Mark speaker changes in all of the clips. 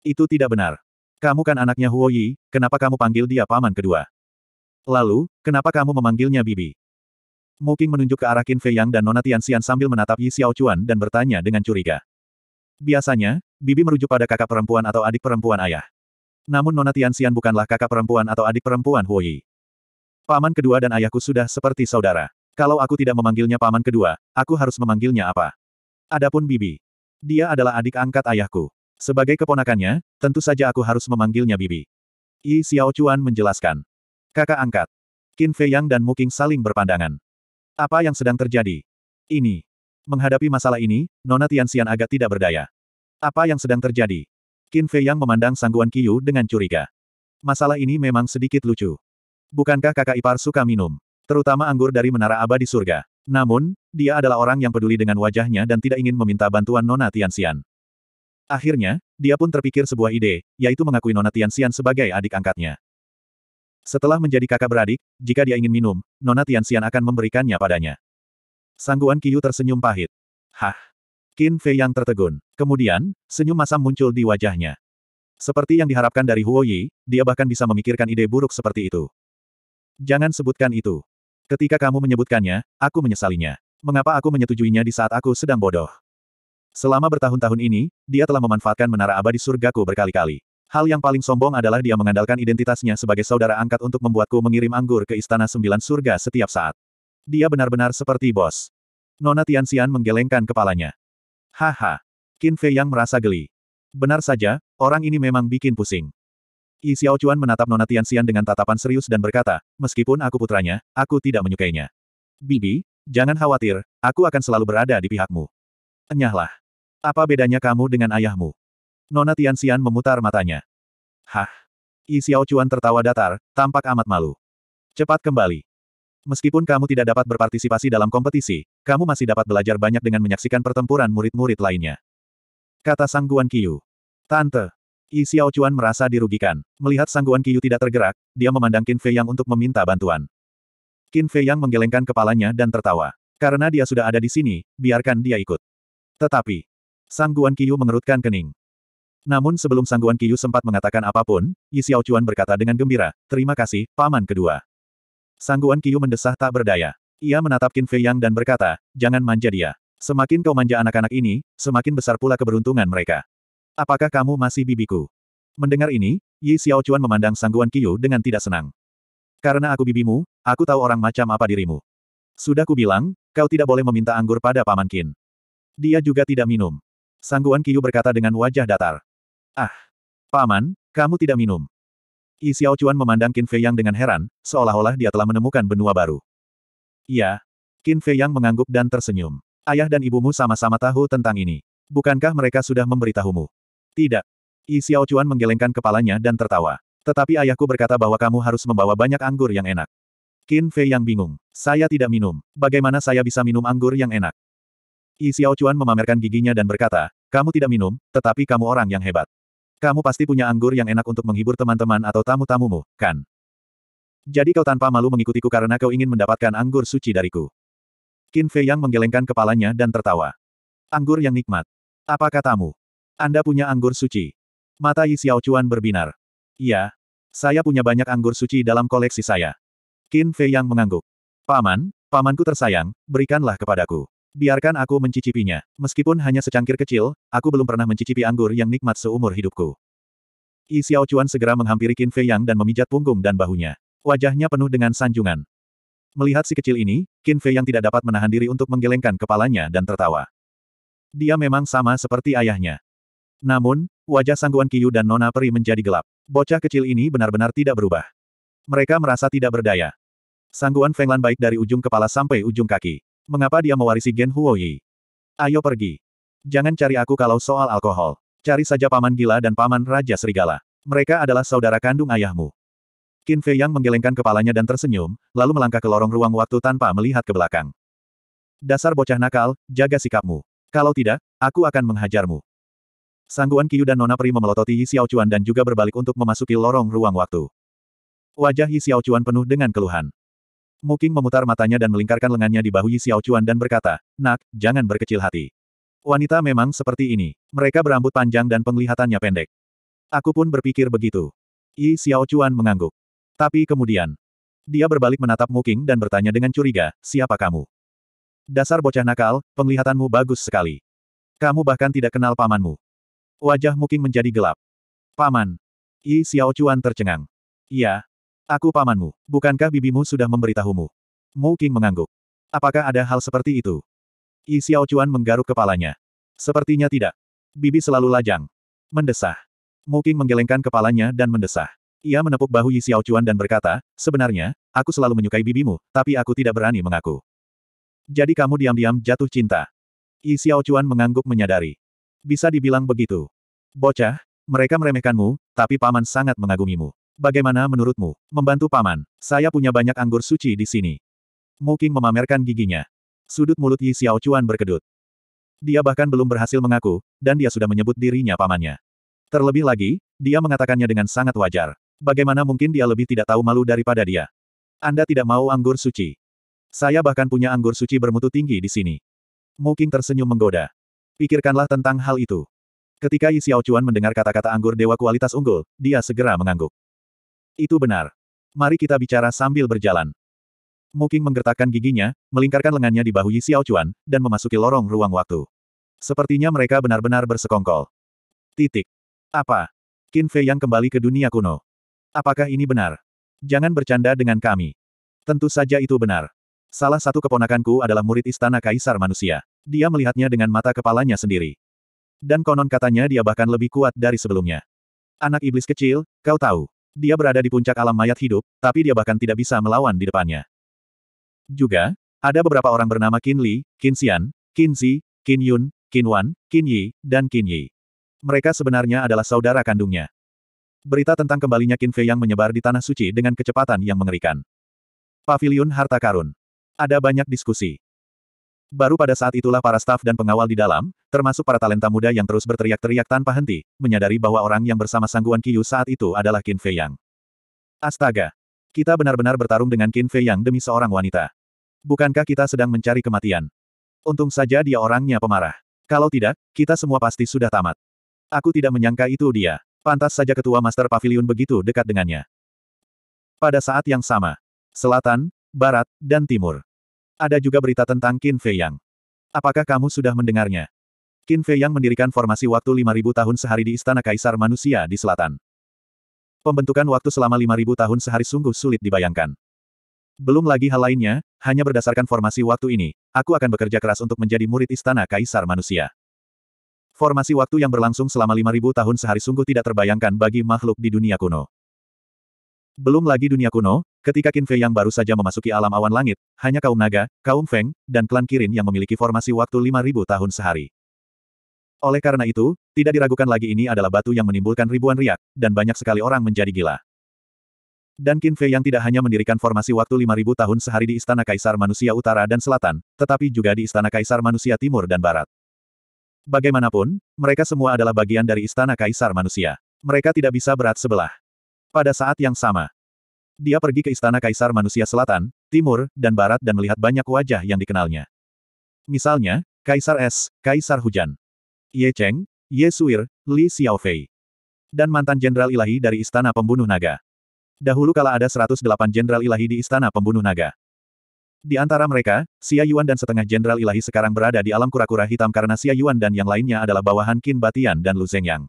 Speaker 1: Itu tidak benar. Kamu kan anaknya Huo Yi, kenapa kamu panggil dia paman kedua? Lalu, kenapa kamu memanggilnya Bibi? Muking menunjuk ke arah Qin Fei Yang dan Nona Tian Xian sambil menatap Yi Xiao Xiaochuan dan bertanya dengan curiga. Biasanya, Bibi merujuk pada kakak perempuan atau adik perempuan ayah. Namun Nona Tian Xian bukanlah kakak perempuan atau adik perempuan Huo Yi. Paman kedua dan ayahku sudah seperti saudara. Kalau aku tidak memanggilnya paman kedua, aku harus memanggilnya apa? Adapun Bibi. Dia adalah adik angkat ayahku. Sebagai keponakannya, tentu saja aku harus memanggilnya Bibi. Yi Xiaochuan menjelaskan. Kakak angkat. Qin Fei Yang dan Muking saling berpandangan. Apa yang sedang terjadi? Ini. Menghadapi masalah ini, Nona Tianxian agak tidak berdaya. Apa yang sedang terjadi? Qin Fei Yang memandang sangguan Qiyu dengan curiga. Masalah ini memang sedikit lucu. Bukankah kakak ipar suka minum? Terutama anggur dari menara abadi surga. Namun, dia adalah orang yang peduli dengan wajahnya dan tidak ingin meminta bantuan Nona Tianxian. Akhirnya, dia pun terpikir sebuah ide, yaitu mengakui Nona Tian Xian sebagai adik angkatnya. Setelah menjadi kakak beradik, jika dia ingin minum, Nona Tian Xian akan memberikannya padanya. Sangguan Kiyu tersenyum pahit. Hah! Qin Fei yang tertegun. Kemudian, senyum masam muncul di wajahnya. Seperti yang diharapkan dari Huo Yi, dia bahkan bisa memikirkan ide buruk seperti itu. Jangan sebutkan itu. Ketika kamu menyebutkannya, aku menyesalinya. Mengapa aku menyetujuinya di saat aku sedang bodoh? Selama bertahun-tahun ini, dia telah memanfaatkan menara abadi surgaku berkali-kali. Hal yang paling sombong adalah dia mengandalkan identitasnya sebagai saudara angkat untuk membuatku mengirim anggur ke Istana Sembilan Surga setiap saat. Dia benar-benar seperti bos. Nona Tianxian menggelengkan kepalanya. Haha. Qin Fei yang merasa geli. Benar saja, orang ini memang bikin pusing. Yi Xiaochuan menatap Nona Tianxian dengan tatapan serius dan berkata, meskipun aku putranya, aku tidak menyukainya. Bibi, jangan khawatir, aku akan selalu berada di pihakmu. Enyahlah. Apa bedanya kamu dengan ayahmu? Nona Tian Tianxian memutar matanya. Hah? Yi Xiaochuan tertawa datar, tampak amat malu. Cepat kembali. Meskipun kamu tidak dapat berpartisipasi dalam kompetisi, kamu masih dapat belajar banyak dengan menyaksikan pertempuran murid-murid lainnya. Kata Sang Guan Qiyu. Tante. Yi Xiaochuan merasa dirugikan. Melihat Sang Guan Qiyu tidak tergerak, dia memandang Qin Fei Yang untuk meminta bantuan. Qin Fei Yang menggelengkan kepalanya dan tertawa. Karena dia sudah ada di sini, biarkan dia ikut. Tetapi, Sang Guan Qiyu mengerutkan kening. Namun sebelum Sang Guan Qiyu sempat mengatakan apapun, Yi Chuan berkata dengan gembira, terima kasih, paman kedua. Sang Guan Qiyu mendesah tak berdaya. Ia menatap Qin Fei Yang dan berkata, jangan manja dia. Semakin kau manja anak-anak ini, semakin besar pula keberuntungan mereka. Apakah kamu masih bibiku? Mendengar ini, Yi Chuan memandang Sang Guan Qiyu dengan tidak senang. Karena aku bibimu, aku tahu orang macam apa dirimu. Sudah kubilang, kau tidak boleh meminta anggur pada Paman Qin. Dia juga tidak minum. Sangguan Yu berkata dengan wajah datar. Ah! Paman, kamu tidak minum. Yi Xiao memandang Qin Fei Yang dengan heran, seolah-olah dia telah menemukan benua baru. Iya. Qin Fei Yang mengangguk dan tersenyum. Ayah dan ibumu sama-sama tahu tentang ini. Bukankah mereka sudah memberitahumu? Tidak. Yi Xiao menggelengkan kepalanya dan tertawa. Tetapi ayahku berkata bahwa kamu harus membawa banyak anggur yang enak. Qin Fei yang bingung. Saya tidak minum. Bagaimana saya bisa minum anggur yang enak? Yi Xiaochuan memamerkan giginya dan berkata, kamu tidak minum, tetapi kamu orang yang hebat. Kamu pasti punya anggur yang enak untuk menghibur teman-teman atau tamu-tamumu, kan? Jadi kau tanpa malu mengikutiku karena kau ingin mendapatkan anggur suci dariku. Qin Fei Yang menggelengkan kepalanya dan tertawa. Anggur yang nikmat. Apa katamu? Anda punya anggur suci. Mata Yi Xiaochuan berbinar. Iya. Saya punya banyak anggur suci dalam koleksi saya. Qin Fei Yang mengangguk. Paman, pamanku tersayang, berikanlah kepadaku. Biarkan aku mencicipinya. Meskipun hanya secangkir kecil, aku belum pernah mencicipi anggur yang nikmat seumur hidupku. Yi Xiao Chuan segera menghampiri Qin Fei Yang dan memijat punggung dan bahunya. Wajahnya penuh dengan sanjungan. Melihat si kecil ini, Qin Fei Yang tidak dapat menahan diri untuk menggelengkan kepalanya dan tertawa. Dia memang sama seperti ayahnya. Namun, wajah sangguan Qiyu dan Nona Peri menjadi gelap. Bocah kecil ini benar-benar tidak berubah. Mereka merasa tidak berdaya. Sangguan feng lan baik dari ujung kepala sampai ujung kaki. Mengapa dia mewarisi gen Huoyi? Ayo pergi. Jangan cari aku kalau soal alkohol. Cari saja paman gila dan paman raja serigala. Mereka adalah saudara kandung ayahmu. Qin Fei Yang menggelengkan kepalanya dan tersenyum, lalu melangkah ke lorong ruang waktu tanpa melihat ke belakang. Dasar bocah nakal, jaga sikapmu. Kalau tidak, aku akan menghajarmu. Sangguan Qiu dan Nona Pri memelototi Yi Xiaochuan dan juga berbalik untuk memasuki lorong ruang waktu. Wajah Yi Xiaochuan penuh dengan keluhan. Muking memutar matanya dan melingkarkan lengannya di bahu Yi Xiaochuan dan berkata, Nak, jangan berkecil hati. Wanita memang seperti ini. Mereka berambut panjang dan penglihatannya pendek. Aku pun berpikir begitu. Yi Xiaochuan mengangguk. Tapi kemudian, dia berbalik menatap Muking dan bertanya dengan curiga, siapa kamu? Dasar bocah nakal, penglihatanmu bagus sekali. Kamu bahkan tidak kenal pamanmu. Wajah Muking menjadi gelap. Paman. Yi Xiaochuan tercengang. Iya, Aku pamanmu, bukankah bibimu sudah memberitahumu? Mu King mengangguk. Apakah ada hal seperti itu? Yi Xiao menggaruk kepalanya. Sepertinya tidak. Bibi selalu lajang. Mendesah. Mu King menggelengkan kepalanya dan mendesah. Ia menepuk bahu Yi Xiao dan berkata, sebenarnya, aku selalu menyukai bibimu, tapi aku tidak berani mengaku. Jadi kamu diam-diam jatuh cinta. Yi Xiao mengangguk menyadari. Bisa dibilang begitu. Bocah, mereka meremehkanmu, tapi paman sangat mengagumimu. Bagaimana menurutmu? Membantu paman. Saya punya banyak anggur suci di sini. Muking memamerkan giginya. Sudut mulut Yi Xiao berkedut. Dia bahkan belum berhasil mengaku, dan dia sudah menyebut dirinya pamannya. Terlebih lagi, dia mengatakannya dengan sangat wajar. Bagaimana mungkin dia lebih tidak tahu malu daripada dia? Anda tidak mau anggur suci. Saya bahkan punya anggur suci bermutu tinggi di sini. Muking tersenyum menggoda. Pikirkanlah tentang hal itu. Ketika Yi Xiaochuan mendengar kata-kata anggur dewa kualitas unggul, dia segera mengangguk. Itu benar. Mari kita bicara sambil berjalan. Muking menggertakkan giginya, melingkarkan lengannya di bahu Yi Xiaochuan, dan memasuki lorong ruang waktu. Sepertinya mereka benar-benar bersekongkol. Titik. Apa? Qin Fei yang kembali ke dunia kuno. Apakah ini benar? Jangan bercanda dengan kami. Tentu saja itu benar. Salah satu keponakanku adalah murid istana kaisar manusia. Dia melihatnya dengan mata kepalanya sendiri. Dan konon katanya dia bahkan lebih kuat dari sebelumnya. Anak iblis kecil, kau tahu. Dia berada di puncak alam mayat hidup, tapi dia bahkan tidak bisa melawan di depannya. Juga, ada beberapa orang bernama Qin Li, Qin Xian, Qin Zi, Qin Yun, Qin Wan, Qin Yi, dan Qin Yi. Mereka sebenarnya adalah saudara kandungnya. Berita tentang kembalinya Qin Fei yang menyebar di Tanah Suci dengan kecepatan yang mengerikan. Paviliun Harta Karun. Ada banyak diskusi. Baru pada saat itulah para staf dan pengawal di dalam, termasuk para talenta muda yang terus berteriak-teriak tanpa henti, menyadari bahwa orang yang bersama sangguan Qiyu saat itu adalah Qin Fei Yang. Astaga! Kita benar-benar bertarung dengan Qin Fei Yang demi seorang wanita. Bukankah kita sedang mencari kematian? Untung saja dia orangnya pemarah. Kalau tidak, kita semua pasti sudah tamat. Aku tidak menyangka itu dia. Pantas saja ketua Master Pavilion begitu dekat dengannya. Pada saat yang sama, selatan, barat, dan timur. Ada juga berita tentang Qin Fei Yang. Apakah kamu sudah mendengarnya? Qin Fei Yang mendirikan formasi waktu 5000 tahun sehari di Istana Kaisar Manusia di selatan. Pembentukan waktu selama 5000 tahun sehari sungguh sulit dibayangkan. Belum lagi hal lainnya, hanya berdasarkan formasi waktu ini, aku akan bekerja keras untuk menjadi murid Istana Kaisar Manusia. Formasi waktu yang berlangsung selama 5000 tahun sehari sungguh tidak terbayangkan bagi makhluk di dunia kuno. Belum lagi dunia kuno, Ketika Qin Fei yang baru saja memasuki alam awan langit, hanya kaum naga, kaum Feng, dan klan Kirin yang memiliki formasi waktu 5.000 tahun sehari. Oleh karena itu, tidak diragukan lagi ini adalah batu yang menimbulkan ribuan riak, dan banyak sekali orang menjadi gila. Dan Qin Fei yang tidak hanya mendirikan formasi waktu 5.000 tahun sehari di Istana Kaisar Manusia Utara dan Selatan, tetapi juga di Istana Kaisar Manusia Timur dan Barat. Bagaimanapun, mereka semua adalah bagian dari Istana Kaisar Manusia. Mereka tidak bisa berat sebelah. Pada saat yang sama, dia pergi ke istana kaisar manusia selatan, timur, dan barat dan melihat banyak wajah yang dikenalnya. Misalnya, Kaisar Es, Kaisar Hujan, Ye Cheng, Ye Suir, Li Xiaofei, dan mantan jenderal ilahi dari istana pembunuh naga. Dahulu kala ada 108 jenderal ilahi di istana pembunuh naga. Di antara mereka, Xia Yuan dan setengah jenderal ilahi sekarang berada di alam kura-kura hitam karena Xia Yuan dan yang lainnya adalah bawahan Qin Batian dan Lu Zhengyang.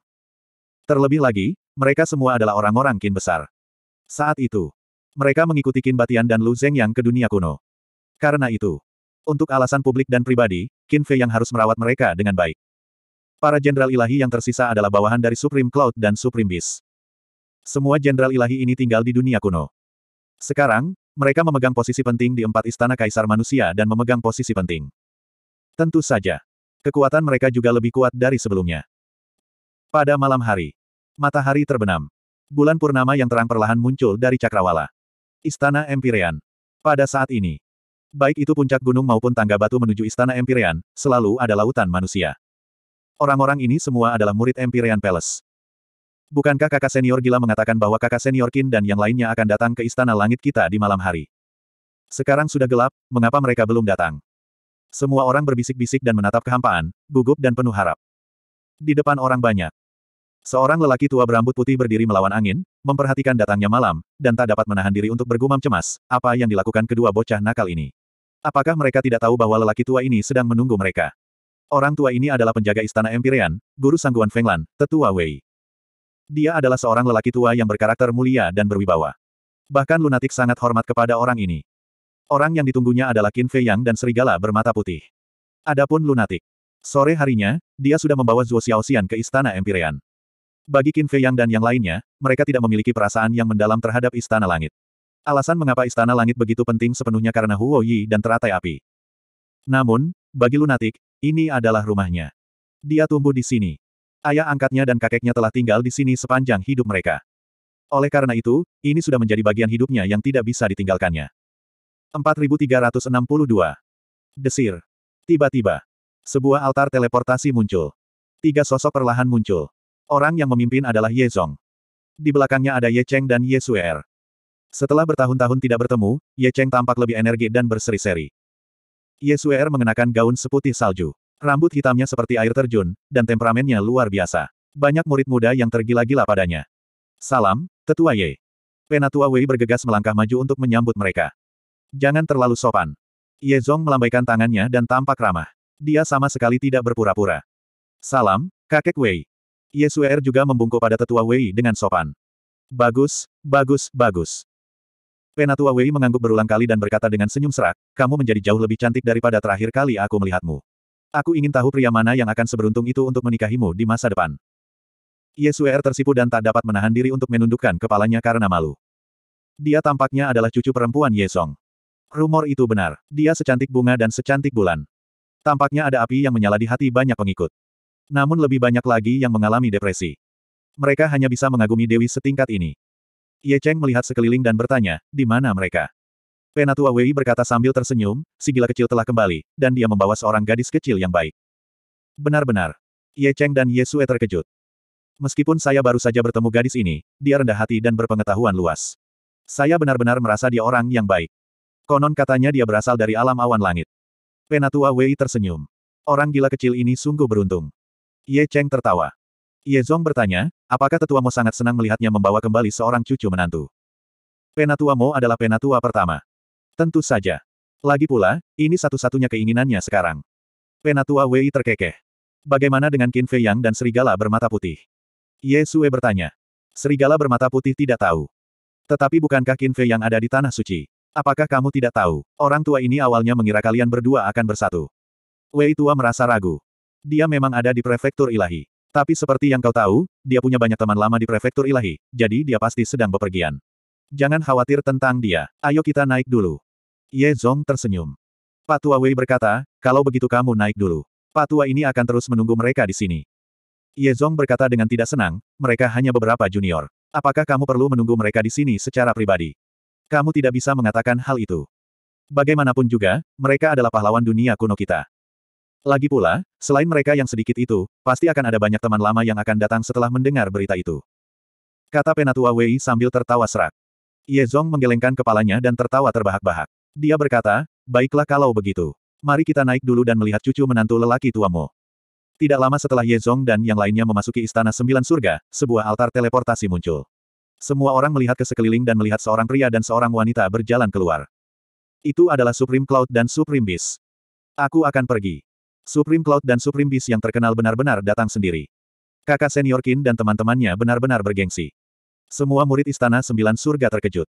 Speaker 1: Terlebih lagi, mereka semua adalah orang-orang Qin besar. Saat itu, mereka mengikuti Qin Batian dan Lu Zeng yang ke dunia kuno. Karena itu, untuk alasan publik dan pribadi, Qin Fei yang harus merawat mereka dengan baik. Para jenderal ilahi yang tersisa adalah bawahan dari Supreme Cloud dan Supreme Beast. Semua jenderal ilahi ini tinggal di dunia kuno. Sekarang, mereka memegang posisi penting di empat istana kaisar manusia dan memegang posisi penting. Tentu saja, kekuatan mereka juga lebih kuat dari sebelumnya. Pada malam hari, matahari terbenam. Bulan purnama yang terang perlahan muncul dari cakrawala. Istana Empyrean. Pada saat ini, baik itu puncak gunung maupun tangga batu menuju Istana Empyrean, selalu ada lautan manusia. Orang-orang ini semua adalah murid Empyrean Palace. Bukankah kakak senior gila mengatakan bahwa kakak senior Kin dan yang lainnya akan datang ke Istana Langit kita di malam hari? Sekarang sudah gelap, mengapa mereka belum datang? Semua orang berbisik-bisik dan menatap kehampaan, gugup dan penuh harap. Di depan orang banyak, Seorang lelaki tua berambut putih berdiri melawan angin, memperhatikan datangnya malam, dan tak dapat menahan diri untuk bergumam cemas, apa yang dilakukan kedua bocah nakal ini. Apakah mereka tidak tahu bahwa lelaki tua ini sedang menunggu mereka? Orang tua ini adalah penjaga istana Empirean, guru sangguan Fenglan, tetua Wei. Dia adalah seorang lelaki tua yang berkarakter mulia dan berwibawa. Bahkan lunatik sangat hormat kepada orang ini. Orang yang ditunggunya adalah Qin Fei Yang dan serigala bermata putih. Adapun lunatik. Sore harinya, dia sudah membawa Zhuo Xiaoxian ke istana Empirean. Bagi Qin Fei Yang dan yang lainnya, mereka tidak memiliki perasaan yang mendalam terhadap Istana Langit. Alasan mengapa Istana Langit begitu penting sepenuhnya karena Huo Yi dan teratai api. Namun, bagi lunatik, ini adalah rumahnya. Dia tumbuh di sini. Ayah angkatnya dan kakeknya telah tinggal di sini sepanjang hidup mereka. Oleh karena itu, ini sudah menjadi bagian hidupnya yang tidak bisa ditinggalkannya. 4362. Desir. Tiba-tiba, sebuah altar teleportasi muncul. Tiga sosok perlahan muncul. Orang yang memimpin adalah Ye Zong. Di belakangnya ada Ye Cheng dan Ye Suer. Setelah bertahun-tahun tidak bertemu, Ye Cheng tampak lebih energi dan berseri-seri. Ye Suer mengenakan gaun seputih salju. Rambut hitamnya seperti air terjun, dan temperamennya luar biasa. Banyak murid muda yang tergila-gila padanya. Salam, Tetua Ye. Penatua Wei bergegas melangkah maju untuk menyambut mereka. Jangan terlalu sopan. Ye Zong melambaikan tangannya dan tampak ramah. Dia sama sekali tidak berpura-pura. Salam, Kakek Wei. Yesuer juga membungkuk pada tetua Wei dengan sopan. Bagus, bagus, bagus. Penatua Wei mengangguk berulang kali dan berkata dengan senyum serak, kamu menjadi jauh lebih cantik daripada terakhir kali aku melihatmu. Aku ingin tahu pria mana yang akan seberuntung itu untuk menikahimu di masa depan. Yesuer tersipu dan tak dapat menahan diri untuk menundukkan kepalanya karena malu. Dia tampaknya adalah cucu perempuan Yesong. Rumor itu benar, dia secantik bunga dan secantik bulan. Tampaknya ada api yang menyala di hati banyak pengikut. Namun lebih banyak lagi yang mengalami depresi. Mereka hanya bisa mengagumi Dewi setingkat ini. Ye Cheng melihat sekeliling dan bertanya, di mana mereka? Penatua Wei berkata sambil tersenyum, si gila kecil telah kembali, dan dia membawa seorang gadis kecil yang baik. Benar-benar. Ye Cheng dan Ye Sue terkejut. Meskipun saya baru saja bertemu gadis ini, dia rendah hati dan berpengetahuan luas. Saya benar-benar merasa dia orang yang baik. Konon katanya dia berasal dari alam awan langit. Penatua Wei tersenyum. Orang gila kecil ini sungguh beruntung. Ye Cheng tertawa. Ye Zong bertanya, apakah tetua Mo sangat senang melihatnya membawa kembali seorang cucu menantu? Penatua Mo adalah penatua pertama. Tentu saja. Lagi pula, ini satu-satunya keinginannya sekarang. Penatua Wei terkekeh. Bagaimana dengan Qin Fei Yang dan serigala bermata putih? Ye Sue bertanya. Serigala bermata putih tidak tahu. Tetapi bukankah Qin Fei Yang ada di Tanah Suci? Apakah kamu tidak tahu, orang tua ini awalnya mengira kalian berdua akan bersatu? Wei tua merasa ragu. Dia memang ada di prefektur ilahi. Tapi seperti yang kau tahu, dia punya banyak teman lama di prefektur ilahi, jadi dia pasti sedang bepergian. Jangan khawatir tentang dia, ayo kita naik dulu. Ye Zong tersenyum. Patua Wei berkata, kalau begitu kamu naik dulu. Patua ini akan terus menunggu mereka di sini. Ye Zong berkata dengan tidak senang, mereka hanya beberapa junior. Apakah kamu perlu menunggu mereka di sini secara pribadi? Kamu tidak bisa mengatakan hal itu. Bagaimanapun juga, mereka adalah pahlawan dunia kuno kita. Lagi pula, selain mereka yang sedikit itu, pasti akan ada banyak teman lama yang akan datang setelah mendengar berita itu. Kata Penatua Wei sambil tertawa serak. Ye Zong menggelengkan kepalanya dan tertawa terbahak-bahak. Dia berkata, baiklah kalau begitu. Mari kita naik dulu dan melihat cucu menantu lelaki tuamu. Tidak lama setelah Ye Zong dan yang lainnya memasuki Istana Sembilan Surga, sebuah altar teleportasi muncul. Semua orang melihat ke sekeliling dan melihat seorang pria dan seorang wanita berjalan keluar. Itu adalah Supreme Cloud dan Supreme Beast. Aku akan pergi. Supreme Cloud dan Supreme Beast yang terkenal benar-benar datang sendiri. Kakak senior Qin dan teman-temannya benar-benar bergengsi. Semua murid Istana Sembilan Surga terkejut.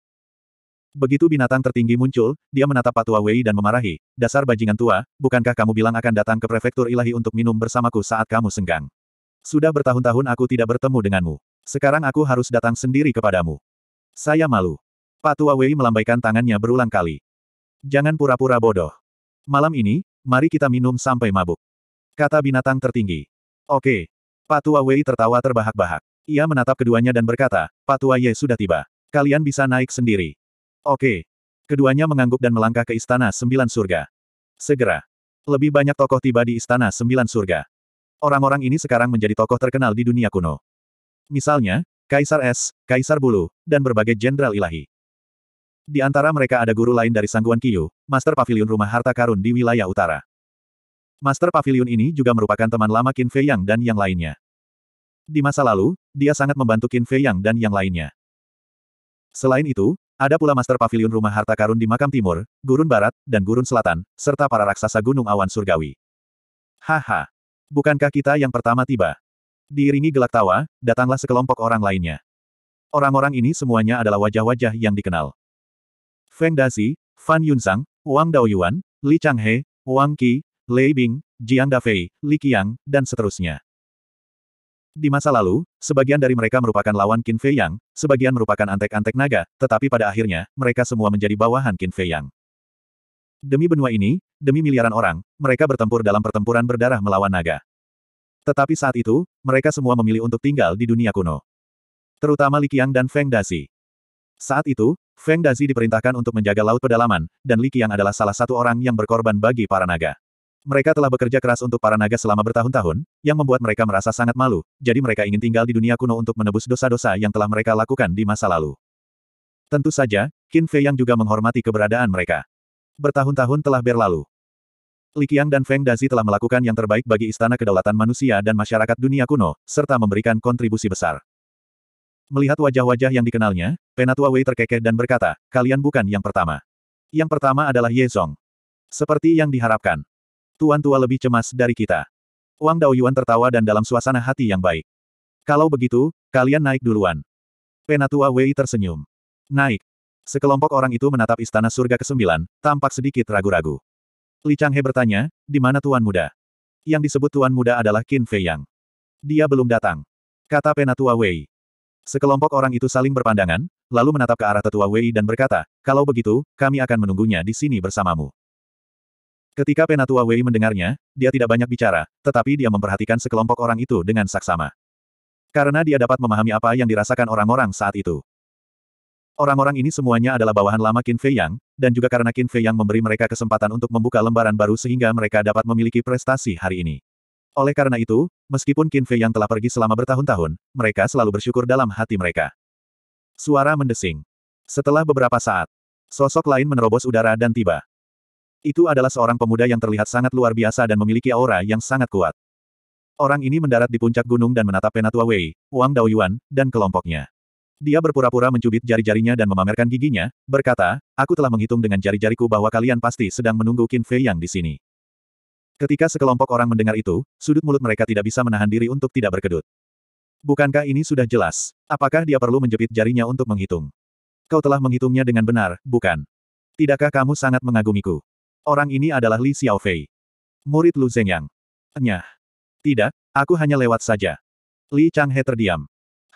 Speaker 1: Begitu binatang tertinggi muncul, dia menatap Patua Wei dan memarahi, dasar bajingan tua, bukankah kamu bilang akan datang ke prefektur ilahi untuk minum bersamaku saat kamu senggang? Sudah bertahun-tahun aku tidak bertemu denganmu. Sekarang aku harus datang sendiri kepadamu. Saya malu. Patua Wei melambaikan tangannya berulang kali. Jangan pura-pura bodoh. Malam ini, mari kita minum sampai mabuk. Kata binatang tertinggi. Oke. Patua Wei tertawa terbahak-bahak. Ia menatap keduanya dan berkata, Patua Ye sudah tiba. Kalian bisa naik sendiri. Oke. Keduanya mengangguk dan melangkah ke Istana Sembilan Surga. Segera. Lebih banyak tokoh tiba di Istana Sembilan Surga. Orang-orang ini sekarang menjadi tokoh terkenal di dunia kuno. Misalnya, Kaisar Es, Kaisar Bulu, dan berbagai jenderal ilahi. Di antara mereka ada guru lain dari Sangguan Kiyu, Master Pavilion Rumah Harta Karun di wilayah utara. Master Pavilion ini juga merupakan teman lama Qin Fei Yang dan yang lainnya. Di masa lalu, dia sangat membantu Qin Fei Yang dan yang lainnya. Selain itu, ada pula Master Pavilion Rumah Harta Karun di Makam Timur, Gurun Barat, dan Gurun Selatan, serta para raksasa Gunung Awan Surgawi. Haha! Bukankah kita yang pertama tiba? Diiringi gelak tawa, datanglah sekelompok orang lainnya. Orang-orang ini semuanya adalah wajah-wajah yang dikenal. Feng Dazi, Fan Yunsang, Wang Daoyuan, Li Changhe, Wang Qi, Lei Bing, Jiang Dafei, Li Qiang, dan seterusnya. Di masa lalu, sebagian dari mereka merupakan lawan Qin Fei Yang, sebagian merupakan antek-antek naga, tetapi pada akhirnya, mereka semua menjadi bawahan Qin Fei Yang. Demi benua ini, demi miliaran orang, mereka bertempur dalam pertempuran berdarah melawan naga. Tetapi saat itu, mereka semua memilih untuk tinggal di dunia kuno. Terutama Li Qiang dan Feng Dazi. Saat itu, Feng Dazi diperintahkan untuk menjaga laut pedalaman, dan Li Qiang adalah salah satu orang yang berkorban bagi para naga. Mereka telah bekerja keras untuk para naga selama bertahun-tahun, yang membuat mereka merasa sangat malu, jadi mereka ingin tinggal di dunia kuno untuk menebus dosa-dosa yang telah mereka lakukan di masa lalu. Tentu saja, Qin Fei yang juga menghormati keberadaan mereka. Bertahun-tahun telah berlalu. Li Qiang dan Feng Dazi telah melakukan yang terbaik bagi Istana Kedaulatan Manusia dan masyarakat dunia kuno, serta memberikan kontribusi besar. Melihat wajah-wajah yang dikenalnya, Penatua Wei terkekeh dan berkata, kalian bukan yang pertama. Yang pertama adalah Ye Song. Seperti yang diharapkan. Tuan tua lebih cemas dari kita. Wang Daoyuan tertawa dan dalam suasana hati yang baik. Kalau begitu, kalian naik duluan. Penatua Wei tersenyum. Naik. Sekelompok orang itu menatap istana surga ke-9, tampak sedikit ragu-ragu. Li Changhe bertanya, di mana tuan muda? Yang disebut tuan muda adalah Qin Fei Yang. Dia belum datang. Kata Penatua Wei. Sekelompok orang itu saling berpandangan, lalu menatap ke arah tetua Wei dan berkata, kalau begitu, kami akan menunggunya di sini bersamamu. Ketika penatua Wei mendengarnya, dia tidak banyak bicara, tetapi dia memperhatikan sekelompok orang itu dengan saksama. Karena dia dapat memahami apa yang dirasakan orang-orang saat itu. Orang-orang ini semuanya adalah bawahan lama Qin Fei Yang, dan juga karena Qin Fei Yang memberi mereka kesempatan untuk membuka lembaran baru sehingga mereka dapat memiliki prestasi hari ini. Oleh karena itu, meskipun Qin Fei yang telah pergi selama bertahun-tahun, mereka selalu bersyukur dalam hati mereka. Suara mendesing. Setelah beberapa saat, sosok lain menerobos udara dan tiba. Itu adalah seorang pemuda yang terlihat sangat luar biasa dan memiliki aura yang sangat kuat. Orang ini mendarat di puncak gunung dan menatap Penatua Wei, Wang Daoyuan, dan kelompoknya. Dia berpura-pura mencubit jari-jarinya dan memamerkan giginya, berkata, aku telah menghitung dengan jari-jariku bahwa kalian pasti sedang menunggu Qin Fei yang di sini. Ketika sekelompok orang mendengar itu, sudut mulut mereka tidak bisa menahan diri untuk tidak berkedut. Bukankah ini sudah jelas? Apakah dia perlu menjepit jarinya untuk menghitung? Kau telah menghitungnya dengan benar, bukan? Tidakkah kamu sangat mengagumiku? Orang ini adalah Li Xiaofei. Murid Lu Zhenyang. Nyah. Tidak, aku hanya lewat saja. Li Changhe terdiam.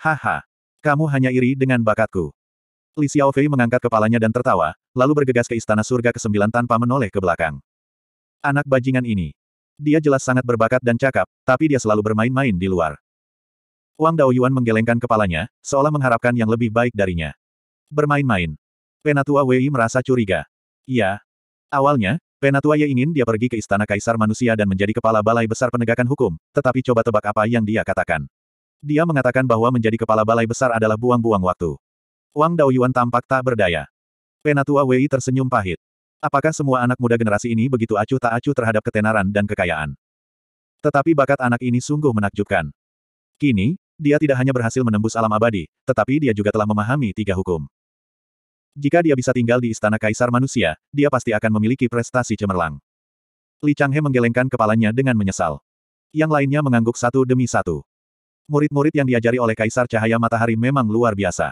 Speaker 1: Haha. Kamu hanya iri dengan bakatku. Li Xiaofei mengangkat kepalanya dan tertawa, lalu bergegas ke istana surga ke-9 tanpa menoleh ke belakang. Anak bajingan ini. Dia jelas sangat berbakat dan cakap, tapi dia selalu bermain-main di luar. Wang Daoyuan menggelengkan kepalanya, seolah mengharapkan yang lebih baik darinya. Bermain-main. Penatua Wei merasa curiga. Ya, Awalnya, Penatua Ye ingin dia pergi ke Istana Kaisar Manusia dan menjadi kepala balai besar penegakan hukum, tetapi coba tebak apa yang dia katakan. Dia mengatakan bahwa menjadi kepala balai besar adalah buang-buang waktu. Wang Daoyuan tampak tak berdaya. Penatua Wei tersenyum pahit. Apakah semua anak muda generasi ini begitu acuh tak acuh terhadap ketenaran dan kekayaan? Tetapi bakat anak ini sungguh menakjubkan. Kini, dia tidak hanya berhasil menembus alam abadi, tetapi dia juga telah memahami tiga hukum. Jika dia bisa tinggal di istana kaisar manusia, dia pasti akan memiliki prestasi cemerlang. Li Changhe menggelengkan kepalanya dengan menyesal. Yang lainnya mengangguk satu demi satu. Murid-murid yang diajari oleh kaisar cahaya matahari memang luar biasa.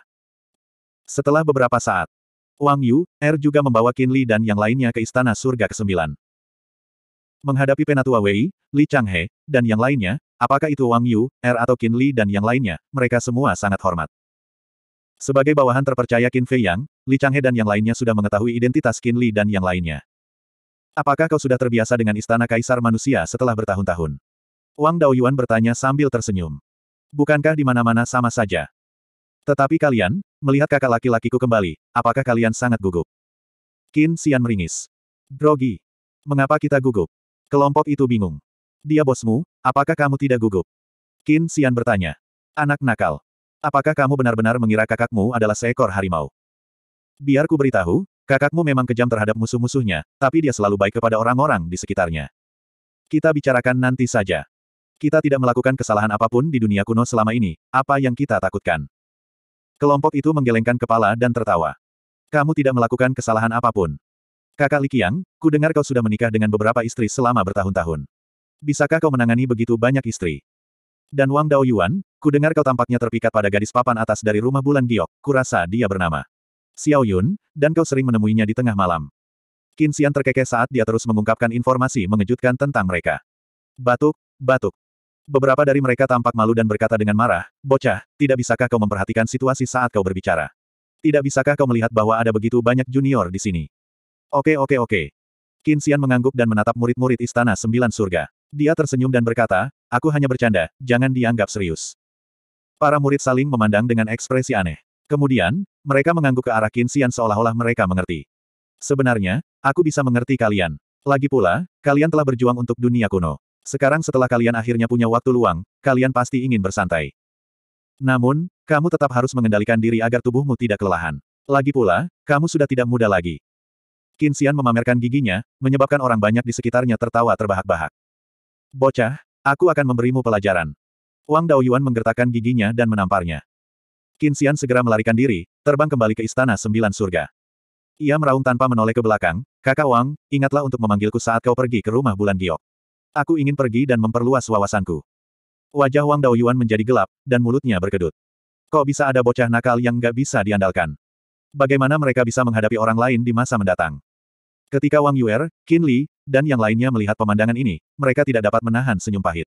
Speaker 1: Setelah beberapa saat, Wang Yu, Er juga membawa Qin Li dan yang lainnya ke Istana Surga ke-9. Menghadapi Penatua Wei, Li Changhe, dan yang lainnya, apakah itu Wang Yu, Er atau Qin Li dan yang lainnya, mereka semua sangat hormat. Sebagai bawahan terpercaya Qin Fei Yang, Li Changhe dan yang lainnya sudah mengetahui identitas Qin Li dan yang lainnya. Apakah kau sudah terbiasa dengan istana kaisar manusia setelah bertahun-tahun? Wang Daoyuan bertanya sambil tersenyum. Bukankah di mana-mana sama saja? Tetapi kalian, melihat kakak laki-lakiku kembali, apakah kalian sangat gugup? Qin Xian meringis. Grogi. Mengapa kita gugup? Kelompok itu bingung. Dia bosmu, apakah kamu tidak gugup? Qin Xian bertanya. Anak nakal. Apakah kamu benar-benar mengira kakakmu adalah seekor harimau? Biar ku beritahu, kakakmu memang kejam terhadap musuh-musuhnya, tapi dia selalu baik kepada orang-orang di sekitarnya. Kita bicarakan nanti saja. Kita tidak melakukan kesalahan apapun di dunia kuno selama ini, apa yang kita takutkan. Kelompok itu menggelengkan kepala dan tertawa. Kamu tidak melakukan kesalahan apapun. Kakak Likiang, ku dengar kau sudah menikah dengan beberapa istri selama bertahun-tahun. Bisakah kau menangani begitu banyak istri? Dan Wang Dao Yuan, ku dengar kau tampaknya terpikat pada gadis papan atas dari rumah bulan Giok, kurasa dia bernama Xiao Yun, dan kau sering menemuinya di tengah malam. Qin Xian terkekeh saat dia terus mengungkapkan informasi mengejutkan tentang mereka. Batuk, batuk. Beberapa dari mereka tampak malu dan berkata dengan marah, Bocah, tidak bisakah kau memperhatikan situasi saat kau berbicara? Tidak bisakah kau melihat bahwa ada begitu banyak junior di sini? Oke oke oke. Kinsian mengangguk dan menatap murid-murid Istana Sembilan Surga. Dia tersenyum dan berkata, aku hanya bercanda, jangan dianggap serius. Para murid saling memandang dengan ekspresi aneh. Kemudian, mereka mengangguk ke arah Kinsian seolah-olah mereka mengerti. Sebenarnya, aku bisa mengerti kalian. Lagi pula, kalian telah berjuang untuk dunia kuno. Sekarang setelah kalian akhirnya punya waktu luang, kalian pasti ingin bersantai. Namun, kamu tetap harus mengendalikan diri agar tubuhmu tidak kelelahan. Lagi pula, kamu sudah tidak muda lagi. Kinsian memamerkan giginya, menyebabkan orang banyak di sekitarnya tertawa terbahak-bahak. Bocah, aku akan memberimu pelajaran. Wang Daoyuan menggertakkan giginya dan menamparnya. Kinsian segera melarikan diri, terbang kembali ke Istana Sembilan Surga. Ia meraung tanpa menoleh ke belakang, kakak Wang, ingatlah untuk memanggilku saat kau pergi ke rumah bulan giok. Aku ingin pergi dan memperluas wawasanku. Wajah Wang Daoyuan menjadi gelap, dan mulutnya berkedut. Kok bisa ada bocah nakal yang gak bisa diandalkan? Bagaimana mereka bisa menghadapi orang lain di masa mendatang? Ketika Wang Yuer, Qin Li, dan yang lainnya melihat pemandangan ini, mereka tidak dapat menahan senyum pahit.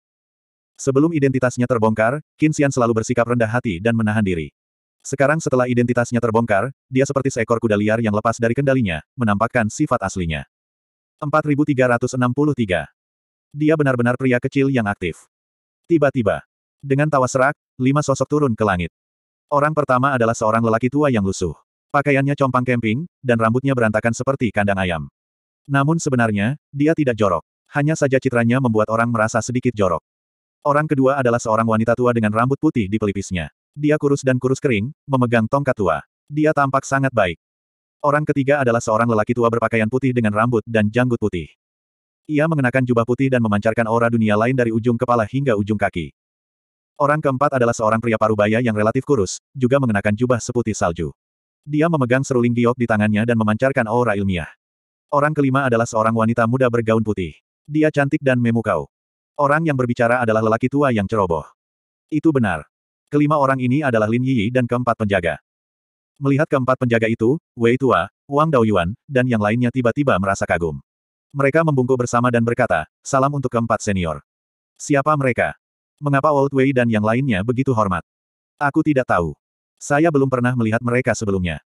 Speaker 1: Sebelum identitasnya terbongkar, Qin Xian selalu bersikap rendah hati dan menahan diri. Sekarang setelah identitasnya terbongkar, dia seperti seekor kuda liar yang lepas dari kendalinya, menampakkan sifat aslinya. 4363 dia benar-benar pria kecil yang aktif. Tiba-tiba, dengan tawa serak, lima sosok turun ke langit. Orang pertama adalah seorang lelaki tua yang lusuh. Pakaiannya compang kemping, dan rambutnya berantakan seperti kandang ayam. Namun sebenarnya, dia tidak jorok. Hanya saja citranya membuat orang merasa sedikit jorok. Orang kedua adalah seorang wanita tua dengan rambut putih di pelipisnya. Dia kurus dan kurus kering, memegang tongkat tua. Dia tampak sangat baik. Orang ketiga adalah seorang lelaki tua berpakaian putih dengan rambut dan janggut putih. Ia mengenakan jubah putih dan memancarkan aura dunia lain dari ujung kepala hingga ujung kaki. Orang keempat adalah seorang pria parubaya yang relatif kurus, juga mengenakan jubah seputih salju. Dia memegang seruling giok di tangannya dan memancarkan aura ilmiah. Orang kelima adalah seorang wanita muda bergaun putih. Dia cantik dan memukau. Orang yang berbicara adalah lelaki tua yang ceroboh. Itu benar. Kelima orang ini adalah Lin Yi dan keempat penjaga. Melihat keempat penjaga itu, Wei Tua, Wang Daoyuan, dan yang lainnya tiba-tiba merasa kagum. Mereka membungkuk bersama dan berkata, salam untuk keempat senior. Siapa mereka? Mengapa Old Wei dan yang lainnya begitu hormat? Aku tidak tahu. Saya belum pernah melihat mereka sebelumnya.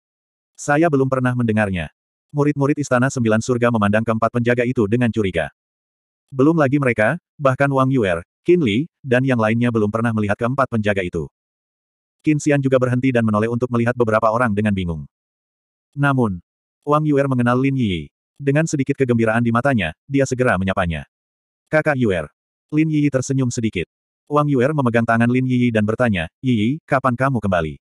Speaker 1: Saya belum pernah mendengarnya. Murid-murid Istana Sembilan Surga memandang keempat penjaga itu dengan curiga. Belum lagi mereka, bahkan Wang Yuer, Qin Li, dan yang lainnya belum pernah melihat keempat penjaga itu. Qin Xian juga berhenti dan menoleh untuk melihat beberapa orang dengan bingung. Namun, Wang Yuer mengenal Lin Yi. Dengan sedikit kegembiraan di matanya, dia segera menyapanya. Kakak Yuer. Lin Yi tersenyum sedikit. Wang Yuer memegang tangan Lin Yi dan bertanya, Yi, kapan kamu kembali?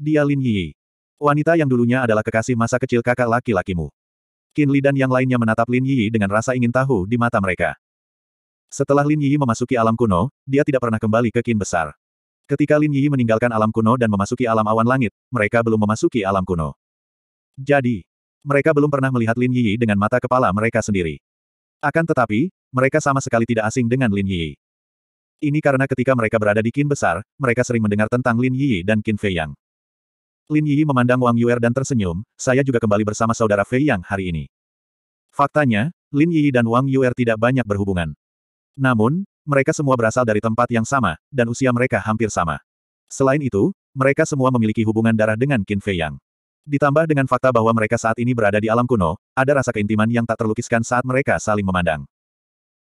Speaker 1: Dia Lin Yi, Wanita yang dulunya adalah kekasih masa kecil kakak laki-lakimu. Qin Li dan yang lainnya menatap Lin Yi dengan rasa ingin tahu di mata mereka. Setelah Lin Yi memasuki alam kuno, dia tidak pernah kembali ke Qin besar. Ketika Lin Yi meninggalkan alam kuno dan memasuki alam awan langit, mereka belum memasuki alam kuno. Jadi, mereka belum pernah melihat Lin Yi dengan mata kepala mereka sendiri. Akan tetapi, mereka sama sekali tidak asing dengan Lin Yi. Ini karena ketika mereka berada di Qin Besar, mereka sering mendengar tentang Lin Yi dan Qin Fei Yang. Lin Yi memandang Wang Yuer dan tersenyum, saya juga kembali bersama saudara Fei Yang hari ini. Faktanya, Lin Yi dan Wang Yuer tidak banyak berhubungan. Namun, mereka semua berasal dari tempat yang sama, dan usia mereka hampir sama. Selain itu, mereka semua memiliki hubungan darah dengan Qin Fei Yang. Ditambah dengan fakta bahwa mereka saat ini berada di alam kuno, ada rasa keintiman yang tak terlukiskan saat mereka saling memandang.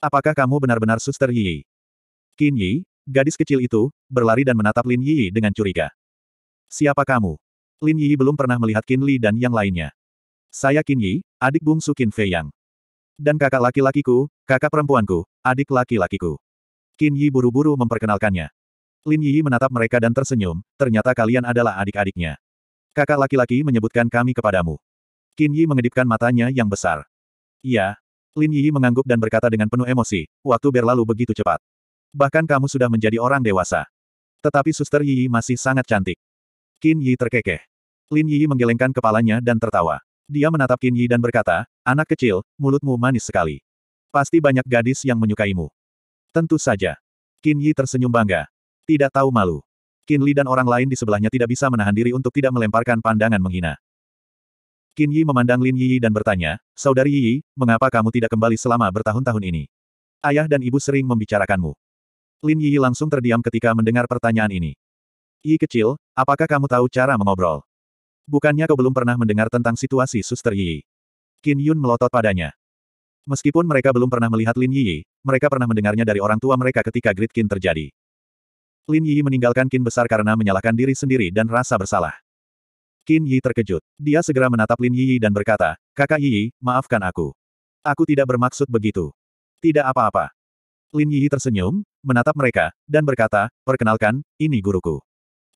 Speaker 1: Apakah kamu benar-benar suster Yi? Qin Yi, gadis kecil itu, berlari dan menatap Lin Yi dengan curiga. Siapa kamu? Lin Yi belum pernah melihat Qin Li dan yang lainnya. Saya Qin Yi, adik bungsu Qin Fei Yang. Dan kakak laki-lakiku, kakak perempuanku, adik laki-lakiku. Qin Yi buru-buru memperkenalkannya. Lin Yi menatap mereka dan tersenyum, ternyata kalian adalah adik-adiknya. Kakak laki-laki menyebutkan kami kepadamu. Qin Yi mengedipkan matanya yang besar.
Speaker 2: Iya. Lin
Speaker 1: Yi mengangguk dan berkata dengan penuh emosi, waktu berlalu begitu cepat. Bahkan kamu sudah menjadi orang dewasa. Tetapi suster Yi masih sangat cantik. Qin Yi terkekeh. Lin Yi menggelengkan kepalanya dan tertawa. Dia menatap Qin Yi dan berkata, anak kecil, mulutmu manis sekali. Pasti banyak gadis yang menyukaimu. Tentu saja. Qin Yi tersenyum bangga. Tidak tahu malu. Qin Li dan orang lain di sebelahnya tidak bisa menahan diri untuk tidak melemparkan pandangan menghina. Qin Yi memandang Lin Yi dan bertanya, Saudari Yi, mengapa kamu tidak kembali selama bertahun-tahun ini? Ayah dan ibu sering membicarakanmu. Lin Yi langsung terdiam ketika mendengar pertanyaan ini. Yi kecil, apakah kamu tahu cara mengobrol? Bukannya kau belum pernah mendengar tentang situasi suster Yi? Qin Yun melotot padanya. Meskipun mereka belum pernah melihat Lin Yi, mereka pernah mendengarnya dari orang tua mereka ketika Gridkin Qin terjadi. Lin Yi meninggalkan Qin besar karena menyalahkan diri sendiri dan rasa bersalah. Qin Yi terkejut. Dia segera menatap Lin Yi dan berkata, Kakak Yi, maafkan aku. Aku tidak bermaksud begitu. Tidak apa-apa. Lin Yi tersenyum, menatap mereka, dan berkata, Perkenalkan, ini guruku.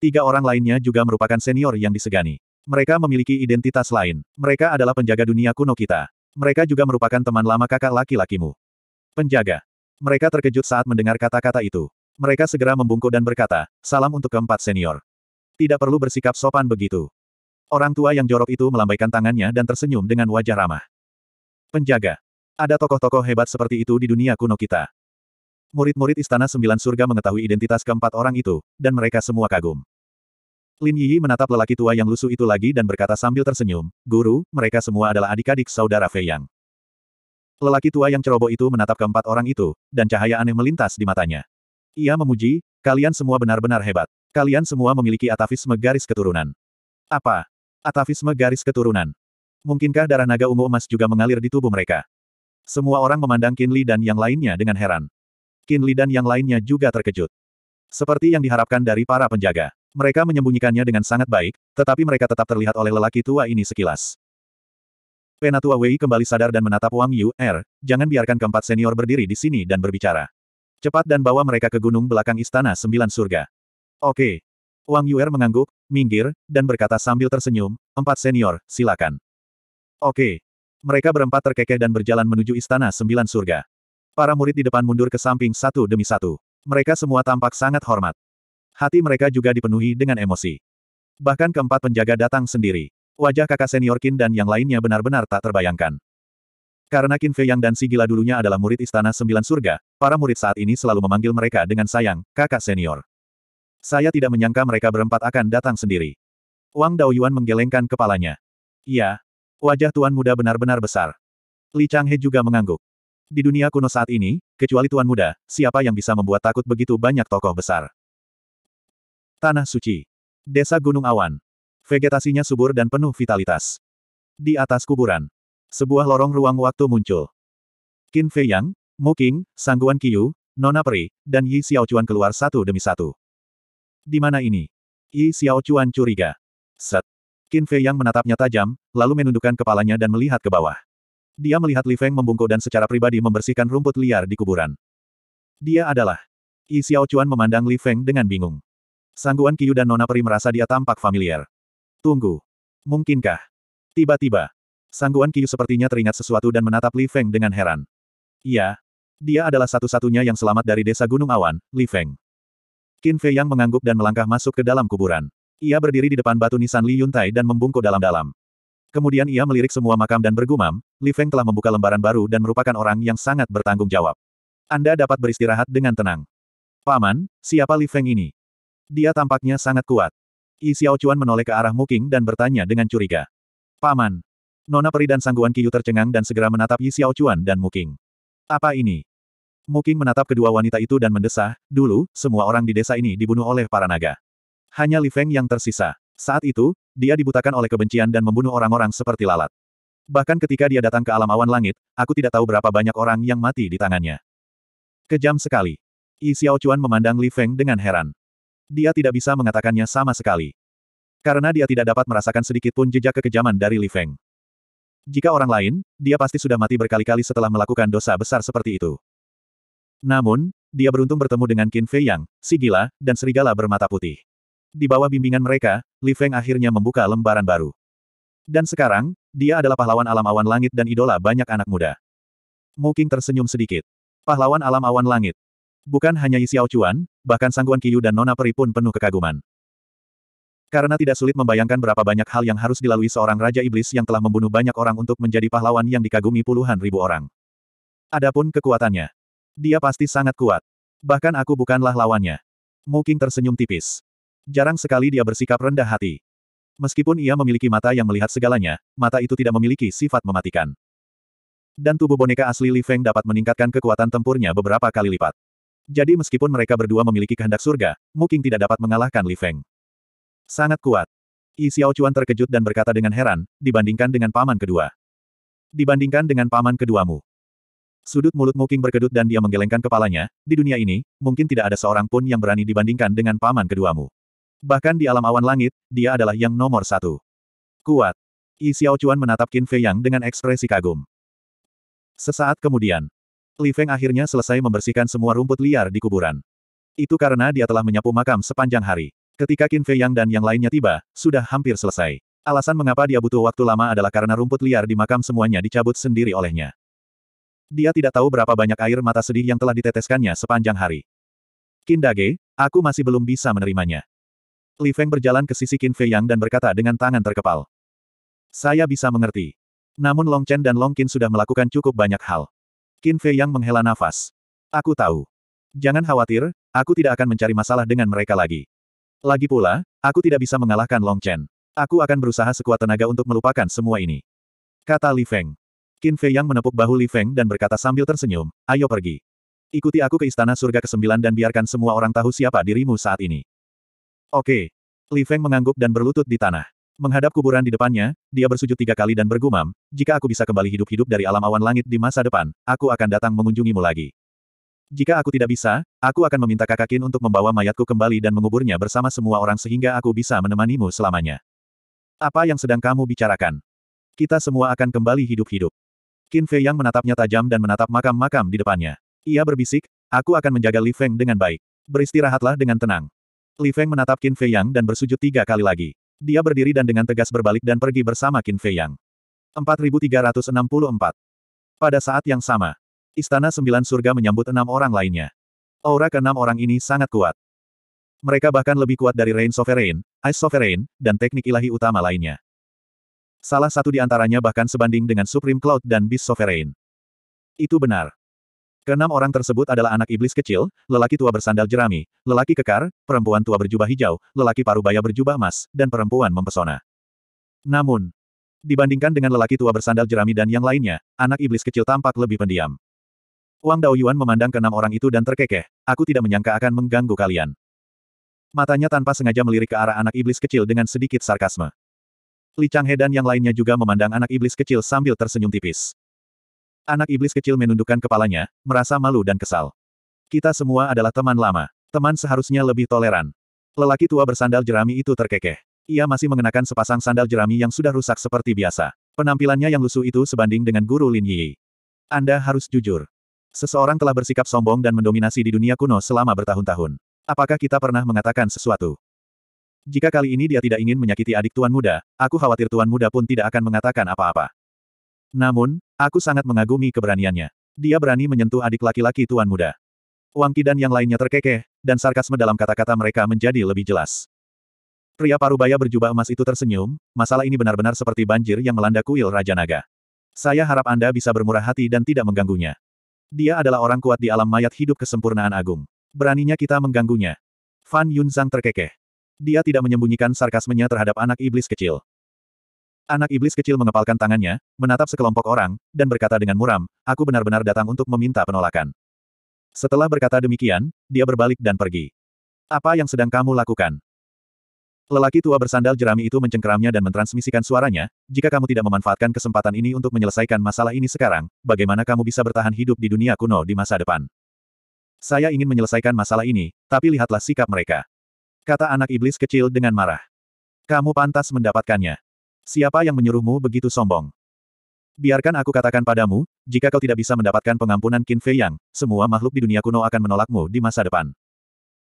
Speaker 1: Tiga orang lainnya juga merupakan senior yang disegani. Mereka memiliki identitas lain. Mereka adalah penjaga dunia kuno kita. Mereka juga merupakan teman lama kakak laki-lakimu. Penjaga. Mereka terkejut saat mendengar kata-kata itu. Mereka segera membungkuk dan berkata, salam untuk keempat senior. Tidak perlu bersikap sopan begitu. Orang tua yang jorok itu melambaikan tangannya dan tersenyum dengan wajah ramah. Penjaga. Ada tokoh-tokoh hebat seperti itu di dunia kuno kita. Murid-murid Istana Sembilan Surga mengetahui identitas keempat orang itu, dan mereka semua kagum. Lin Yi menatap lelaki tua yang lusuh itu lagi dan berkata sambil tersenyum, Guru, mereka semua adalah adik-adik saudara Fei Yang. Lelaki tua yang ceroboh itu menatap keempat orang itu, dan cahaya aneh melintas di matanya. Ia memuji, kalian semua benar-benar hebat. Kalian semua memiliki atavisme garis keturunan. Apa? Atavisme garis keturunan. Mungkinkah darah naga ungu emas juga mengalir di tubuh mereka? Semua orang memandang Kinli dan yang lainnya dengan heran. Kinli dan yang lainnya juga terkejut. Seperti yang diharapkan dari para penjaga. Mereka menyembunyikannya dengan sangat baik, tetapi mereka tetap terlihat oleh lelaki tua ini sekilas. Penatua Wei kembali sadar dan menatap Wang Yu, Er, jangan biarkan keempat senior berdiri di sini dan berbicara. Cepat dan bawa mereka ke gunung belakang istana sembilan surga. Oke. Wang Yuer mengangguk, minggir, dan berkata sambil tersenyum, empat senior, silakan. Oke. Mereka berempat terkekeh dan berjalan menuju istana sembilan surga. Para murid di depan mundur ke samping satu demi satu. Mereka semua tampak sangat hormat. Hati mereka juga dipenuhi dengan emosi. Bahkan keempat penjaga datang sendiri. Wajah kakak senior Qin dan yang lainnya benar-benar tak terbayangkan. Karena Qin Fei Yang dan si gila dulunya adalah murid Istana Sembilan Surga, para murid saat ini selalu memanggil mereka dengan sayang, kakak senior. Saya tidak menyangka mereka berempat akan datang sendiri. Wang Daoyuan menggelengkan kepalanya. Iya. Wajah tuan muda benar-benar besar. Li Changhe juga mengangguk. Di dunia kuno saat ini, kecuali tuan muda, siapa yang bisa membuat takut begitu banyak tokoh besar? Tanah Suci. Desa Gunung Awan. Vegetasinya subur dan penuh vitalitas. Di atas kuburan, sebuah lorong ruang waktu muncul. Qin Fei Yang, Mu Qing, Sangguan Qiu, Nona Peri, dan Yi Xiaochuan keluar satu demi satu. Di mana ini? Yi Xiaochuan curiga. Set. Qin Fei Yang menatapnya tajam, lalu menundukkan kepalanya dan melihat ke bawah. Dia melihat Li Feng membungkuk dan secara pribadi membersihkan rumput liar di kuburan. Dia adalah. Yi Xiaochuan memandang Li Feng dengan bingung. Sangguan Qiu dan Nona Peri merasa dia tampak familiar. Tunggu. Mungkinkah? Tiba-tiba, Sangguan Qiu sepertinya teringat sesuatu dan menatap Li Feng dengan heran. Iya. Dia adalah satu-satunya yang selamat dari desa Gunung Awan, Li Feng. Qin Fei Yang mengangguk dan melangkah masuk ke dalam kuburan. Ia berdiri di depan batu nisan Li Yuntai dan membungkuk dalam-dalam. Kemudian ia melirik semua makam dan bergumam, Li Feng telah membuka lembaran baru dan merupakan orang yang sangat bertanggung jawab. Anda dapat beristirahat dengan tenang. Paman, siapa Li Feng ini? Dia tampaknya sangat kuat. Yi Xiaochuan menoleh ke arah Muking dan bertanya dengan curiga. Paman, Nona Peri dan Sangguan Kiyu tercengang dan segera menatap Yi Chuan dan Muking. Apa ini? Muking menatap kedua wanita itu dan mendesah, dulu, semua orang di desa ini dibunuh oleh para naga. Hanya Li Feng yang tersisa. Saat itu, dia dibutakan oleh kebencian dan membunuh orang-orang seperti lalat. Bahkan ketika dia datang ke alam awan langit, aku tidak tahu berapa banyak orang yang mati di tangannya. Kejam sekali. Yi Chuan memandang Li Feng dengan heran. Dia tidak bisa mengatakannya sama sekali. Karena dia tidak dapat merasakan sedikit pun jejak kekejaman dari Li Feng. Jika orang lain, dia pasti sudah mati berkali-kali setelah melakukan dosa besar seperti itu. Namun, dia beruntung bertemu dengan Qin Fei Yang, si gila, dan serigala bermata putih. Di bawah bimbingan mereka, Li Feng akhirnya membuka lembaran baru. Dan sekarang, dia adalah pahlawan alam awan langit dan idola banyak anak muda. Mu tersenyum sedikit. Pahlawan alam awan langit. Bukan hanya Yi Xiao bahkan Sangguan Qiyu dan Nona Peri pun penuh kekaguman. Karena tidak sulit membayangkan berapa banyak hal yang harus dilalui seorang Raja Iblis yang telah membunuh banyak orang untuk menjadi pahlawan yang dikagumi puluhan ribu orang. Adapun kekuatannya. Dia pasti sangat kuat. Bahkan aku bukanlah lawannya. Mungkin tersenyum tipis. Jarang sekali dia bersikap rendah hati. Meskipun ia memiliki mata yang melihat segalanya, mata itu tidak memiliki sifat mematikan. Dan tubuh boneka asli Li Feng dapat meningkatkan kekuatan tempurnya beberapa kali lipat. Jadi meskipun mereka berdua memiliki kehendak surga, Muking tidak dapat mengalahkan Li Feng. Sangat kuat. Yi Xiaochuan terkejut dan berkata dengan heran, dibandingkan dengan paman kedua. Dibandingkan dengan paman keduamu. Sudut mulut Muking berkedut dan dia menggelengkan kepalanya, di dunia ini, mungkin tidak ada seorang pun yang berani dibandingkan dengan paman keduamu. Bahkan di alam awan langit, dia adalah yang nomor satu. Kuat. Yi Xiaochuan menatap Qin Fei Yang dengan ekspresi kagum. Sesaat kemudian, Li Feng akhirnya selesai membersihkan semua rumput liar di kuburan. Itu karena dia telah menyapu makam sepanjang hari. Ketika Qin Fei Yang dan yang lainnya tiba, sudah hampir selesai. Alasan mengapa dia butuh waktu lama adalah karena rumput liar di makam semuanya dicabut sendiri olehnya. Dia tidak tahu berapa banyak air mata sedih yang telah diteteskannya sepanjang hari. Qin Dage, aku masih belum bisa menerimanya. Li Feng berjalan ke sisi Qin Fei Yang dan berkata dengan tangan terkepal. Saya bisa mengerti. Namun Long Chen dan Long Qin sudah melakukan cukup banyak hal. Qin Fei Yang menghela nafas. Aku tahu. Jangan khawatir, aku tidak akan mencari masalah dengan mereka lagi. Lagi pula, aku tidak bisa mengalahkan Long Chen. Aku akan berusaha sekuat tenaga untuk melupakan semua ini. Kata Li Feng. Qin Fei Yang menepuk bahu Li Feng dan berkata sambil tersenyum, ayo pergi. Ikuti aku ke Istana Surga ke-9 dan biarkan semua orang tahu siapa dirimu saat ini. Oke. Li Feng mengangguk dan berlutut di tanah. Menghadap kuburan di depannya, dia bersujud tiga kali dan bergumam, jika aku bisa kembali hidup-hidup dari alam awan langit di masa depan, aku akan datang mengunjungimu lagi. Jika aku tidak bisa, aku akan meminta kakak Kin untuk membawa mayatku kembali dan menguburnya bersama semua orang sehingga aku bisa menemanimu selamanya. Apa yang sedang kamu bicarakan? Kita semua akan kembali hidup-hidup. Qin Fei yang menatapnya tajam dan menatap makam-makam di depannya. Ia berbisik, aku akan menjaga Li Feng dengan baik. Beristirahatlah dengan tenang. Li Feng menatap Qin Fei Yang dan bersujud tiga kali lagi. Dia berdiri dan dengan tegas berbalik dan pergi bersama Qin Fei Yang. 4364 Pada saat yang sama, Istana Sembilan Surga menyambut enam orang lainnya. Aura keenam orang ini sangat kuat. Mereka bahkan lebih kuat dari Rain Sovereign, Ice Sovereign, dan teknik ilahi utama lainnya. Salah satu di antaranya bahkan sebanding dengan Supreme Cloud dan Beast Sovereign. Itu benar. Keenam orang tersebut adalah anak iblis kecil, lelaki tua bersandal jerami, lelaki kekar, perempuan tua berjubah hijau, lelaki baya berjubah emas, dan perempuan mempesona. Namun, dibandingkan dengan lelaki tua bersandal jerami dan yang lainnya, anak iblis kecil tampak lebih pendiam. Wang Daoyuan memandang ke enam orang itu dan terkekeh, aku tidak menyangka akan mengganggu kalian. Matanya tanpa sengaja melirik ke arah anak iblis kecil dengan sedikit sarkasme. Li Changhe dan yang lainnya juga memandang anak iblis kecil sambil tersenyum tipis. Anak iblis kecil menundukkan kepalanya, merasa malu dan kesal. Kita semua adalah teman lama. Teman seharusnya lebih toleran. Lelaki tua bersandal jerami itu terkekeh. Ia masih mengenakan sepasang sandal jerami yang sudah rusak seperti biasa. Penampilannya yang lusuh itu sebanding dengan guru Lin Yi. Anda harus jujur. Seseorang telah bersikap sombong dan mendominasi di dunia kuno selama bertahun-tahun. Apakah kita pernah mengatakan sesuatu? Jika kali ini dia tidak ingin menyakiti adik tuan muda, aku khawatir tuan muda pun tidak akan mengatakan apa-apa. Namun, aku sangat mengagumi keberaniannya. Dia berani menyentuh adik laki-laki tuan muda. Wang Kidan yang lainnya terkekeh, dan sarkasme dalam kata-kata mereka menjadi lebih jelas. Pria parubaya berjubah emas itu tersenyum, masalah ini benar-benar seperti banjir yang melanda kuil Raja Naga. Saya harap Anda bisa bermurah hati dan tidak mengganggunya. Dia adalah orang kuat di alam mayat hidup kesempurnaan agung. Beraninya kita mengganggunya. Fan Yunzang terkekeh. Dia tidak menyembunyikan sarkasmenya terhadap anak iblis kecil. Anak iblis kecil mengepalkan tangannya, menatap sekelompok orang, dan berkata dengan muram, aku benar-benar datang untuk meminta penolakan. Setelah berkata demikian, dia berbalik dan pergi. Apa yang sedang kamu lakukan? Lelaki tua bersandal jerami itu mencengkeramnya dan mentransmisikan suaranya, jika kamu tidak memanfaatkan kesempatan ini untuk menyelesaikan masalah ini sekarang, bagaimana kamu bisa bertahan hidup di dunia kuno di masa depan? Saya ingin menyelesaikan masalah ini, tapi lihatlah sikap mereka. Kata anak iblis kecil dengan marah. Kamu pantas mendapatkannya. Siapa yang menyuruhmu begitu sombong? Biarkan aku katakan padamu, jika kau tidak bisa mendapatkan pengampunan Qin Fei Yang, semua makhluk di dunia kuno akan menolakmu di masa depan.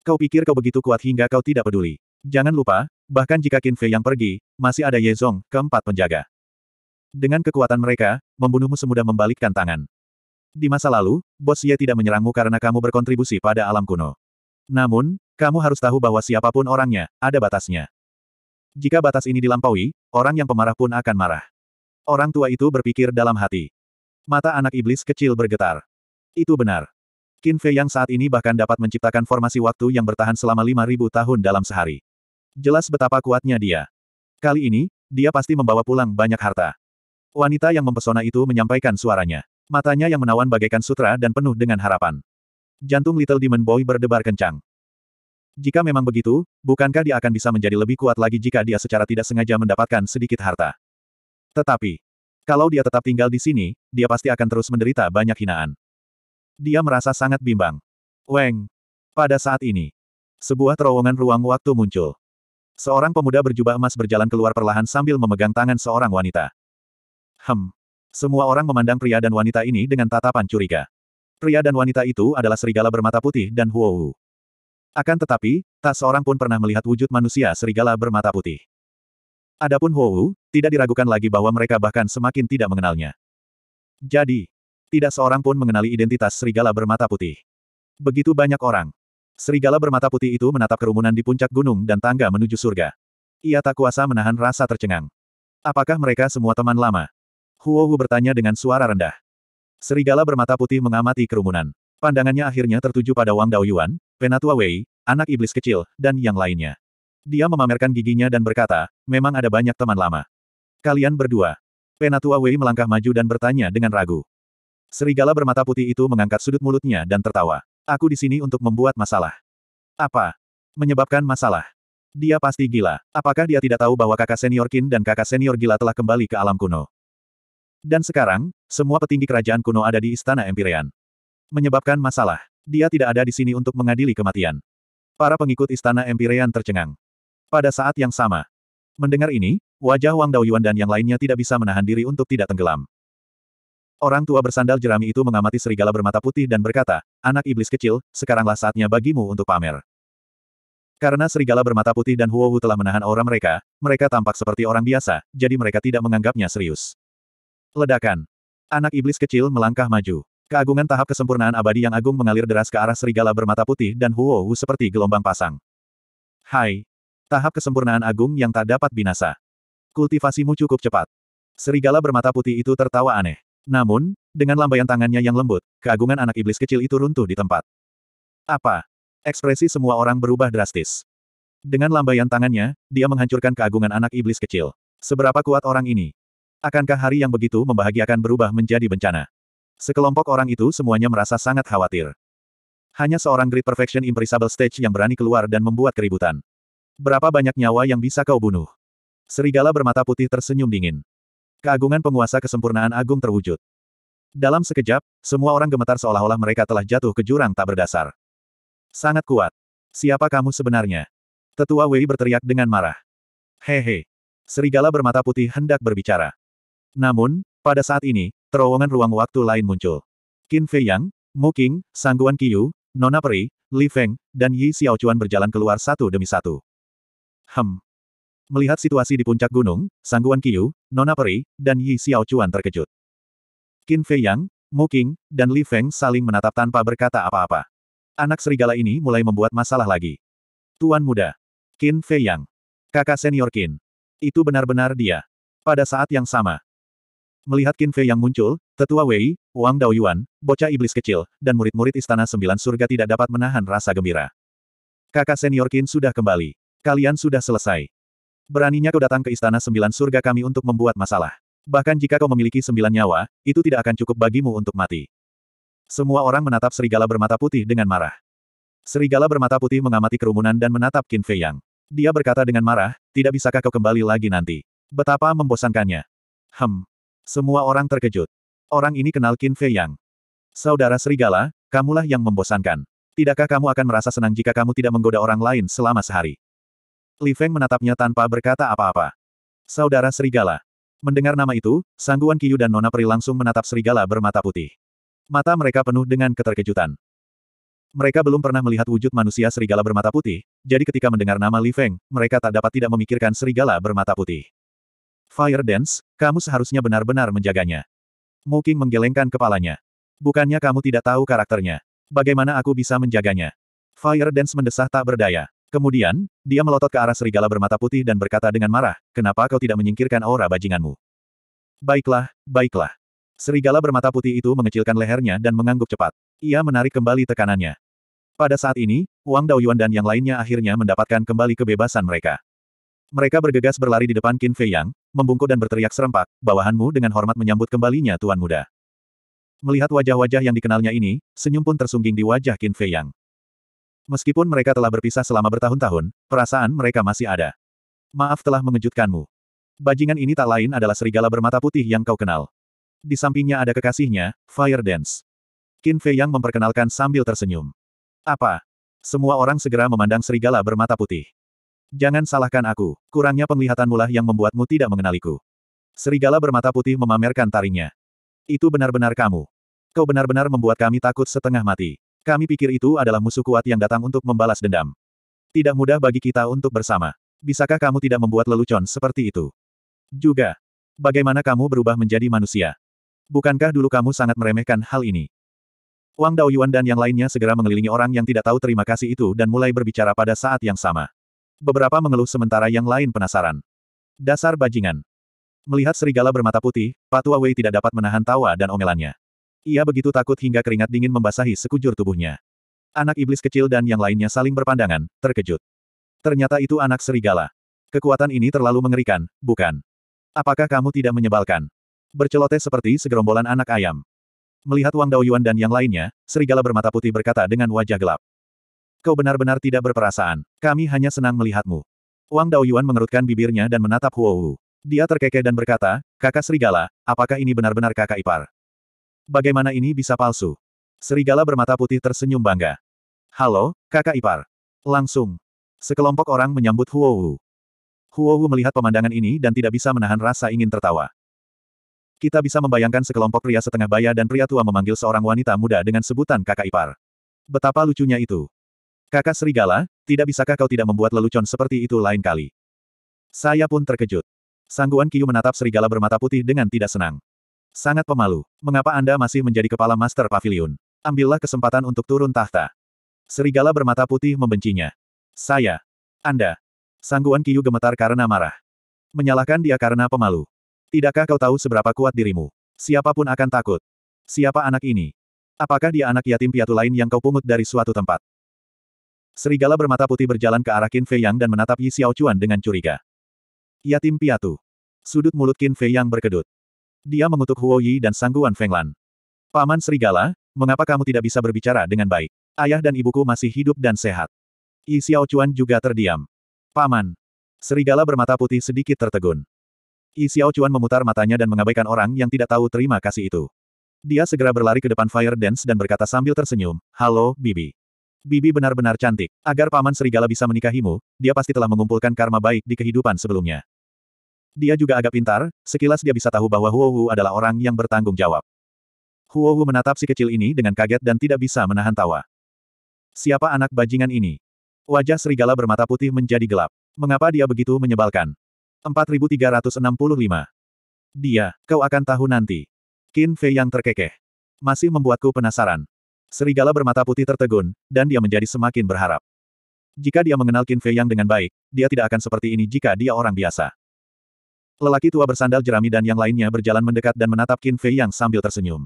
Speaker 1: Kau pikir kau begitu kuat hingga kau tidak peduli. Jangan lupa, bahkan jika Qin Fei yang pergi, masih ada Ye Zong, keempat penjaga. Dengan kekuatan mereka, membunuhmu semudah membalikkan tangan. Di masa lalu, Bos Ye tidak menyerangmu karena kamu berkontribusi pada alam kuno. Namun, kamu harus tahu bahwa siapapun orangnya, ada batasnya. Jika batas ini dilampaui, orang yang pemarah pun akan marah. Orang tua itu berpikir dalam hati. Mata anak iblis kecil bergetar. Itu benar. Qin Fei yang saat ini bahkan dapat menciptakan formasi waktu yang bertahan selama 5.000 tahun dalam sehari. Jelas betapa kuatnya dia. Kali ini, dia pasti membawa pulang banyak harta. Wanita yang mempesona itu menyampaikan suaranya. Matanya yang menawan bagaikan sutra dan penuh dengan harapan. Jantung Little Demon Boy berdebar kencang. Jika memang begitu, bukankah dia akan bisa menjadi lebih kuat lagi jika dia secara tidak sengaja mendapatkan sedikit harta? Tetapi, kalau dia tetap tinggal di sini, dia pasti akan terus menderita banyak hinaan. Dia merasa sangat bimbang. Weng! Pada saat ini, sebuah terowongan ruang waktu muncul. Seorang pemuda berjubah emas berjalan keluar perlahan sambil memegang tangan seorang wanita. Hem. Semua orang memandang pria dan wanita ini dengan tatapan curiga. Pria dan wanita itu adalah serigala bermata putih dan Huowu. Akan tetapi, tak seorang pun pernah melihat wujud manusia serigala bermata putih. Adapun Huowu, tidak diragukan lagi bahwa mereka bahkan semakin tidak mengenalnya. Jadi, tidak seorang pun mengenali identitas serigala bermata putih. Begitu banyak orang, Serigala bermata putih itu menatap kerumunan di puncak gunung dan tangga menuju surga. Ia tak kuasa menahan rasa tercengang. Apakah mereka semua teman lama? Huo Hu bertanya dengan suara rendah. Serigala bermata putih mengamati kerumunan. Pandangannya akhirnya tertuju pada Wang Daoyuan, Penatua Wei, anak iblis kecil, dan yang lainnya. Dia memamerkan giginya dan berkata, memang ada banyak teman lama. Kalian berdua. Penatua Wei melangkah maju dan bertanya dengan ragu. Serigala bermata putih itu mengangkat sudut mulutnya dan tertawa. Aku di sini untuk membuat masalah. Apa? Menyebabkan masalah. Dia pasti gila. Apakah dia tidak tahu bahwa kakak senior Kin dan kakak senior gila telah kembali ke alam kuno? Dan sekarang, semua petinggi kerajaan kuno ada di istana Empyrean. Menyebabkan masalah. Dia tidak ada di sini untuk mengadili kematian. Para pengikut istana Empyrean tercengang. Pada saat yang sama. Mendengar ini, wajah Wang Daoyuan dan yang lainnya tidak bisa menahan diri untuk tidak tenggelam. Orang tua bersandal jerami itu mengamati serigala bermata putih dan berkata, anak iblis kecil, sekaranglah saatnya bagimu untuk pamer. Karena serigala bermata putih dan Huowu telah menahan aura mereka, mereka tampak seperti orang biasa, jadi mereka tidak menganggapnya serius. Ledakan. Anak iblis kecil melangkah maju. Keagungan tahap kesempurnaan abadi yang agung mengalir deras ke arah serigala bermata putih dan Huowu seperti gelombang pasang. Hai. Tahap kesempurnaan agung yang tak dapat binasa. Kultivasimu cukup cepat. Serigala bermata putih itu tertawa aneh. Namun, dengan lambaian tangannya yang lembut, keagungan anak iblis kecil itu runtuh di tempat. Apa? Ekspresi semua orang berubah drastis. Dengan lambaian tangannya, dia menghancurkan keagungan anak iblis kecil. Seberapa kuat orang ini? Akankah hari yang begitu membahagiakan berubah menjadi bencana? Sekelompok orang itu semuanya merasa sangat khawatir. Hanya seorang Great Perfection Imperishable Stage yang berani keluar dan membuat keributan. Berapa banyak nyawa yang bisa kau bunuh? Serigala bermata putih tersenyum dingin. Keagungan penguasa kesempurnaan agung terwujud. Dalam sekejap, semua orang gemetar seolah-olah mereka telah jatuh ke jurang tak berdasar. Sangat kuat. Siapa kamu sebenarnya? Tetua Wei berteriak dengan marah. Hehe. Serigala bermata putih hendak berbicara. Namun, pada saat ini, terowongan ruang waktu lain muncul. Qin Fei Yang, Mu Qing, Sangguan Qiu, Nona Peri, Li Feng, dan Yi Xiaochuan berjalan keluar satu demi satu. Hem. Melihat situasi di puncak gunung, Sangguan Qiu, Nona Peri, dan Yi Xiaochuan terkejut. Qin Fei Yang, Mu Qing, dan Li Feng saling menatap tanpa berkata apa-apa. Anak serigala ini mulai membuat masalah lagi. Tuan muda. Qin Fei Yang. Kakak senior Qin. Itu benar-benar dia. Pada saat yang sama. Melihat Qin Fei yang muncul, tetua Wei, Wang Daoyuan, bocah iblis kecil, dan murid-murid istana sembilan surga tidak dapat menahan rasa gembira. Kakak senior Qin sudah kembali. Kalian sudah selesai. Beraninya kau datang ke istana sembilan surga kami untuk membuat masalah. Bahkan jika kau memiliki sembilan nyawa, itu tidak akan cukup bagimu untuk mati. Semua orang menatap serigala bermata putih dengan marah. Serigala bermata putih mengamati kerumunan dan menatap Qin Fei Yang. Dia berkata dengan marah, tidak bisakah kau kembali lagi nanti. Betapa membosankannya. Hem. Semua orang terkejut. Orang ini kenal Qin Fei Yang. Saudara serigala, kamulah yang membosankan. Tidakkah kamu akan merasa senang jika kamu tidak menggoda orang lain selama sehari? Li Feng menatapnya tanpa berkata apa-apa. Saudara Serigala. Mendengar nama itu, Sangguan Kiyu dan Nona Peri langsung menatap Serigala bermata putih. Mata mereka penuh dengan keterkejutan. Mereka belum pernah melihat wujud manusia serigala bermata putih, jadi ketika mendengar nama Li Feng, mereka tak dapat tidak memikirkan serigala bermata putih. Fire Dance, kamu seharusnya benar-benar menjaganya. Moking menggelengkan kepalanya. Bukannya kamu tidak tahu karakternya. Bagaimana aku bisa menjaganya? Fire Dance mendesah tak berdaya. Kemudian, dia melotot ke arah serigala bermata putih dan berkata dengan marah, kenapa kau tidak menyingkirkan aura bajinganmu? Baiklah, baiklah. Serigala bermata putih itu mengecilkan lehernya dan mengangguk cepat. Ia menarik kembali tekanannya. Pada saat ini, Wang Daoyuan dan yang lainnya akhirnya mendapatkan kembali kebebasan mereka. Mereka bergegas berlari di depan Qin Fei Yang, membungkuk dan berteriak serempak, bawahanmu dengan hormat menyambut kembalinya Tuan Muda. Melihat wajah-wajah yang dikenalnya ini, senyum pun tersungging di wajah Qin Fei Yang. Meskipun mereka telah berpisah selama bertahun-tahun, perasaan mereka masih ada. Maaf telah mengejutkanmu. Bajingan ini tak lain adalah serigala bermata putih yang kau kenal. Di sampingnya ada kekasihnya, Fire Dance. Qin Fei yang memperkenalkan sambil tersenyum. Apa? Semua orang segera memandang serigala bermata putih. Jangan salahkan aku, kurangnya penglihatanmulah yang membuatmu tidak mengenaliku. Serigala bermata putih memamerkan taringnya. Itu benar-benar kamu. Kau benar-benar membuat kami takut setengah mati. Kami pikir itu adalah musuh kuat yang datang untuk membalas dendam. Tidak mudah bagi kita untuk bersama. Bisakah kamu tidak membuat lelucon seperti itu? Juga. Bagaimana kamu berubah menjadi manusia? Bukankah dulu kamu sangat meremehkan hal ini? Wang Daoyuan dan yang lainnya segera mengelilingi orang yang tidak tahu terima kasih itu dan mulai berbicara pada saat yang sama. Beberapa mengeluh sementara yang lain penasaran. Dasar bajingan. Melihat serigala bermata putih, Patua Wei tidak dapat menahan tawa dan omelannya. Ia begitu takut hingga keringat dingin membasahi sekujur tubuhnya. Anak iblis kecil dan yang lainnya saling berpandangan, terkejut. Ternyata itu anak serigala. Kekuatan ini terlalu mengerikan, bukan? Apakah kamu tidak menyebalkan? Berceloteh seperti segerombolan anak ayam. Melihat Wang Daoyuan dan yang lainnya, serigala bermata putih berkata dengan wajah gelap. Kau benar-benar tidak berperasaan. Kami hanya senang melihatmu. Wang Daoyuan mengerutkan bibirnya dan menatap Huo Wu. Dia terkekeh dan berkata, kakak serigala, apakah ini benar-benar kakak ipar? Bagaimana ini bisa palsu? Serigala bermata putih tersenyum bangga. Halo, kakak ipar. Langsung. Sekelompok orang menyambut Huo Wu. Huo Wu melihat pemandangan ini dan tidak bisa menahan rasa ingin tertawa. Kita bisa membayangkan sekelompok pria setengah baya dan pria tua memanggil seorang wanita muda dengan sebutan kakak ipar. Betapa lucunya itu. Kakak serigala, tidak bisakah kau tidak membuat lelucon seperti itu lain kali? Saya pun terkejut. Sangguan Kiyu menatap serigala bermata putih dengan tidak senang. Sangat pemalu. Mengapa Anda masih menjadi kepala Master Pavilion? Ambillah kesempatan untuk turun tahta. Serigala bermata putih membencinya. Saya. Anda. Sangguan Kiyu gemetar karena marah. Menyalahkan dia karena pemalu. Tidakkah kau tahu seberapa kuat dirimu? Siapapun akan takut. Siapa anak ini? Apakah dia anak yatim piatu lain yang kau pungut dari suatu tempat? Serigala bermata putih berjalan ke arah Qin Fei Yang dan menatap Yi Xiaochuan dengan curiga. Yatim piatu. Sudut mulut Qin Fei Yang berkedut. Dia mengutuk Huo Yi dan Sangguan Fenglan. Paman Serigala, mengapa kamu tidak bisa berbicara dengan baik? Ayah dan ibuku masih hidup dan sehat. Yi Chuan juga terdiam. Paman. Serigala bermata putih sedikit tertegun. Yi Chuan memutar matanya dan mengabaikan orang yang tidak tahu terima kasih itu. Dia segera berlari ke depan Fire Dance dan berkata sambil tersenyum, Halo, Bibi. Bibi benar-benar cantik. Agar Paman Serigala bisa menikahimu, dia pasti telah mengumpulkan karma baik di kehidupan sebelumnya. Dia juga agak pintar, sekilas dia bisa tahu bahwa Huo adalah orang yang bertanggung jawab. Huo menatap si kecil ini dengan kaget dan tidak bisa menahan tawa. Siapa anak bajingan ini? Wajah serigala bermata putih menjadi gelap. Mengapa dia begitu menyebalkan? 4365. Dia, kau akan tahu nanti. Qin Fei yang terkekeh. Masih membuatku penasaran. Serigala bermata putih tertegun, dan dia menjadi semakin berharap. Jika dia mengenal Qin Fei yang dengan baik, dia tidak akan seperti ini jika dia orang biasa. Lelaki tua bersandal jerami dan yang lainnya berjalan mendekat dan menatap Qin Fei Yang sambil tersenyum.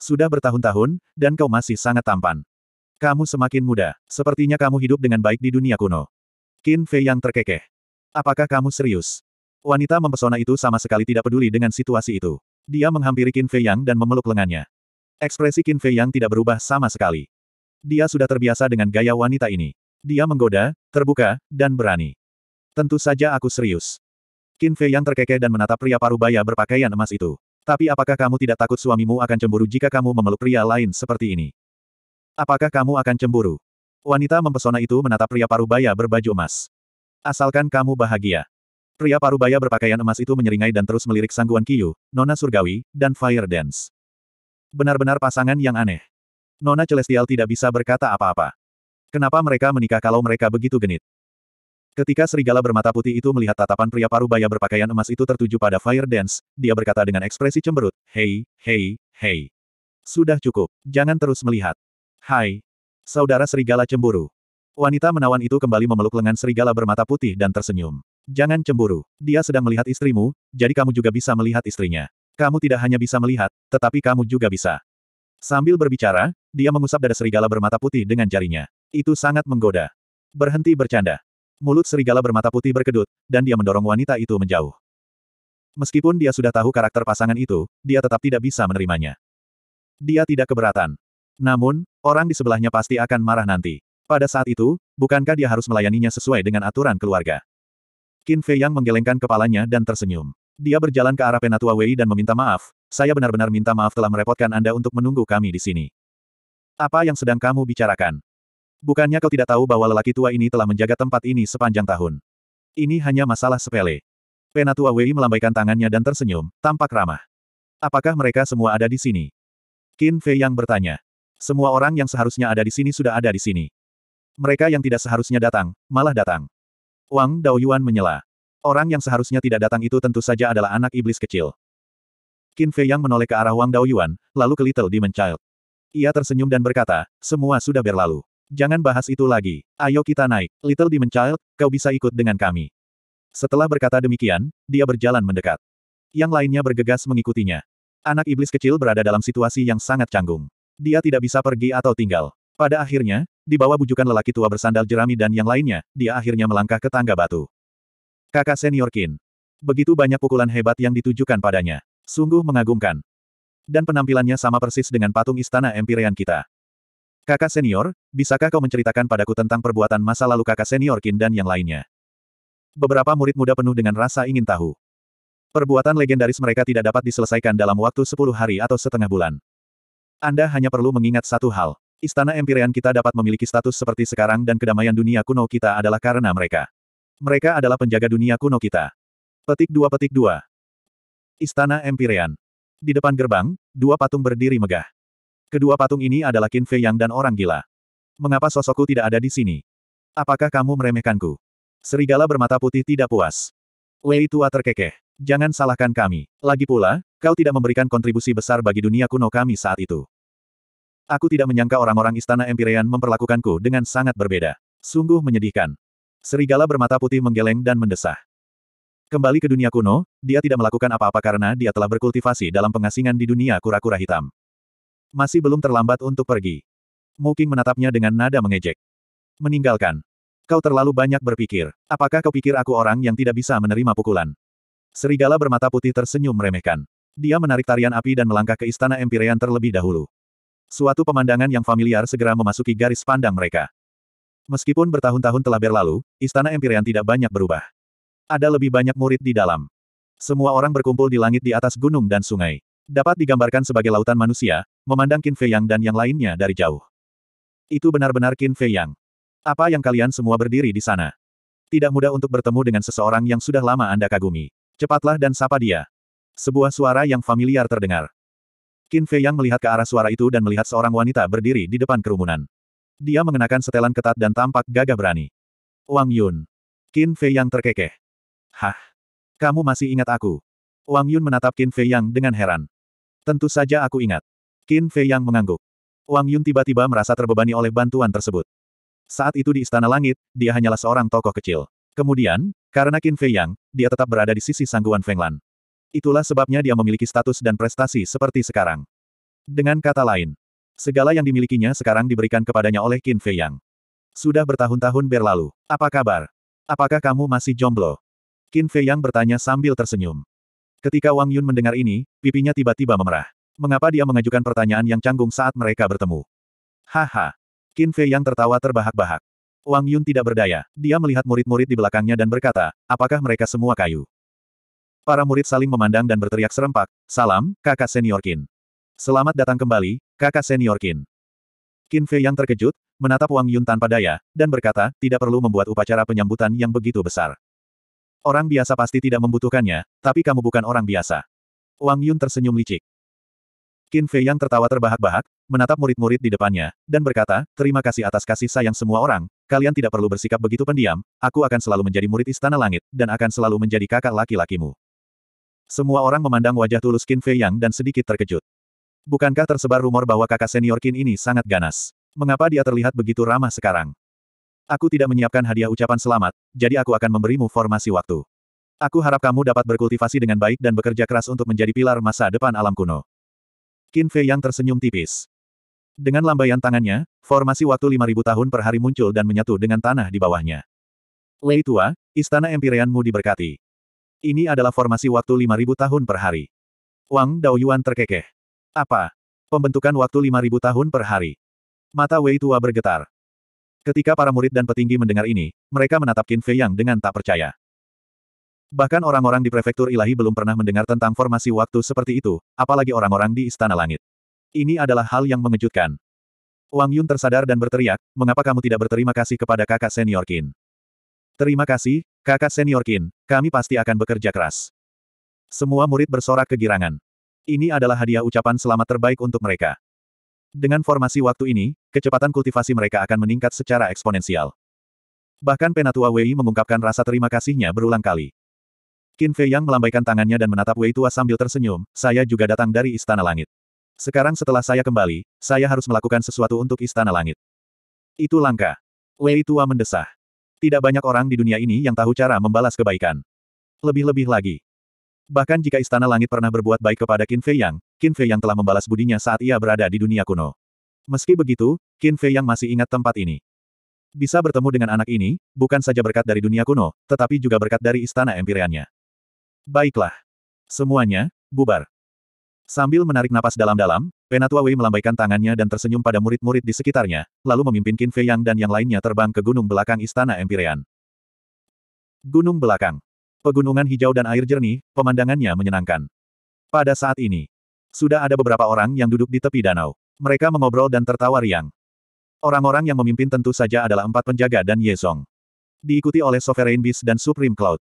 Speaker 1: Sudah bertahun-tahun, dan kau masih sangat tampan. Kamu semakin muda, sepertinya kamu hidup dengan baik di dunia kuno. Qin Fei Yang terkekeh. Apakah kamu serius? Wanita mempesona itu sama sekali tidak peduli dengan situasi itu. Dia menghampiri Qin Fei Yang dan memeluk lengannya. Ekspresi Qin Fei Yang tidak berubah sama sekali. Dia sudah terbiasa dengan gaya wanita ini. Dia menggoda, terbuka, dan berani. Tentu saja aku serius. Qin Fei yang terkekeh dan menatap pria parubaya berpakaian emas itu. Tapi apakah kamu tidak takut suamimu akan cemburu jika kamu memeluk pria lain seperti ini? Apakah kamu akan cemburu? Wanita mempesona itu menatap pria parubaya berbaju emas. Asalkan kamu bahagia. Pria parubaya berpakaian emas itu menyeringai dan terus melirik sangguan Kiyu, Nona Surgawi, dan Fire Dance. Benar-benar pasangan yang aneh. Nona Celestial tidak bisa berkata apa-apa. Kenapa mereka menikah kalau mereka begitu genit? Ketika serigala bermata putih itu melihat tatapan pria paruh baya berpakaian emas itu tertuju pada Fire Dance, dia berkata dengan ekspresi cemberut,
Speaker 2: Hei, hei, hei.
Speaker 1: Sudah cukup, jangan terus melihat. Hai. Saudara serigala cemburu. Wanita menawan itu kembali memeluk lengan serigala bermata putih dan tersenyum. Jangan cemburu, dia sedang melihat istrimu, jadi kamu juga bisa melihat istrinya. Kamu tidak hanya bisa melihat, tetapi kamu juga bisa. Sambil berbicara, dia mengusap dada serigala bermata putih dengan jarinya. Itu sangat menggoda. Berhenti bercanda. Mulut serigala bermata putih berkedut, dan dia mendorong wanita itu menjauh. Meskipun dia sudah tahu karakter pasangan itu, dia tetap tidak bisa menerimanya. Dia tidak keberatan. Namun, orang di sebelahnya pasti akan marah nanti. Pada saat itu, bukankah dia harus melayaninya sesuai dengan aturan keluarga? Qin Fei Yang menggelengkan kepalanya dan tersenyum. Dia berjalan ke arah Penatua Wei dan meminta maaf, saya benar-benar minta maaf telah merepotkan Anda untuk menunggu kami di sini. Apa yang sedang kamu bicarakan? Bukannya kau tidak tahu bahwa lelaki tua ini telah menjaga tempat ini sepanjang tahun. Ini hanya masalah sepele. Penatua Wei melambaikan tangannya dan tersenyum, tampak ramah. Apakah mereka semua ada di sini? Qin Fei yang bertanya. Semua orang yang seharusnya ada di sini sudah ada di sini. Mereka yang tidak seharusnya datang, malah datang. Wang Daoyuan menyela. Orang yang seharusnya tidak datang itu tentu saja adalah anak iblis kecil. Qin Fei yang menoleh ke arah Wang Daoyuan, lalu ke Little Demon Child. Ia tersenyum dan berkata, semua sudah berlalu. Jangan bahas itu lagi. Ayo kita naik. Little Demon Child, kau bisa ikut dengan kami. Setelah berkata demikian, dia berjalan mendekat. Yang lainnya bergegas mengikutinya. Anak iblis kecil berada dalam situasi yang sangat canggung. Dia tidak bisa pergi atau tinggal. Pada akhirnya, di bawah bujukan lelaki tua bersandal jerami dan yang lainnya, dia akhirnya melangkah ke tangga batu. Kakak senior Kin. Begitu banyak pukulan hebat yang ditujukan padanya. Sungguh mengagumkan. Dan penampilannya sama persis dengan patung istana Empyrean kita. Kakak senior, bisakah kau menceritakan padaku tentang perbuatan masa lalu kakak senior Kin dan yang lainnya? Beberapa murid muda penuh dengan rasa ingin tahu. Perbuatan legendaris mereka tidak dapat diselesaikan dalam waktu 10 hari atau setengah bulan. Anda hanya perlu mengingat satu hal. Istana Empyrean kita dapat memiliki status seperti sekarang dan kedamaian dunia kuno kita adalah karena mereka. Mereka adalah penjaga dunia kuno kita. Petik 2 Petik 2 Istana Empyrean Di depan gerbang, dua patung berdiri megah. Kedua patung ini adalah Qin Fei Yang dan orang gila. Mengapa sosokku tidak ada di sini? Apakah kamu meremehkanku? Serigala bermata putih tidak puas. Wei tua terkekeh. Jangan salahkan kami. Lagi pula, kau tidak memberikan kontribusi besar bagi dunia kuno kami saat itu. Aku tidak menyangka orang-orang istana Empirean memperlakukanku dengan sangat berbeda. Sungguh menyedihkan. Serigala bermata putih menggeleng dan mendesah. Kembali ke dunia kuno, dia tidak melakukan apa-apa karena dia telah berkultivasi dalam pengasingan di dunia kura-kura hitam. Masih belum terlambat untuk pergi. Muking menatapnya dengan nada mengejek. Meninggalkan. Kau terlalu banyak berpikir. Apakah kau pikir aku orang yang tidak bisa menerima pukulan? Serigala bermata putih tersenyum meremehkan. Dia menarik tarian api dan melangkah ke istana Empirean terlebih dahulu. Suatu pemandangan yang familiar segera memasuki garis pandang mereka. Meskipun bertahun-tahun telah berlalu, istana Empirean tidak banyak berubah. Ada lebih banyak murid di dalam. Semua orang berkumpul di langit di atas gunung dan sungai. Dapat digambarkan sebagai lautan manusia, memandang Qin Fei Yang dan yang lainnya dari jauh. Itu benar-benar Qin Fei Yang. Apa yang kalian semua berdiri di sana? Tidak mudah untuk bertemu dengan seseorang yang sudah lama Anda kagumi. Cepatlah dan sapa dia. Sebuah suara yang familiar terdengar. Qin Fei Yang melihat ke arah suara itu dan melihat seorang wanita berdiri di depan kerumunan. Dia mengenakan setelan ketat dan tampak gagah berani. Wang Yun. Qin Fei Yang terkekeh. Hah? Kamu masih ingat aku? Wang Yun menatap Qin Fei Yang dengan heran. Tentu saja aku ingat. Qin Fei yang mengangguk. Wang Yun tiba-tiba merasa terbebani oleh bantuan tersebut. Saat itu di Istana Langit, dia hanyalah seorang tokoh kecil. Kemudian, karena Qin Fei Yang, dia tetap berada di sisi sangguan Fenglan. Itulah sebabnya dia memiliki status dan prestasi seperti sekarang. Dengan kata lain, segala yang dimilikinya sekarang diberikan kepadanya oleh Qin Fei Yang. Sudah bertahun-tahun berlalu. Apa kabar? Apakah kamu masih jomblo? Qin Fei Yang bertanya sambil tersenyum. Ketika Wang Yun mendengar ini, pipinya tiba-tiba memerah. Mengapa dia mengajukan pertanyaan yang canggung saat mereka bertemu? Haha. Qin Fei yang tertawa terbahak-bahak. Wang Yun tidak berdaya. Dia melihat murid-murid di belakangnya dan berkata, apakah mereka semua kayu? Para murid saling memandang dan berteriak serempak, salam, kakak senior Qin. Selamat datang kembali, kakak senior Qin. Qin Fei yang terkejut, menatap Wang Yun tanpa daya, dan berkata, tidak perlu membuat upacara penyambutan yang begitu besar. Orang biasa pasti tidak membutuhkannya, tapi kamu bukan orang biasa. Wang Yun tersenyum licik. Qin Fei yang tertawa terbahak-bahak, menatap murid-murid di depannya, dan berkata, terima kasih atas kasih sayang semua orang, kalian tidak perlu bersikap begitu pendiam, aku akan selalu menjadi murid istana langit, dan akan selalu menjadi kakak laki-lakimu. Semua orang memandang wajah tulus Qin Fei Yang dan sedikit terkejut. Bukankah tersebar rumor bahwa kakak senior Qin ini sangat ganas? Mengapa dia terlihat begitu ramah sekarang? Aku tidak menyiapkan hadiah ucapan selamat, jadi aku akan memberimu formasi waktu. Aku harap kamu dapat berkultivasi dengan baik dan bekerja keras untuk menjadi pilar masa depan alam kuno. Qin Fei yang tersenyum tipis. Dengan lambaian tangannya, formasi waktu 5000 tahun per hari muncul dan menyatu dengan tanah di bawahnya. Lei tua, istana empireanmu diberkati. Ini adalah formasi waktu 5000 tahun per hari. Wang Daoyuan terkekeh. Apa? Pembentukan waktu 5000 tahun per hari. Mata Wei tua bergetar. Ketika para murid dan petinggi mendengar ini, mereka menatap Qin Fei Yang dengan tak percaya. Bahkan orang-orang di prefektur ilahi belum pernah mendengar tentang formasi waktu seperti itu, apalagi orang-orang di istana langit. Ini adalah hal yang mengejutkan. Wang Yun tersadar dan berteriak, mengapa kamu tidak berterima kasih kepada kakak senior Qin? Terima kasih, kakak senior Qin, kami pasti akan bekerja keras. Semua murid bersorak kegirangan. Ini adalah hadiah ucapan selamat terbaik untuk mereka. Dengan formasi waktu ini, kecepatan kultivasi mereka akan meningkat secara eksponensial. Bahkan Penatua Wei mengungkapkan rasa terima kasihnya berulang kali. Qin Fei Yang melambaikan tangannya dan menatap Wei Tua sambil tersenyum, saya juga datang dari Istana Langit. Sekarang setelah saya kembali, saya harus melakukan sesuatu untuk Istana Langit. Itu langka. Wei Tua mendesah. Tidak banyak orang di dunia ini yang tahu cara membalas kebaikan. Lebih-lebih lagi. Bahkan jika Istana Langit pernah berbuat baik kepada Qin Fei Yang, Qin Fei Yang telah membalas budinya saat ia berada di dunia kuno. Meski begitu, Qin Fei Yang masih ingat tempat ini. Bisa bertemu dengan anak ini, bukan saja berkat dari dunia kuno, tetapi juga berkat dari istana Empireannya. Baiklah. Semuanya, bubar. Sambil menarik napas dalam-dalam, Penatua Wei melambaikan tangannya dan tersenyum pada murid-murid di sekitarnya, lalu memimpin Qin Fei Yang dan yang lainnya terbang ke gunung belakang Istana Empirean. Gunung belakang. Pegunungan hijau dan air jernih, pemandangannya menyenangkan. Pada saat ini, sudah ada beberapa orang yang duduk di tepi danau. Mereka mengobrol dan tertawa riang. Orang-orang yang memimpin tentu saja adalah empat penjaga dan Yesong. Diikuti oleh Sovereign Beast dan Supreme Cloud.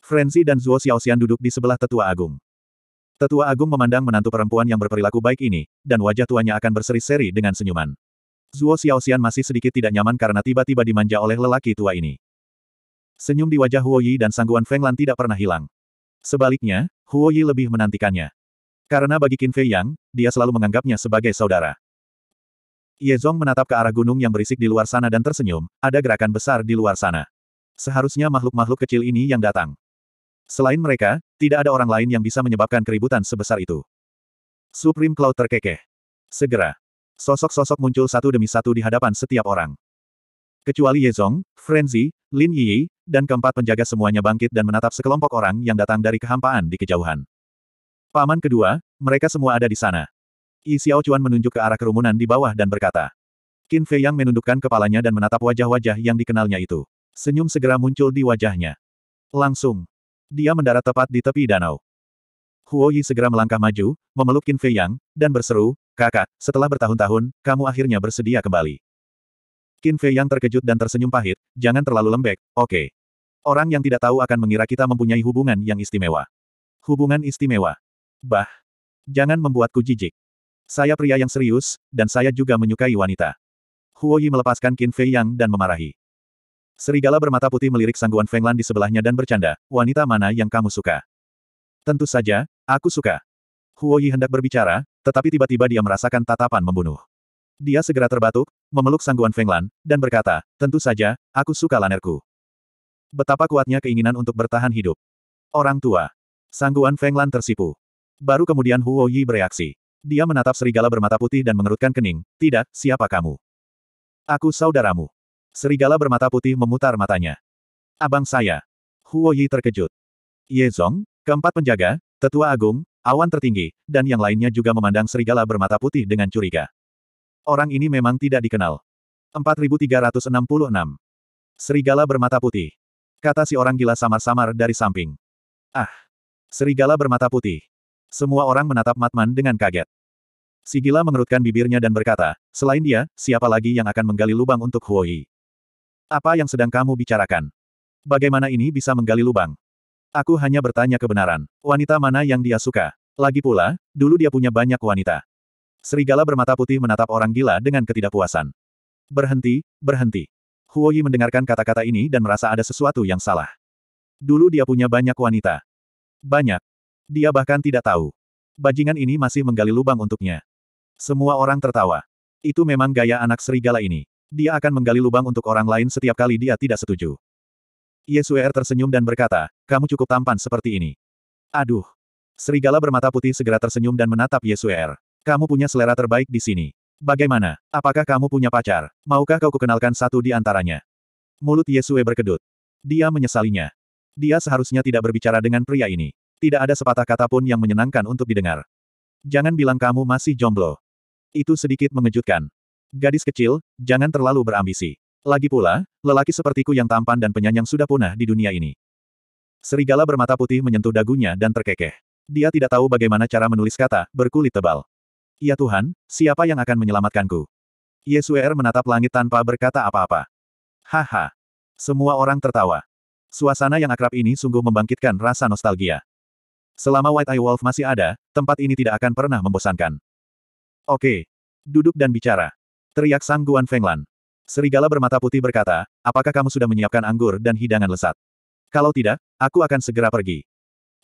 Speaker 1: Frenzy dan Zuo Xiaoxian duduk di sebelah tetua agung. Tetua agung memandang menantu perempuan yang berperilaku baik ini, dan wajah tuanya akan berseri-seri dengan senyuman. Zuo Xiaoxian masih sedikit tidak nyaman karena tiba-tiba dimanja oleh lelaki tua ini. Senyum di wajah Huo Yi dan sangguan Feng Lan tidak pernah hilang. Sebaliknya, Huo Yi lebih menantikannya. Karena bagi Qin Fei Yang, dia selalu menganggapnya sebagai saudara. Ye Zong menatap ke arah gunung yang berisik di luar sana dan tersenyum, ada gerakan besar di luar sana. Seharusnya makhluk-makhluk kecil ini yang datang. Selain mereka, tidak ada orang lain yang bisa menyebabkan keributan sebesar itu. Supreme Cloud terkekeh. Segera. Sosok-sosok muncul satu demi satu di hadapan setiap orang. Kecuali Ye Yezong, Frenzy, Lin Yi, dan keempat penjaga semuanya bangkit dan menatap sekelompok orang yang datang dari kehampaan di kejauhan. Paman kedua, mereka semua ada di sana. Yi Xiao Xiaochuan menunjuk ke arah kerumunan di bawah dan berkata. Qin Fei Yang menundukkan kepalanya dan menatap wajah-wajah yang dikenalnya itu. Senyum segera muncul di wajahnya. Langsung dia mendarat tepat di tepi danau. Huo Yi segera melangkah maju, memeluk Qin Fei Yang, dan berseru, Kakak, setelah bertahun-tahun, kamu akhirnya bersedia kembali. Qin Fei Yang terkejut dan tersenyum pahit, jangan terlalu lembek, oke. Okay. Orang yang tidak tahu akan mengira kita mempunyai hubungan yang istimewa. Hubungan istimewa. Bah. Jangan membuatku jijik. Saya pria yang serius, dan saya juga menyukai wanita. Huo Yi melepaskan Qin Fei Yang dan memarahi. Serigala bermata putih melirik sangguan Fenglan di sebelahnya dan bercanda, wanita mana yang kamu suka? Tentu saja, aku suka. Huo Yi hendak berbicara, tetapi tiba-tiba dia merasakan tatapan membunuh. Dia segera terbatuk, memeluk sangguan Fenglan, dan berkata, tentu saja, aku suka lanerku. Betapa kuatnya keinginan untuk bertahan hidup. Orang tua. Sangguan Fenglan tersipu. Baru kemudian Huo Yi bereaksi. Dia menatap serigala bermata putih dan mengerutkan kening. Tidak, siapa kamu? Aku saudaramu. Serigala bermata putih memutar matanya. Abang saya. Huo Yi terkejut. Ye Zong, keempat penjaga, tetua agung, awan tertinggi, dan yang lainnya juga memandang serigala bermata putih dengan curiga. Orang ini memang tidak dikenal. 4366. Serigala bermata putih. Kata si orang gila samar-samar dari samping. Ah. Serigala bermata putih. Semua orang menatap Matman dengan kaget. Si gila mengerutkan bibirnya dan berkata, selain dia, siapa lagi yang akan menggali lubang untuk Huoyi? Apa yang sedang kamu bicarakan? Bagaimana ini bisa menggali lubang? Aku hanya bertanya kebenaran. Wanita mana yang dia suka? Lagi pula, dulu dia punya banyak wanita. Serigala bermata putih menatap orang gila dengan ketidakpuasan. Berhenti, berhenti. Huoyi mendengarkan kata-kata ini dan merasa ada sesuatu yang salah. Dulu dia punya banyak wanita. Banyak. Dia bahkan tidak tahu. Bajingan ini masih menggali lubang untuknya. Semua orang tertawa. Itu memang gaya anak serigala ini. Dia akan menggali lubang untuk orang lain setiap kali dia tidak setuju. Yesuer tersenyum dan berkata, kamu cukup tampan seperti ini. Aduh. Serigala bermata putih segera tersenyum dan menatap Yesuer. Kamu punya selera terbaik di sini. Bagaimana? Apakah kamu punya pacar? Maukah kau kukenalkan satu di antaranya? Mulut Yesue er berkedut. Dia menyesalinya. Dia seharusnya tidak berbicara dengan pria ini. Tidak ada sepatah kata pun yang menyenangkan untuk didengar. Jangan bilang kamu masih jomblo. Itu sedikit mengejutkan. Gadis kecil, jangan terlalu berambisi. Lagi pula, lelaki sepertiku yang tampan dan penyanyang sudah punah di dunia ini. Serigala bermata putih menyentuh dagunya dan terkekeh. Dia tidak tahu bagaimana cara menulis kata, berkulit tebal. Ya Tuhan, siapa yang akan menyelamatkanku? Yesuer menatap langit tanpa berkata apa-apa. Haha. Semua orang tertawa. Suasana yang akrab ini sungguh membangkitkan rasa nostalgia. Selama White Eye Wolf masih ada, tempat ini tidak akan pernah membosankan. Oke. Duduk dan bicara. Teriak Sang Guan Fenglan. Serigala bermata putih berkata, apakah kamu sudah menyiapkan anggur dan hidangan lesat? Kalau tidak, aku akan segera pergi.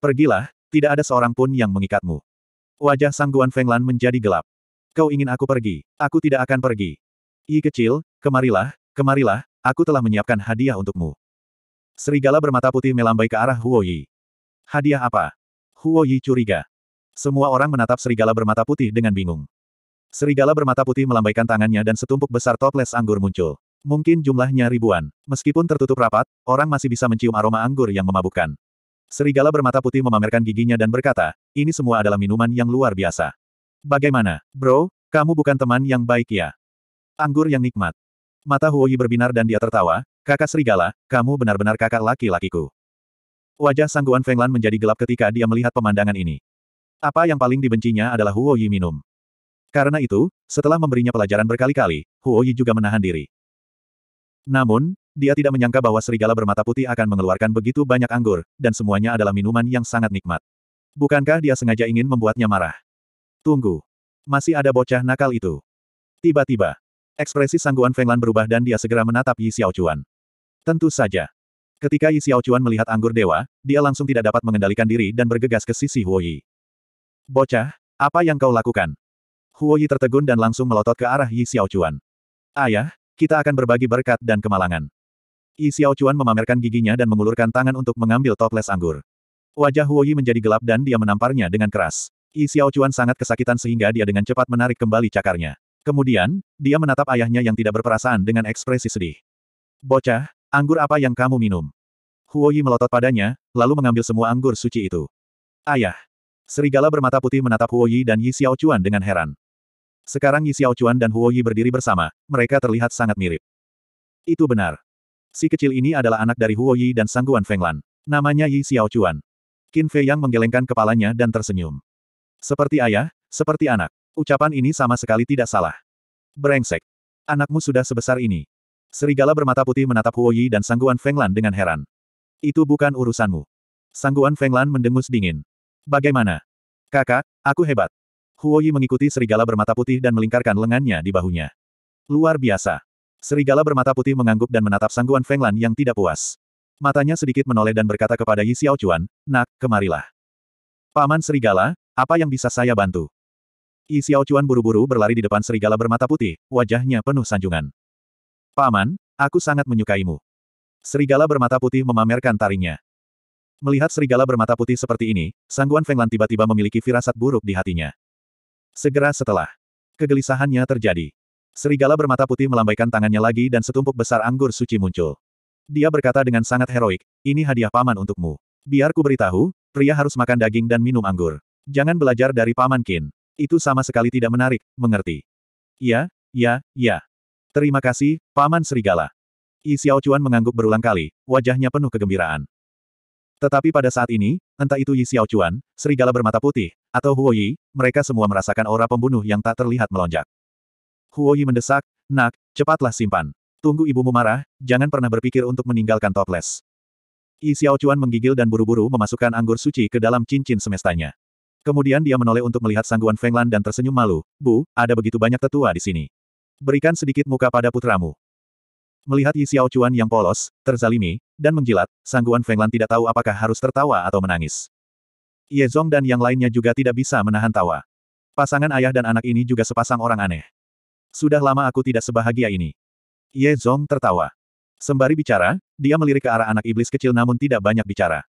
Speaker 1: Pergilah, tidak ada seorang pun yang mengikatmu. Wajah Sang Guan Fenglan menjadi gelap. Kau ingin aku pergi, aku tidak akan pergi. I kecil, kemarilah, kemarilah, aku telah menyiapkan hadiah untukmu. Serigala bermata putih melambai ke arah Huo Yi. Hadiah apa? Huo Yi curiga. Semua orang menatap serigala bermata putih dengan bingung. Serigala bermata putih melambaikan tangannya dan setumpuk besar toples anggur muncul. Mungkin jumlahnya ribuan. Meskipun tertutup rapat, orang masih bisa mencium aroma anggur yang memabukkan. Serigala bermata putih memamerkan giginya dan berkata, ini semua adalah minuman yang luar biasa. Bagaimana, bro, kamu bukan teman yang baik ya? Anggur yang nikmat. Mata Huoyi berbinar dan dia tertawa, kakak serigala, kamu benar-benar kakak laki-lakiku. Wajah Sangguan Fenglan menjadi gelap ketika dia melihat pemandangan ini. Apa yang paling dibencinya adalah Huo minum. Karena itu, setelah memberinya pelajaran berkali-kali, Huo Yi juga menahan diri. Namun, dia tidak menyangka bahwa serigala bermata putih akan mengeluarkan begitu banyak anggur, dan semuanya adalah minuman yang sangat nikmat. Bukankah dia sengaja ingin membuatnya marah? Tunggu. Masih ada bocah nakal itu. Tiba-tiba, ekspresi sangguan Fenglan berubah dan dia segera menatap Yi Xiaochuan. Tentu saja. Ketika Yi Xiaochuan melihat anggur dewa, dia langsung tidak dapat mengendalikan diri dan bergegas ke sisi Huo Yi. Bocah, apa yang kau lakukan? Huo Yi tertegun dan langsung melotot ke arah Yi Xiaochuan. Ayah, kita akan berbagi berkat dan kemalangan. Yi Xiaochuan memamerkan giginya dan mengulurkan tangan untuk mengambil toples anggur. Wajah Huo Yi menjadi gelap dan dia menamparnya dengan keras. Yi Xiaochuan sangat kesakitan sehingga dia dengan cepat menarik kembali cakarnya. Kemudian, dia menatap ayahnya yang tidak berperasaan dengan ekspresi sedih. Bocah, anggur apa yang kamu minum? Huo Yi melotot padanya, lalu mengambil semua anggur suci itu. Ayah. Serigala bermata putih menatap Huo Yi dan Yi Xiaochuan dengan heran. Sekarang Yi Xiaochuan dan Huo Yi berdiri bersama, mereka terlihat sangat mirip. Itu benar. Si kecil ini adalah anak dari Huo Yi dan Sangguan Fenglan. Namanya Yi Xiaochuan. Qin Fei Yang menggelengkan kepalanya dan tersenyum. Seperti ayah, seperti anak. Ucapan ini sama sekali tidak salah. Brengsek. Anakmu sudah sebesar ini. Serigala bermata putih menatap Huo Yi dan Sangguan Fenglan dengan heran. Itu bukan urusanmu. Sangguan Fenglan mendengus dingin. Bagaimana? Kakak, aku hebat. Huoyi mengikuti serigala bermata putih dan melingkarkan lengannya di bahunya. Luar biasa. Serigala bermata putih mengangguk dan menatap sangguan Fenglan yang tidak puas. Matanya sedikit menoleh dan berkata kepada Yi Xiaochuan, Nak, kemarilah. Paman Serigala, apa yang bisa saya bantu? Yi Xiaochuan buru-buru berlari di depan serigala bermata putih, wajahnya penuh sanjungan. Paman, aku sangat menyukaimu. Serigala bermata putih memamerkan taringnya. Melihat serigala bermata putih seperti ini, sangguan Fenglan tiba-tiba memiliki firasat buruk di hatinya. Segera setelah kegelisahannya terjadi, serigala bermata putih melambaikan tangannya lagi dan setumpuk besar anggur suci muncul. Dia berkata dengan sangat heroik, ini hadiah paman untukmu. Biar ku beritahu, pria harus makan daging dan minum anggur. Jangan belajar dari paman Kin. Itu sama sekali tidak menarik, mengerti.
Speaker 2: Ya, ya, ya.
Speaker 1: Terima kasih, paman serigala. Yi Xiaochuan mengangguk berulang kali, wajahnya penuh kegembiraan. Tetapi pada saat ini, entah itu Yi Xiaochuan, serigala bermata putih, atau Huo Yi, mereka semua merasakan aura pembunuh yang tak terlihat melonjak. Huo Yi mendesak, nak, cepatlah simpan. Tunggu ibumu marah, jangan pernah berpikir untuk meninggalkan toples. Yi Xiaochuan menggigil dan buru-buru memasukkan anggur suci ke dalam cincin semestanya. Kemudian dia menoleh untuk melihat sangguan Fenglan dan tersenyum malu, Bu, ada begitu banyak tetua di sini. Berikan sedikit muka pada putramu. Melihat Yi Chuan yang polos, terzalimi, dan menjilat, Sangguan Fenglan tidak tahu apakah harus tertawa atau menangis. Ye Zong dan yang lainnya juga tidak bisa menahan tawa. Pasangan ayah dan anak ini juga sepasang orang aneh. Sudah lama aku tidak sebahagia ini. Ye Zong tertawa. Sembari bicara, dia melirik ke arah anak iblis kecil namun tidak banyak bicara.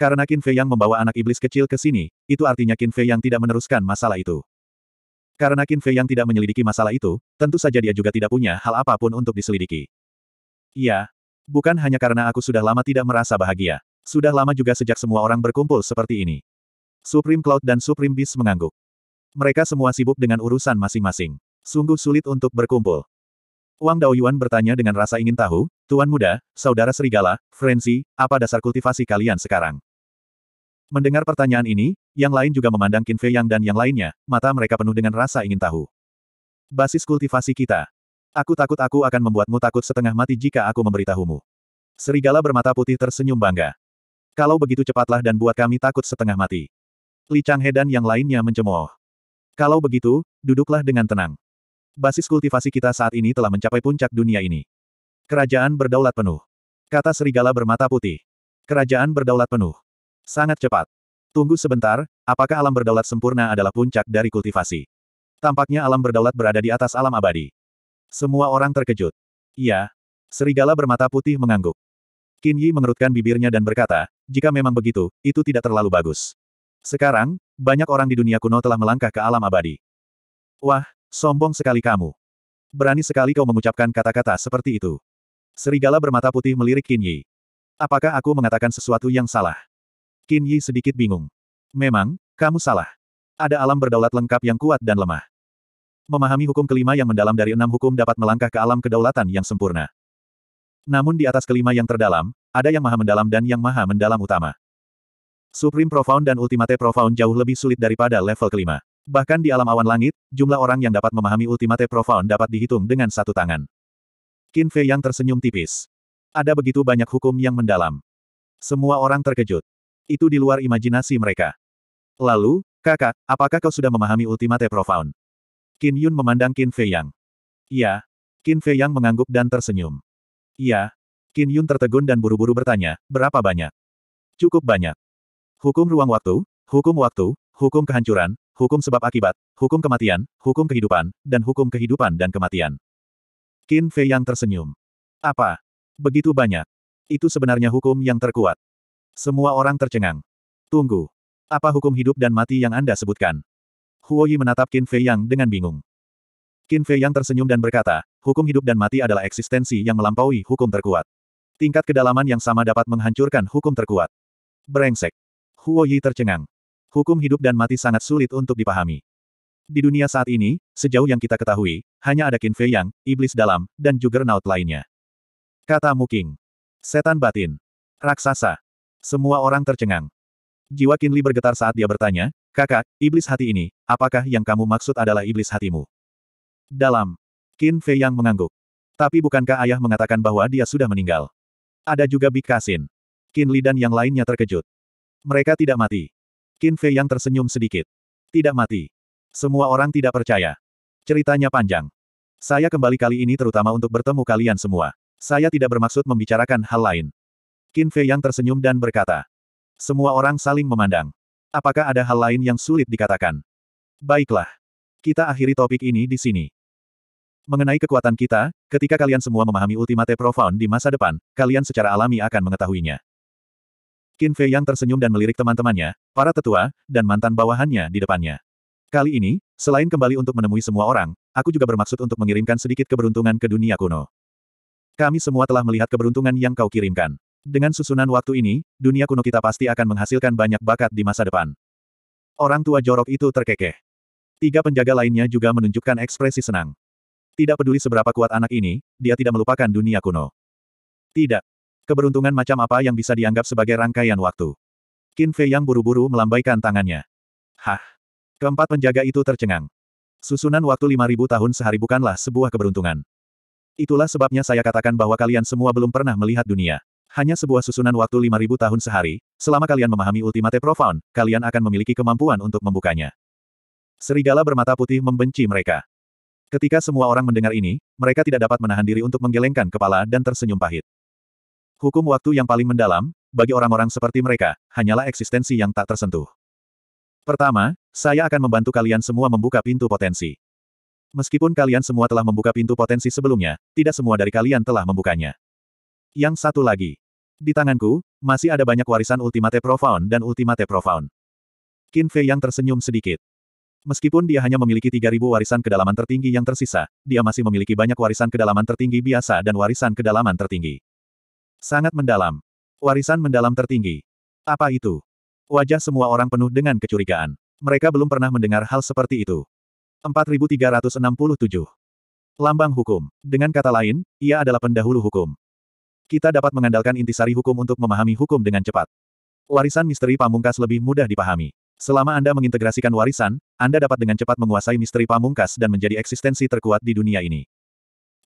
Speaker 1: Karena Qin Fei yang membawa anak iblis kecil ke sini, itu artinya Qin Fei yang tidak meneruskan masalah itu. Karena Qin Fei yang tidak menyelidiki masalah itu, tentu saja dia juga tidak punya hal apapun untuk diselidiki. Iya. Bukan hanya karena aku sudah lama tidak merasa bahagia. Sudah lama juga sejak semua orang berkumpul seperti ini. Supreme Cloud dan Supreme Beast mengangguk. Mereka semua sibuk dengan urusan masing-masing. Sungguh sulit untuk berkumpul. Wang Daoyuan bertanya dengan rasa ingin tahu, Tuan Muda, Saudara Serigala, Frenzy, apa dasar kultivasi kalian sekarang? Mendengar pertanyaan ini, yang lain juga memandang Qin Fei Yang dan yang lainnya, mata mereka penuh dengan rasa ingin tahu. Basis kultivasi kita. Aku takut aku akan membuatmu takut setengah mati jika aku memberitahumu. Serigala bermata putih tersenyum bangga. Kalau begitu cepatlah dan buat kami takut setengah mati. Li Changhe dan yang lainnya mencemooh. Kalau begitu, duduklah dengan tenang. Basis kultivasi kita saat ini telah mencapai puncak dunia ini. Kerajaan berdaulat penuh. Kata serigala bermata putih. Kerajaan berdaulat penuh. Sangat cepat. Tunggu sebentar, apakah alam berdaulat sempurna adalah puncak dari kultivasi? Tampaknya alam berdaulat berada di atas alam abadi. Semua orang terkejut. Iya. Serigala bermata putih mengangguk. Qin Yi mengerutkan bibirnya dan berkata, jika memang begitu, itu tidak terlalu bagus. Sekarang, banyak orang di dunia kuno telah melangkah ke alam abadi. Wah, sombong sekali kamu. Berani sekali kau mengucapkan kata-kata seperti itu. Serigala bermata putih melirik Qin Yi. Apakah aku mengatakan sesuatu yang salah? Qin Yi sedikit bingung. Memang, kamu salah. Ada alam berdaulat lengkap yang kuat dan lemah. Memahami hukum kelima yang mendalam dari enam hukum dapat melangkah ke alam kedaulatan yang sempurna. Namun di atas kelima yang terdalam, ada yang maha mendalam dan yang maha mendalam utama. Supreme Profound dan Ultimate Profound jauh lebih sulit daripada level kelima. Bahkan di alam awan langit, jumlah orang yang dapat memahami Ultimate Profound dapat dihitung dengan satu tangan. Qin Fei yang tersenyum tipis. Ada begitu banyak hukum yang mendalam. Semua orang terkejut. Itu di luar imajinasi mereka. Lalu, kakak, apakah kau sudah memahami Ultimate Profound? Qin Yun memandang Qin Fei Yang. Ya, Qin Fei Yang mengangguk dan tersenyum. Ya, Qin Yun tertegun dan buru-buru bertanya, berapa banyak? Cukup banyak. Hukum ruang waktu, hukum waktu, hukum kehancuran, hukum sebab akibat, hukum kematian, hukum kehidupan, dan hukum kehidupan dan kematian. Qin Fei Yang tersenyum. Apa? Begitu banyak. Itu sebenarnya hukum yang terkuat. Semua orang tercengang. Tunggu. Apa hukum hidup dan mati yang Anda sebutkan? Huoyi menatap Qin Fei Yang dengan bingung. Qin Fei Yang tersenyum dan berkata, hukum hidup dan mati adalah eksistensi yang melampaui hukum terkuat. Tingkat kedalaman yang sama dapat menghancurkan hukum terkuat. Brengsek. Huoyi tercengang. Hukum hidup dan mati sangat sulit untuk dipahami. Di dunia saat ini, sejauh yang kita ketahui, hanya ada Qin Fei Yang, iblis dalam, dan juggernaut lainnya. Kata Muking. Setan batin. Raksasa. Semua orang tercengang. Jiwa Kinli bergetar saat dia bertanya, Kakak, iblis hati ini, apakah yang kamu maksud adalah iblis hatimu? Dalam. Qin Fei yang mengangguk. Tapi bukankah ayah mengatakan bahwa dia sudah meninggal? Ada juga Bi Kasin. Qin Li dan yang lainnya terkejut. Mereka tidak mati. Qin Fei yang tersenyum sedikit. Tidak mati. Semua orang tidak percaya. Ceritanya panjang. Saya kembali kali ini terutama untuk bertemu kalian semua. Saya tidak bermaksud membicarakan hal lain. Qin Fei yang tersenyum dan berkata. Semua orang saling memandang. Apakah ada hal lain yang sulit dikatakan? Baiklah. Kita akhiri topik ini di sini. Mengenai kekuatan kita, ketika kalian semua memahami Ultimate Profound di masa depan, kalian secara alami akan mengetahuinya. Qin Fei yang tersenyum dan melirik teman-temannya, para tetua, dan mantan bawahannya di depannya. Kali ini, selain kembali untuk menemui semua orang, aku juga bermaksud untuk mengirimkan sedikit keberuntungan ke dunia kuno. Kami semua telah melihat keberuntungan yang kau kirimkan. Dengan susunan waktu ini, dunia kuno kita pasti akan menghasilkan banyak bakat di masa depan. Orang tua jorok itu terkekeh. Tiga penjaga lainnya juga menunjukkan ekspresi senang. Tidak peduli seberapa kuat anak ini, dia tidak melupakan dunia kuno. Tidak. Keberuntungan macam apa yang bisa dianggap sebagai rangkaian waktu? Qin Fei yang buru-buru melambaikan tangannya. Hah. Keempat penjaga itu tercengang. Susunan waktu 5000 tahun sehari bukanlah sebuah keberuntungan. Itulah sebabnya saya katakan bahwa kalian semua belum pernah melihat dunia hanya sebuah susunan waktu 5000 tahun sehari, selama kalian memahami Ultimate Profound, kalian akan memiliki kemampuan untuk membukanya. Serigala bermata putih membenci mereka. Ketika semua orang mendengar ini, mereka tidak dapat menahan diri untuk menggelengkan kepala dan tersenyum pahit. Hukum waktu yang paling mendalam, bagi orang-orang seperti mereka, hanyalah eksistensi yang tak tersentuh. Pertama, saya akan membantu kalian semua membuka pintu potensi. Meskipun kalian semua telah membuka pintu potensi sebelumnya, tidak semua dari kalian telah membukanya. Yang satu lagi, di tanganku, masih ada banyak warisan Ultimate Profound dan Ultimate Profound. Qin Fei yang tersenyum sedikit. Meskipun dia hanya memiliki 3.000 warisan kedalaman tertinggi yang tersisa, dia masih memiliki banyak warisan kedalaman tertinggi biasa dan warisan kedalaman tertinggi. Sangat mendalam. Warisan mendalam tertinggi. Apa itu? Wajah semua orang penuh dengan kecurigaan. Mereka belum pernah mendengar hal seperti itu. 4367. Lambang hukum. Dengan kata lain, ia adalah pendahulu hukum. Kita dapat mengandalkan intisari hukum untuk memahami hukum dengan cepat. Warisan misteri pamungkas lebih mudah dipahami. Selama Anda mengintegrasikan warisan, Anda dapat dengan cepat menguasai misteri pamungkas dan menjadi eksistensi terkuat di dunia ini.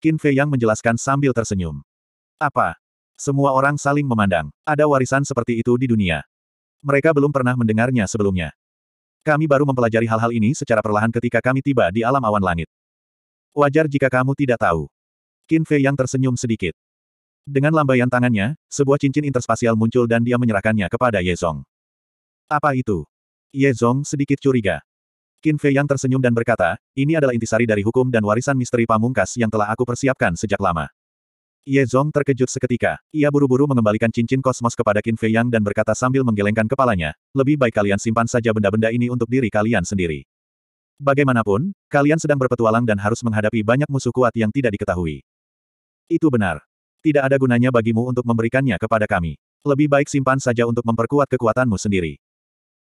Speaker 1: Qin Fei Yang menjelaskan sambil tersenyum. Apa? Semua orang saling memandang. Ada warisan seperti itu di dunia. Mereka belum pernah mendengarnya sebelumnya. Kami baru mempelajari hal-hal ini secara perlahan ketika kami tiba di alam awan langit. Wajar jika kamu tidak tahu. Qin Fei yang tersenyum sedikit. Dengan lambaian tangannya, sebuah cincin interspasial muncul dan dia menyerahkannya kepada Ye Zong. Apa itu? Ye Zong sedikit curiga. Qin Fei yang tersenyum dan berkata, ini adalah intisari dari hukum dan warisan misteri pamungkas yang telah aku persiapkan sejak lama. Ye Zong terkejut seketika. Ia buru-buru mengembalikan cincin kosmos kepada Qin Fei Yang dan berkata sambil menggelengkan kepalanya, lebih baik kalian simpan saja benda-benda ini untuk diri kalian sendiri. Bagaimanapun, kalian sedang berpetualang dan harus menghadapi banyak musuh kuat yang tidak diketahui. Itu benar. Tidak ada gunanya bagimu untuk memberikannya kepada kami. Lebih baik simpan saja untuk memperkuat kekuatanmu sendiri.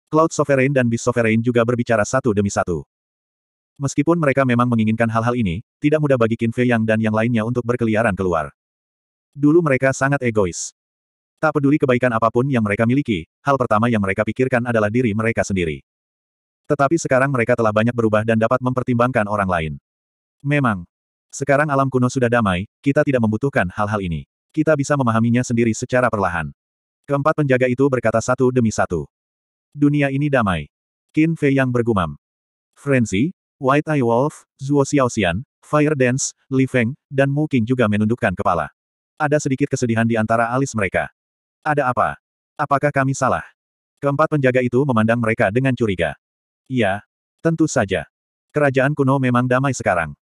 Speaker 1: Cloud Sovereign dan Beast Sovereign juga berbicara satu demi satu. Meskipun mereka memang menginginkan hal-hal ini, tidak mudah bagi Qin Fei Yang dan yang lainnya untuk berkeliaran keluar. Dulu mereka sangat egois. Tak peduli kebaikan apapun yang mereka miliki, hal pertama yang mereka pikirkan adalah diri mereka sendiri. Tetapi sekarang mereka telah banyak berubah dan dapat mempertimbangkan orang lain. Memang, sekarang alam kuno sudah damai, kita tidak membutuhkan hal-hal ini. Kita bisa memahaminya sendiri secara perlahan. Keempat penjaga itu berkata satu demi satu. Dunia ini damai. Qin Fei yang bergumam. Frenzy, White Eye Wolf, Zhuo Xiaoxian, Fire Dance, Li Feng, dan Mu King juga menundukkan kepala. Ada sedikit kesedihan di antara alis mereka. Ada apa? Apakah kami salah? Keempat penjaga itu memandang mereka dengan curiga. Iya, tentu saja. Kerajaan kuno memang damai sekarang.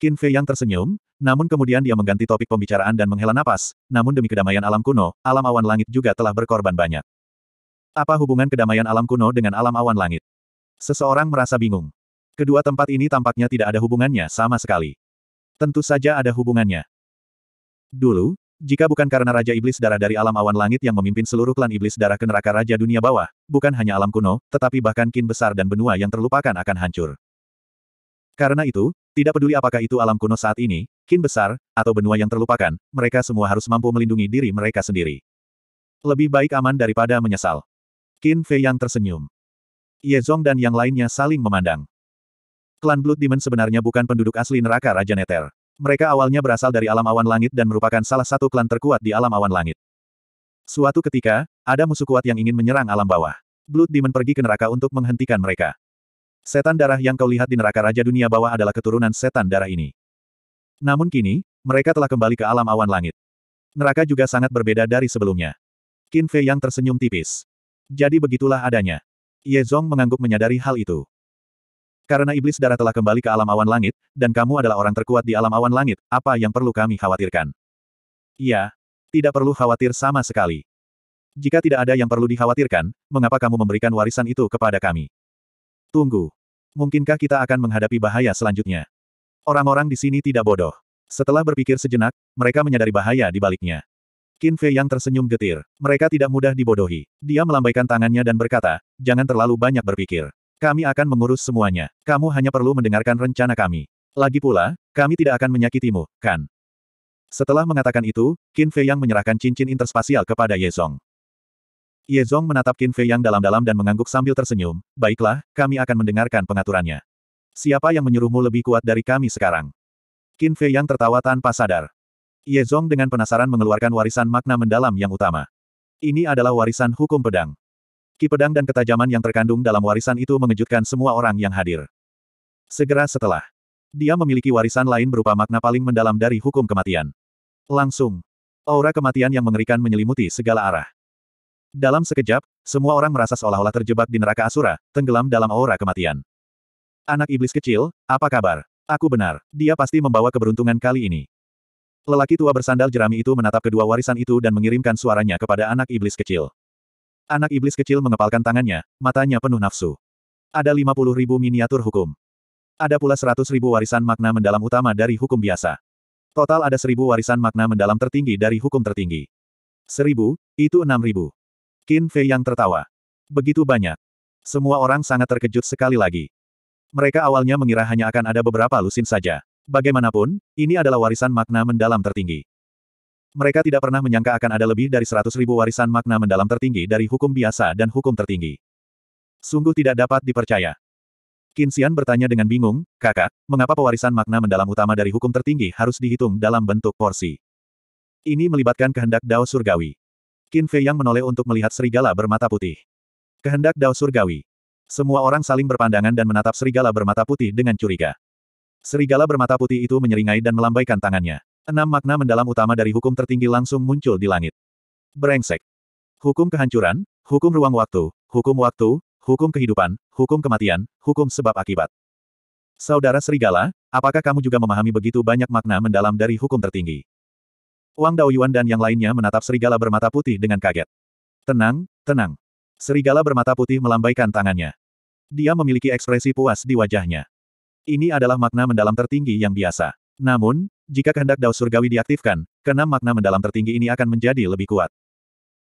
Speaker 1: Qin Fei yang tersenyum, namun kemudian dia mengganti topik pembicaraan dan menghela napas, namun demi kedamaian alam kuno, alam awan langit juga telah berkorban banyak. Apa hubungan kedamaian alam kuno dengan alam awan langit? Seseorang merasa bingung. Kedua tempat ini tampaknya tidak ada hubungannya sama sekali. Tentu saja ada hubungannya. Dulu, jika bukan karena Raja Iblis Darah dari alam awan langit yang memimpin seluruh klan Iblis Darah ke neraka Raja Dunia Bawah, bukan hanya alam kuno, tetapi bahkan kin besar dan benua yang terlupakan akan hancur. Karena itu, tidak peduli apakah itu alam kuno saat ini, kin besar, atau benua yang terlupakan, mereka semua harus mampu melindungi diri mereka sendiri. Lebih baik aman daripada menyesal. Qin Fei yang tersenyum. Ye Zong dan yang lainnya saling memandang. Klan Blood Demon sebenarnya bukan penduduk asli neraka Raja Neter. Mereka awalnya berasal dari alam awan langit dan merupakan salah satu klan terkuat di alam awan langit. Suatu ketika, ada musuh kuat yang ingin menyerang alam bawah. Blood Demon pergi ke neraka untuk menghentikan mereka. Setan darah yang kau lihat di neraka Raja Dunia Bawah adalah keturunan setan darah ini. Namun kini, mereka telah kembali ke alam awan langit. Neraka juga sangat berbeda dari sebelumnya. Qin Fei yang tersenyum tipis. Jadi begitulah adanya. Ye Zong mengangguk menyadari hal itu. Karena iblis darah telah kembali ke alam awan langit, dan kamu adalah orang terkuat di alam awan langit, apa yang perlu kami khawatirkan? Iya. Tidak perlu khawatir sama sekali. Jika tidak ada yang perlu dikhawatirkan, mengapa kamu memberikan warisan itu kepada kami? Tunggu. Mungkinkah kita akan menghadapi bahaya selanjutnya? Orang-orang di sini tidak bodoh. Setelah berpikir sejenak, mereka menyadari bahaya di baliknya. Qin Fei yang tersenyum getir. Mereka tidak mudah dibodohi. Dia melambaikan tangannya dan berkata, jangan terlalu banyak berpikir. Kami akan mengurus semuanya. Kamu hanya perlu mendengarkan rencana kami. Lagi pula, kami tidak akan menyakitimu, kan? Setelah mengatakan itu, Qin Fei yang menyerahkan cincin interspasial kepada Ye Song. Ye Zong menatap Qin Fei yang dalam-dalam dan mengangguk sambil tersenyum, baiklah, kami akan mendengarkan pengaturannya. Siapa yang menyuruhmu lebih kuat dari kami sekarang? Qin Fei yang tertawa tanpa sadar. Ye Zong dengan penasaran mengeluarkan warisan makna mendalam yang utama. Ini adalah warisan hukum pedang. Ki pedang dan ketajaman yang terkandung dalam warisan itu mengejutkan semua orang yang hadir. Segera setelah, dia memiliki warisan lain berupa makna paling mendalam dari hukum kematian. Langsung, aura kematian yang mengerikan menyelimuti segala arah. Dalam sekejap, semua orang merasa seolah-olah terjebak di neraka Asura, tenggelam dalam aura kematian. Anak iblis kecil, apa kabar? Aku benar, dia pasti membawa keberuntungan kali ini. Lelaki tua bersandal jerami itu menatap kedua warisan itu dan mengirimkan suaranya kepada anak iblis kecil. Anak iblis kecil mengepalkan tangannya, matanya penuh nafsu. Ada 50 ribu miniatur hukum. Ada pula 100 ribu warisan makna mendalam utama dari hukum biasa. Total ada 1000 warisan makna mendalam tertinggi dari hukum tertinggi. Seribu, itu enam ribu. Qin Fei yang tertawa. Begitu banyak. Semua orang sangat terkejut sekali lagi. Mereka awalnya mengira hanya akan ada beberapa lusin saja. Bagaimanapun, ini adalah warisan makna mendalam tertinggi. Mereka tidak pernah menyangka akan ada lebih dari seratus ribu warisan makna mendalam tertinggi dari hukum biasa dan hukum tertinggi. Sungguh tidak dapat dipercaya. Xian bertanya dengan bingung, kakak, mengapa pewarisan makna mendalam utama dari hukum tertinggi harus dihitung dalam bentuk porsi? Ini melibatkan kehendak Dao Surgawi. Qin Fei yang menoleh untuk melihat serigala bermata putih. Kehendak Dao Surgawi. Semua orang saling berpandangan dan menatap serigala bermata putih dengan curiga. Serigala bermata putih itu menyeringai dan melambaikan tangannya. Enam makna mendalam utama dari hukum tertinggi langsung muncul di langit. Brengsek. Hukum kehancuran, hukum ruang waktu, hukum waktu, hukum kehidupan, hukum kematian, hukum sebab akibat. Saudara serigala, apakah kamu juga memahami begitu banyak makna mendalam dari hukum tertinggi? Wang Daoyuan dan yang lainnya menatap serigala bermata putih dengan kaget. Tenang, tenang. Serigala bermata putih melambaikan tangannya. Dia memiliki ekspresi puas di wajahnya. Ini adalah makna mendalam tertinggi yang biasa. Namun, jika kehendak Dao Surgawi diaktifkan, keenam makna mendalam tertinggi ini akan menjadi lebih kuat.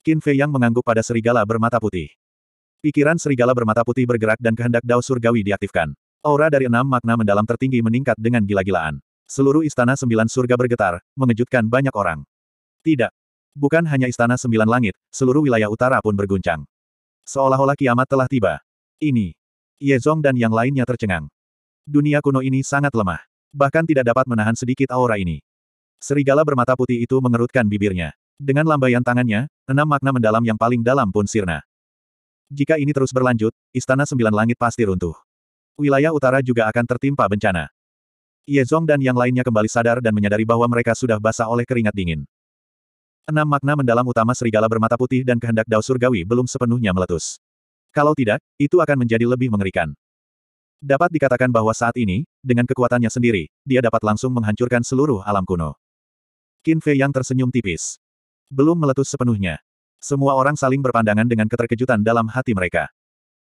Speaker 1: Qin Fei Yang mengangguk pada serigala bermata putih. Pikiran serigala bermata putih bergerak dan kehendak Dao Surgawi diaktifkan. Aura dari enam makna mendalam tertinggi meningkat dengan gila-gilaan. Seluruh istana sembilan surga bergetar, mengejutkan banyak orang. Tidak. Bukan hanya istana sembilan langit, seluruh wilayah utara pun berguncang. Seolah-olah kiamat telah tiba. Ini. Ye Zong dan yang lainnya tercengang. Dunia kuno ini sangat lemah. Bahkan tidak dapat menahan sedikit aura ini. Serigala bermata putih itu mengerutkan bibirnya. Dengan lambaian tangannya, enam makna mendalam yang paling dalam pun sirna. Jika ini terus berlanjut, Istana Sembilan Langit pasti runtuh. Wilayah utara juga akan tertimpa bencana. Yezong dan yang lainnya kembali sadar dan menyadari bahwa mereka sudah basah oleh keringat dingin. Enam makna mendalam utama serigala bermata putih dan kehendak dao surgawi belum sepenuhnya meletus. Kalau tidak, itu akan menjadi lebih mengerikan. Dapat dikatakan bahwa saat ini, dengan kekuatannya sendiri, dia dapat langsung menghancurkan seluruh alam kuno. Qin Fei yang tersenyum tipis. Belum meletus sepenuhnya. Semua orang saling berpandangan dengan keterkejutan dalam hati mereka.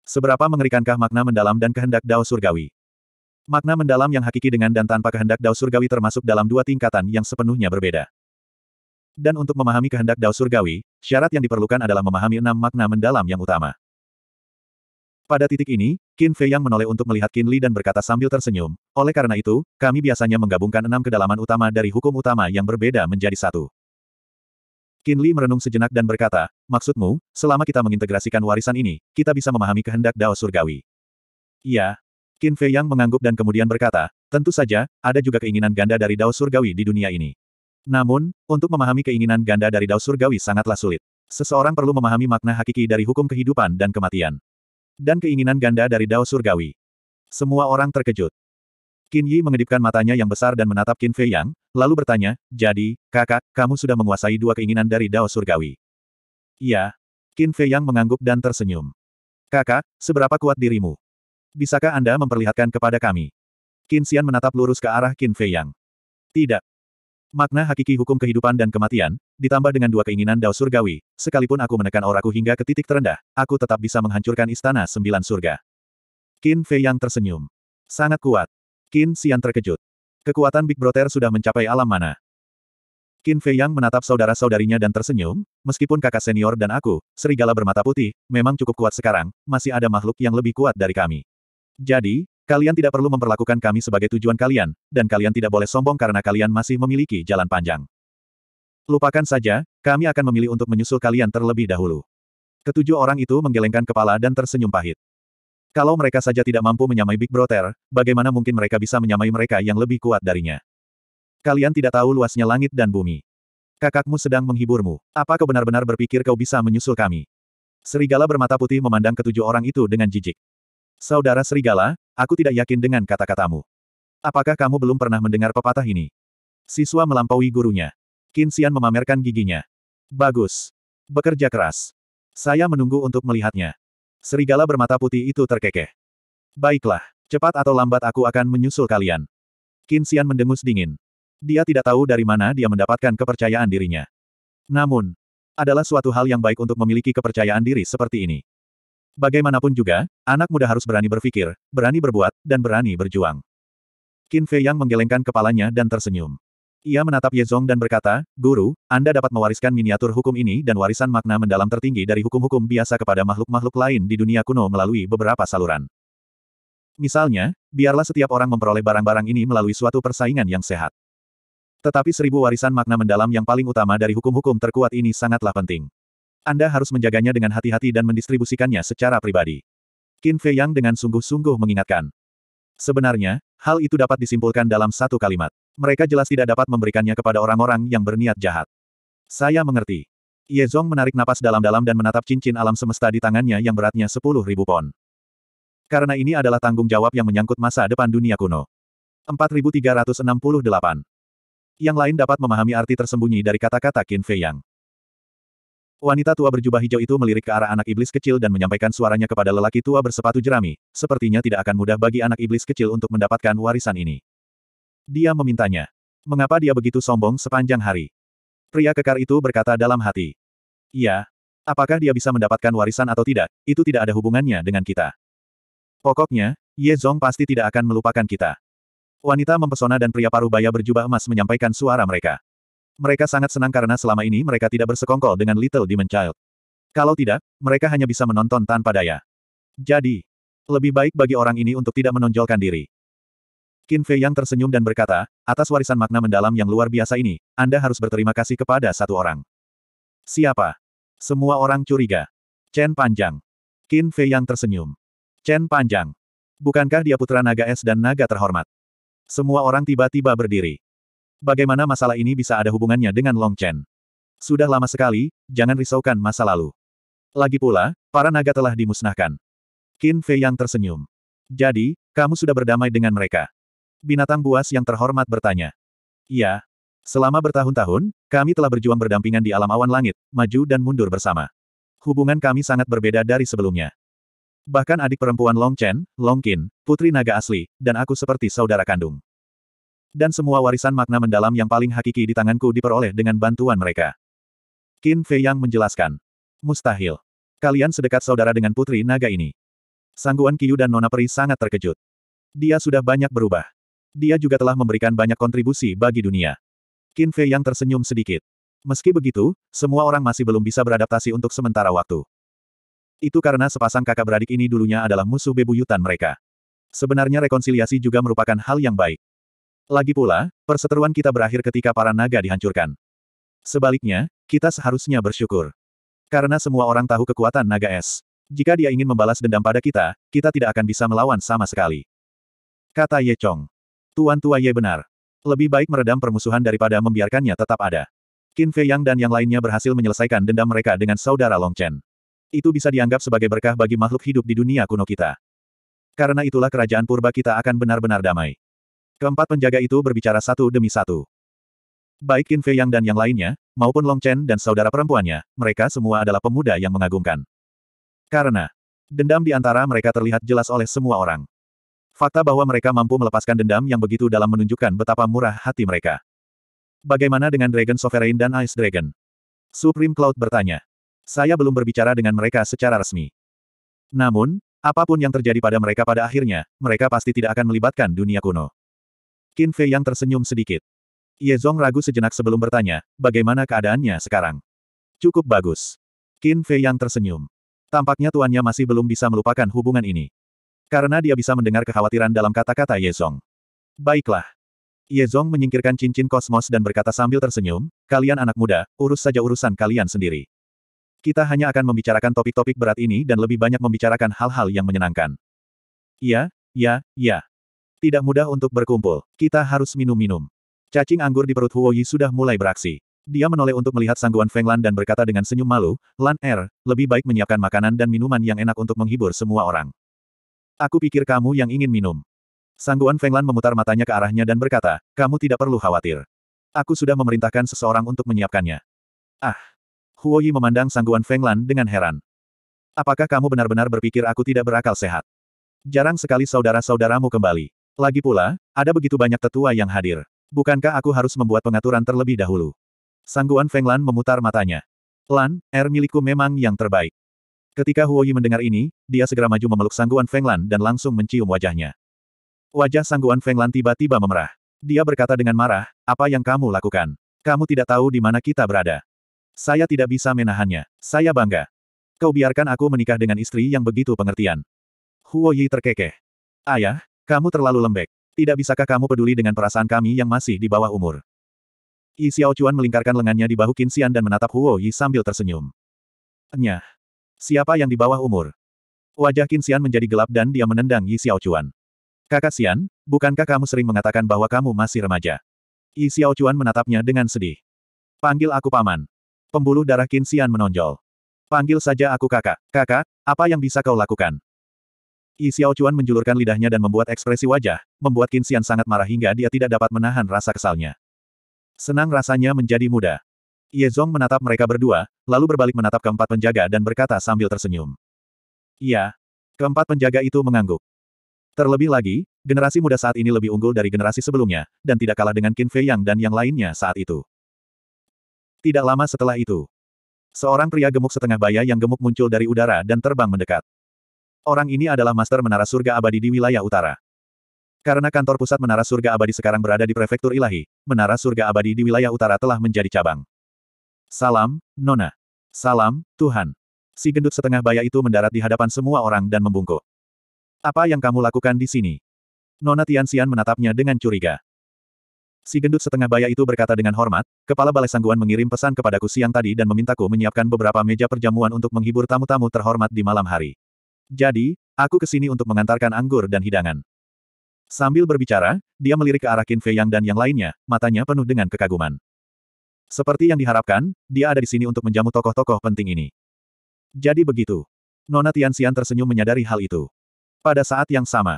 Speaker 1: Seberapa mengerikankah makna mendalam dan kehendak Dao Surgawi? Makna mendalam yang hakiki dengan dan tanpa kehendak dao surgawi termasuk dalam dua tingkatan yang sepenuhnya berbeda. Dan untuk memahami kehendak dao surgawi, syarat yang diperlukan adalah memahami enam makna mendalam yang utama. Pada titik ini, Qin Fei yang menoleh untuk melihat Qin Li dan berkata sambil tersenyum, oleh karena itu, kami biasanya menggabungkan enam kedalaman utama dari hukum utama yang berbeda menjadi satu. Qin Li merenung sejenak dan berkata, maksudmu, selama kita mengintegrasikan warisan ini, kita bisa memahami kehendak Dao Surgawi. Iya, Qin Fei Yang mengangguk dan kemudian berkata, tentu saja, ada juga keinginan ganda dari Dao Surgawi di dunia ini. Namun, untuk memahami keinginan ganda dari Dao Surgawi sangatlah sulit. Seseorang perlu memahami makna hakiki dari hukum kehidupan dan kematian. Dan keinginan ganda dari Dao Surgawi. Semua orang terkejut. Qin Yi mengedipkan matanya yang besar dan menatap Qin Fei Yang, lalu bertanya, jadi, kakak, kamu sudah menguasai dua keinginan dari Dao Surgawi. Iya. Qin Fei Yang mengangguk dan tersenyum. Kakak, seberapa kuat dirimu? Bisakah Anda memperlihatkan kepada kami? Qin Xian menatap lurus ke arah Qin Fei Yang. Tidak. Makna hakiki hukum kehidupan dan kematian, ditambah dengan dua keinginan Dao Surgawi, sekalipun aku menekan oraku hingga ke titik terendah, aku tetap bisa menghancurkan istana sembilan surga. Qin Fei Yang tersenyum. Sangat kuat. Qin Xian terkejut. Kekuatan Big Brother sudah mencapai alam mana? Qin Fei Yang menatap saudara-saudarinya dan tersenyum, meskipun kakak senior dan aku, serigala bermata putih, memang cukup kuat sekarang, masih ada makhluk yang lebih kuat dari kami. Jadi, kalian tidak perlu memperlakukan kami sebagai tujuan kalian, dan kalian tidak boleh sombong karena kalian masih memiliki jalan panjang. Lupakan saja, kami akan memilih untuk menyusul kalian terlebih dahulu. Ketujuh orang itu menggelengkan kepala dan tersenyum pahit. Kalau mereka saja tidak mampu menyamai Big Brother, bagaimana mungkin mereka bisa menyamai mereka yang lebih kuat darinya? Kalian tidak tahu luasnya langit dan bumi. Kakakmu sedang menghiburmu. Apa kau benar-benar berpikir kau bisa menyusul kami? Serigala bermata putih memandang ketujuh orang itu dengan jijik. Saudara Serigala, aku tidak yakin dengan kata-katamu. Apakah kamu belum pernah mendengar pepatah ini? Siswa melampaui gurunya. Kinsian memamerkan giginya. Bagus. Bekerja keras. Saya menunggu untuk melihatnya. Serigala bermata putih itu terkekeh. Baiklah, cepat atau lambat aku akan menyusul kalian. Kinsian mendengus dingin. Dia tidak tahu dari mana dia mendapatkan kepercayaan dirinya. Namun, adalah suatu hal yang baik untuk memiliki kepercayaan diri seperti ini. Bagaimanapun juga, anak muda harus berani berpikir, berani berbuat, dan berani berjuang. Qin Fei Yang menggelengkan kepalanya dan tersenyum. Ia menatap Ye Zong dan berkata, Guru, Anda dapat mewariskan miniatur hukum ini dan warisan makna mendalam tertinggi dari hukum-hukum biasa kepada makhluk-makhluk lain di dunia kuno melalui beberapa saluran. Misalnya, biarlah setiap orang memperoleh barang-barang ini melalui suatu persaingan yang sehat. Tetapi seribu warisan makna mendalam yang paling utama dari hukum-hukum terkuat ini sangatlah penting. Anda harus menjaganya dengan hati-hati dan mendistribusikannya secara pribadi. Qin Fei Yang dengan sungguh-sungguh mengingatkan. Sebenarnya, hal itu dapat disimpulkan dalam satu kalimat. Mereka jelas tidak dapat memberikannya kepada orang-orang yang berniat jahat. Saya mengerti. Ye Zong menarik napas dalam-dalam dan menatap cincin alam semesta di tangannya yang beratnya sepuluh ribu pon. Karena ini adalah tanggung jawab yang menyangkut masa depan dunia kuno. 4368. Yang lain dapat memahami arti tersembunyi dari kata-kata Qin Fei Yang. Wanita tua berjubah hijau itu melirik ke arah anak iblis kecil dan menyampaikan suaranya kepada lelaki tua bersepatu jerami, sepertinya tidak akan mudah bagi anak iblis kecil untuk mendapatkan warisan ini. Dia memintanya. Mengapa dia begitu sombong sepanjang hari? Pria kekar itu berkata dalam hati. Iya. Apakah dia bisa mendapatkan warisan atau tidak, itu tidak ada hubungannya dengan kita. Pokoknya, Ye Zong pasti tidak akan melupakan kita. Wanita mempesona dan pria paruh baya berjubah emas menyampaikan suara mereka mereka sangat senang karena selama ini mereka tidak bersekongkol dengan Little Demon Child. Kalau tidak, mereka hanya bisa menonton tanpa daya. Jadi, lebih baik bagi orang ini untuk tidak menonjolkan diri. Qin Fei yang tersenyum dan berkata, atas warisan makna mendalam yang luar biasa ini, Anda harus berterima kasih kepada satu orang. Siapa? Semua orang curiga. Chen Panjang. Qin Fei yang tersenyum. Chen Panjang. Bukankah dia putra naga es dan naga terhormat? Semua orang tiba-tiba berdiri. Bagaimana masalah ini bisa ada hubungannya dengan Long Chen? Sudah lama sekali, jangan risaukan masa lalu. Lagi pula, para naga telah dimusnahkan. Qin Fei yang tersenyum. Jadi, kamu sudah berdamai dengan mereka. Binatang buas yang terhormat bertanya. Iya. Selama bertahun-tahun, kami telah berjuang berdampingan di alam awan langit, maju dan mundur bersama. Hubungan kami sangat berbeda dari sebelumnya. Bahkan adik perempuan Long Chen, Long Qin, putri naga asli, dan aku seperti saudara kandung. Dan semua warisan makna mendalam yang paling hakiki di tanganku diperoleh dengan bantuan mereka. Qin Fei yang menjelaskan. Mustahil. Kalian sedekat saudara dengan putri naga ini. Sangguan Kiyu dan Nona Peri sangat terkejut. Dia sudah banyak berubah. Dia juga telah memberikan banyak kontribusi bagi dunia. Qin Fei yang tersenyum sedikit. Meski begitu, semua orang masih belum bisa beradaptasi untuk sementara waktu. Itu karena sepasang kakak beradik ini dulunya adalah musuh bebuyutan mereka. Sebenarnya rekonsiliasi juga merupakan hal yang baik. Lagi pula, perseteruan kita berakhir ketika para naga dihancurkan. Sebaliknya, kita seharusnya bersyukur. Karena semua orang tahu kekuatan naga es. Jika dia ingin membalas dendam pada kita, kita tidak akan bisa melawan sama sekali. Kata Ye Chong. Tuan tua Ye benar. Lebih baik meredam permusuhan daripada membiarkannya tetap ada. Qin Fei Yang dan yang lainnya berhasil menyelesaikan dendam mereka dengan saudara Long Chen. Itu bisa dianggap sebagai berkah bagi makhluk hidup di dunia kuno kita. Karena itulah kerajaan purba kita akan benar-benar damai. Keempat penjaga itu berbicara satu demi satu. Baik Qin Fei Yang dan yang lainnya, maupun Long Chen dan saudara perempuannya, mereka semua adalah pemuda yang mengagumkan. Karena dendam di antara mereka terlihat jelas oleh semua orang. Fakta bahwa mereka mampu melepaskan dendam yang begitu dalam menunjukkan betapa murah hati mereka. Bagaimana dengan Dragon Sovereign dan Ice Dragon? Supreme Cloud bertanya. Saya belum berbicara dengan mereka secara resmi. Namun, apapun yang terjadi pada mereka pada akhirnya, mereka pasti tidak akan melibatkan dunia kuno. Qin Fei yang tersenyum sedikit. Ye Zong ragu sejenak sebelum bertanya, bagaimana keadaannya sekarang? Cukup bagus. Qin Fei yang tersenyum. Tampaknya tuannya masih belum bisa melupakan hubungan ini. Karena dia bisa mendengar kekhawatiran dalam kata-kata Ye Zong. Baiklah. Ye Zong menyingkirkan cincin kosmos dan berkata sambil tersenyum, kalian anak muda, urus saja urusan kalian sendiri. Kita hanya akan membicarakan topik-topik berat ini dan lebih banyak membicarakan hal-hal yang menyenangkan. Ya, ya, ya. Tidak mudah untuk berkumpul. Kita harus minum-minum. Cacing anggur di perut Huoyi sudah mulai beraksi. Dia menoleh untuk melihat sangguan Fenglan dan berkata dengan senyum malu, Lan Er, lebih baik menyiapkan makanan dan minuman yang enak untuk menghibur semua orang. Aku pikir kamu yang ingin minum. Sangguan Fenglan memutar matanya ke arahnya dan berkata, kamu tidak perlu khawatir. Aku sudah memerintahkan seseorang untuk menyiapkannya. Ah! Huoyi memandang sangguan Fenglan dengan heran. Apakah kamu benar-benar berpikir aku tidak berakal sehat? Jarang sekali saudara-saudaramu kembali. Lagi pula, ada begitu banyak tetua yang hadir. Bukankah aku harus membuat pengaturan terlebih dahulu? Sangguan Fenglan memutar matanya. Lan, air er milikku memang yang terbaik. Ketika Huoyi mendengar ini, dia segera maju memeluk Sangguan Fenglan dan langsung mencium wajahnya. Wajah Sangguan Fenglan tiba-tiba memerah. Dia berkata dengan marah, apa yang kamu lakukan? Kamu tidak tahu di mana kita berada. Saya tidak bisa menahannya. Saya bangga. Kau biarkan aku menikah dengan istri yang begitu pengertian. Huoyi terkekeh. Ayah, kamu terlalu lembek. Tidak bisakah kamu peduli dengan perasaan kami yang masih di bawah umur? Yi Xiao melingkarkan lengannya di bahu Qin Xian dan menatap Huo Yi sambil tersenyum. Nyah. Siapa yang di bawah umur? Wajah Qin Xian menjadi gelap dan dia menendang Yi Xiao Kakak Xian, bukankah kamu sering mengatakan bahwa kamu masih remaja? Yi Xiao menatapnya dengan sedih. Panggil aku paman. Pembuluh darah Qin Xian menonjol. Panggil saja aku kakak. Kakak, apa yang bisa kau lakukan? Yi Xiao menjulurkan lidahnya dan membuat ekspresi wajah, membuat Qin Xian sangat marah hingga dia tidak dapat menahan rasa kesalnya. Senang rasanya menjadi muda. Ye Zong menatap mereka berdua, lalu berbalik menatap keempat penjaga dan berkata sambil tersenyum. Iya. Keempat penjaga itu mengangguk. Terlebih lagi, generasi muda saat ini lebih unggul dari generasi sebelumnya, dan tidak kalah dengan Qin Fei Yang dan yang lainnya saat itu. Tidak lama setelah itu, seorang pria gemuk setengah baya yang gemuk muncul dari udara dan terbang mendekat. Orang ini adalah master menara surga abadi di wilayah utara. Karena kantor pusat Menara Surga Abadi sekarang berada di Prefektur Ilahi, Menara Surga Abadi di wilayah utara telah menjadi cabang. Salam, Nona. Salam, Tuhan. Si gendut setengah baya itu mendarat di hadapan semua orang dan membungkuk. Apa yang kamu lakukan di sini? Nona Tian Xian menatapnya dengan curiga. Si gendut setengah baya itu berkata dengan hormat, Kepala Balai Sangguan mengirim pesan kepadaku siang tadi dan memintaku menyiapkan beberapa meja perjamuan untuk menghibur tamu-tamu terhormat di malam hari. Jadi, aku kesini untuk mengantarkan anggur dan hidangan. Sambil berbicara, dia melirik ke arah Qin Fei Yang dan yang lainnya, matanya penuh dengan kekaguman. Seperti yang diharapkan, dia ada di sini untuk menjamu tokoh-tokoh penting ini. Jadi begitu. Nona Tian Xian tersenyum menyadari hal itu. Pada saat yang sama,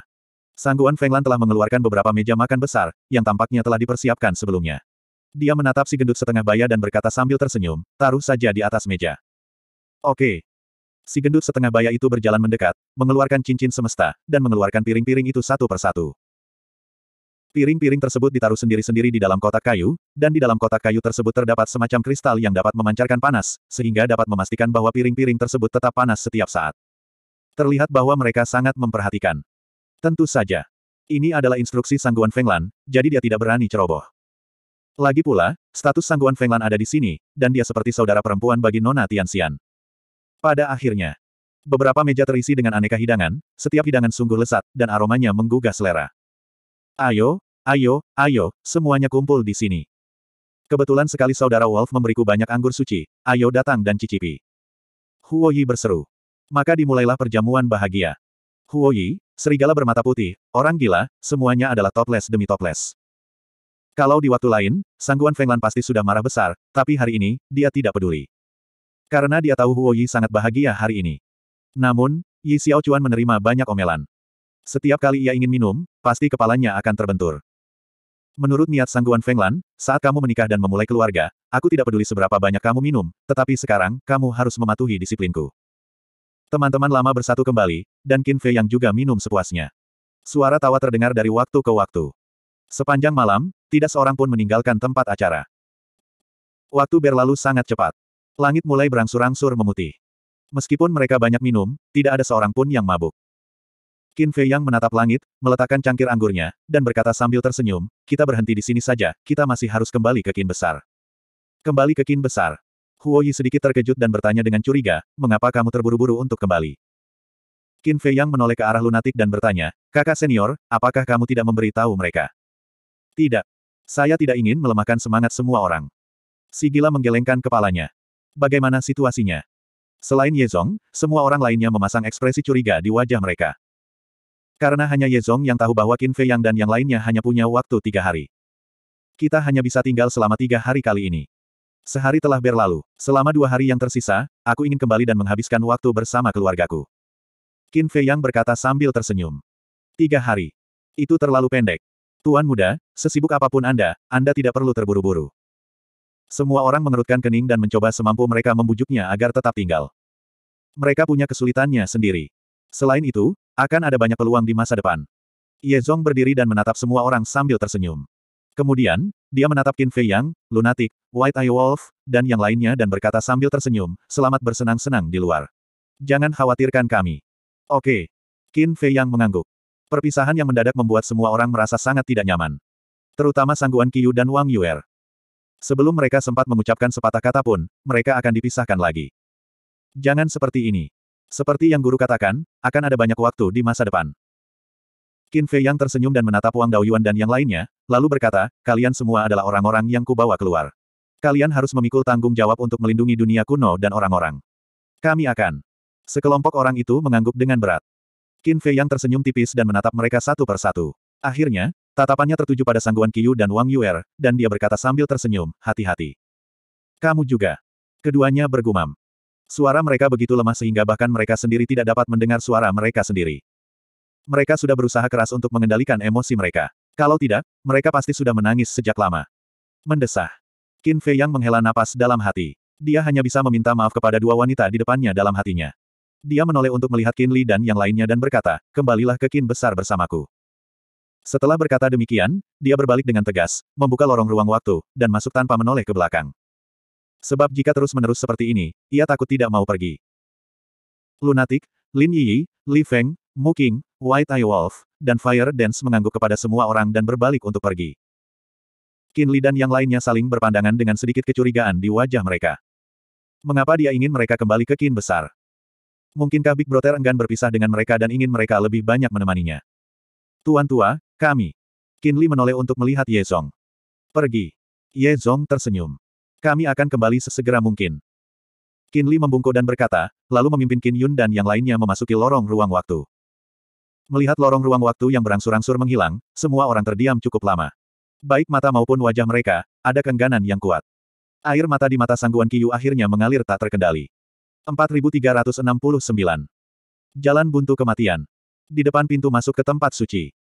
Speaker 1: Sangguan Fenglan telah mengeluarkan beberapa meja makan besar, yang tampaknya telah dipersiapkan sebelumnya. Dia menatap si gendut setengah baya dan berkata sambil tersenyum, taruh saja di atas meja. Oke, Si gendut setengah baya itu berjalan mendekat, mengeluarkan cincin semesta, dan mengeluarkan piring-piring itu satu persatu. Piring-piring tersebut ditaruh sendiri-sendiri di dalam kotak kayu, dan di dalam kotak kayu tersebut terdapat semacam kristal yang dapat memancarkan panas, sehingga dapat memastikan bahwa piring-piring tersebut tetap panas setiap saat. Terlihat bahwa mereka sangat memperhatikan. Tentu saja. Ini adalah instruksi sangguan Fenglan, jadi dia tidak berani ceroboh. Lagi pula, status sangguan Fenglan ada di sini, dan dia seperti saudara perempuan bagi Nona Tianxian. Pada akhirnya, beberapa meja terisi dengan aneka hidangan, setiap hidangan sungguh lesat, dan aromanya menggugah selera. Ayo, ayo, ayo, semuanya kumpul di sini. Kebetulan sekali saudara Wolf memberiku banyak anggur suci, ayo datang dan cicipi. Huoyi berseru. Maka dimulailah perjamuan bahagia. Huoyi, serigala bermata putih, orang gila, semuanya adalah toples demi toples. Kalau di waktu lain, sangguan Fenglan pasti sudah marah besar, tapi hari ini, dia tidak peduli. Karena dia tahu Huo Yi sangat bahagia hari ini. Namun, Yi Xiao Xiaochuan menerima banyak omelan. Setiap kali ia ingin minum, pasti kepalanya akan terbentur. Menurut niat sangguan Fenglan, saat kamu menikah dan memulai keluarga, aku tidak peduli seberapa banyak kamu minum, tetapi sekarang, kamu harus mematuhi disiplinku. Teman-teman lama bersatu kembali, dan Qin Fei yang juga minum sepuasnya. Suara tawa terdengar dari waktu ke waktu. Sepanjang malam, tidak seorang pun meninggalkan tempat acara. Waktu berlalu sangat cepat. Langit mulai berangsur-angsur memutih. Meskipun mereka banyak minum, tidak ada seorang pun yang mabuk. Qin Fei Yang menatap langit, meletakkan cangkir anggurnya, dan berkata sambil tersenyum, kita berhenti di sini saja, kita masih harus kembali ke Qin Besar. Kembali ke Qin Besar. Huo Yi sedikit terkejut dan bertanya dengan curiga, mengapa kamu terburu-buru untuk kembali? Qin Fei Yang menoleh ke arah lunatik dan bertanya, kakak senior, apakah kamu tidak memberitahu mereka? Tidak. Saya tidak ingin melemahkan semangat semua orang. Si gila menggelengkan kepalanya. Bagaimana situasinya? Selain Yezong, semua orang lainnya memasang ekspresi curiga di wajah mereka. Karena hanya Yezong yang tahu bahwa Qin Fei Yang dan yang lainnya hanya punya waktu tiga hari. Kita hanya bisa tinggal selama tiga hari kali ini. Sehari telah berlalu. Selama dua hari yang tersisa, aku ingin kembali dan menghabiskan waktu bersama keluargaku. Qin Fei Yang berkata sambil tersenyum. Tiga hari. Itu terlalu pendek. Tuan muda, sesibuk apapun Anda, Anda tidak perlu terburu-buru. Semua orang mengerutkan kening dan mencoba semampu mereka membujuknya agar tetap tinggal. Mereka punya kesulitannya sendiri. Selain itu, akan ada banyak peluang di masa depan. Ye Zong berdiri dan menatap semua orang sambil tersenyum. Kemudian, dia menatap Qin Fei Yang, Lunatic, White Eye Wolf, dan yang lainnya dan berkata sambil tersenyum, selamat bersenang-senang di luar. Jangan khawatirkan kami. Oke. Qin Fei Yang mengangguk. Perpisahan yang mendadak membuat semua orang merasa sangat tidak nyaman. Terutama Sangguan Qiyu dan Wang Yuer. Sebelum mereka sempat mengucapkan sepatah kata pun, mereka akan dipisahkan lagi. Jangan seperti ini. Seperti yang guru katakan, akan ada banyak waktu di masa depan. Qin Fei yang tersenyum dan menatap Wang Daoyuan dan yang lainnya, lalu berkata, kalian semua adalah orang-orang yang kubawa keluar. Kalian harus memikul tanggung jawab untuk melindungi dunia kuno dan orang-orang. Kami akan. Sekelompok orang itu mengangguk dengan berat. Qin Fei yang tersenyum tipis dan menatap mereka satu persatu. Akhirnya, Tatapannya tertuju pada sangguan Qiyu dan Wang Yuer, dan dia berkata sambil tersenyum, hati-hati. Kamu juga. Keduanya bergumam. Suara mereka begitu lemah sehingga bahkan mereka sendiri tidak dapat mendengar suara mereka sendiri. Mereka sudah berusaha keras untuk mengendalikan emosi mereka. Kalau tidak, mereka pasti sudah menangis sejak lama. Mendesah. Qin Fei yang menghela napas dalam hati. Dia hanya bisa meminta maaf kepada dua wanita di depannya dalam hatinya. Dia menoleh untuk melihat Qin Li dan yang lainnya dan berkata, kembalilah ke Qin besar bersamaku. Setelah berkata demikian, dia berbalik dengan tegas, membuka lorong ruang waktu, dan masuk tanpa menoleh ke belakang. Sebab jika terus-menerus seperti ini, ia takut tidak mau pergi. Lunatic, Lin Yi, Li Feng, Mu King, White Eye Wolf, dan Fire Dance mengangguk kepada semua orang dan berbalik untuk pergi. Qin Li dan yang lainnya saling berpandangan dengan sedikit kecurigaan di wajah mereka. Mengapa dia ingin mereka kembali ke Qin Besar? Mungkinkah Big Brother enggan berpisah dengan mereka dan ingin mereka lebih banyak menemaninya? Tuan tua, kami. Kinli menoleh untuk melihat Ye Zong. Pergi. Ye Zong tersenyum. Kami akan kembali sesegera mungkin. Kinli membungkuk dan berkata, lalu memimpin Qin Yun dan yang lainnya memasuki lorong ruang waktu. Melihat lorong ruang waktu yang berangsur-angsur menghilang, semua orang terdiam cukup lama. Baik mata maupun wajah mereka, ada kengganan yang kuat. Air mata di mata sangguan Qiyu akhirnya mengalir tak terkendali. 4369. Jalan buntu kematian. Di depan pintu masuk ke tempat suci.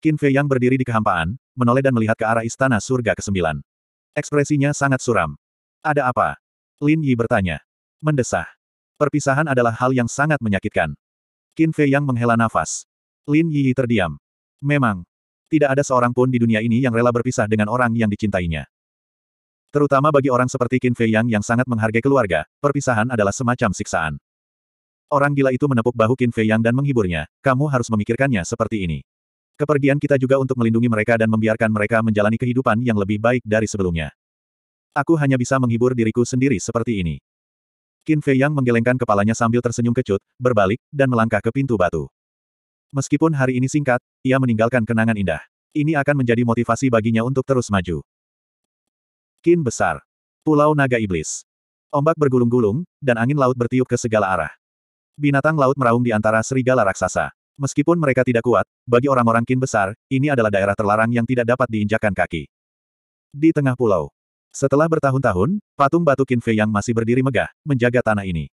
Speaker 1: Qin Fei yang berdiri di kehampaan, menoleh dan melihat ke arah istana surga ke-9. Ekspresinya sangat suram. Ada apa? Lin Yi bertanya. Mendesah. Perpisahan adalah hal yang sangat menyakitkan. Qin Fei yang menghela nafas. Lin Yi terdiam. Memang. Tidak ada seorang pun di dunia ini yang rela berpisah dengan orang yang dicintainya. Terutama bagi orang seperti Qin Fei yang yang sangat menghargai keluarga, perpisahan adalah semacam siksaan. Orang gila itu menepuk bahu Qin Fei Yang dan menghiburnya, kamu harus memikirkannya seperti ini. Kepergian kita juga untuk melindungi mereka dan membiarkan mereka menjalani kehidupan yang lebih baik dari sebelumnya. Aku hanya bisa menghibur diriku sendiri seperti ini. Qin Fei Yang menggelengkan kepalanya sambil tersenyum kecut, berbalik, dan melangkah ke pintu batu. Meskipun hari ini singkat, ia meninggalkan kenangan indah. Ini akan menjadi motivasi baginya untuk terus maju. Kin Besar. Pulau Naga Iblis. Ombak bergulung-gulung, dan angin laut bertiup ke segala arah. Binatang laut meraung di antara serigala raksasa. Meskipun mereka tidak kuat, bagi orang-orang kin besar, ini adalah daerah terlarang yang tidak dapat diinjakan kaki. Di tengah pulau. Setelah bertahun-tahun, patung batu Fei yang masih berdiri megah, menjaga tanah ini.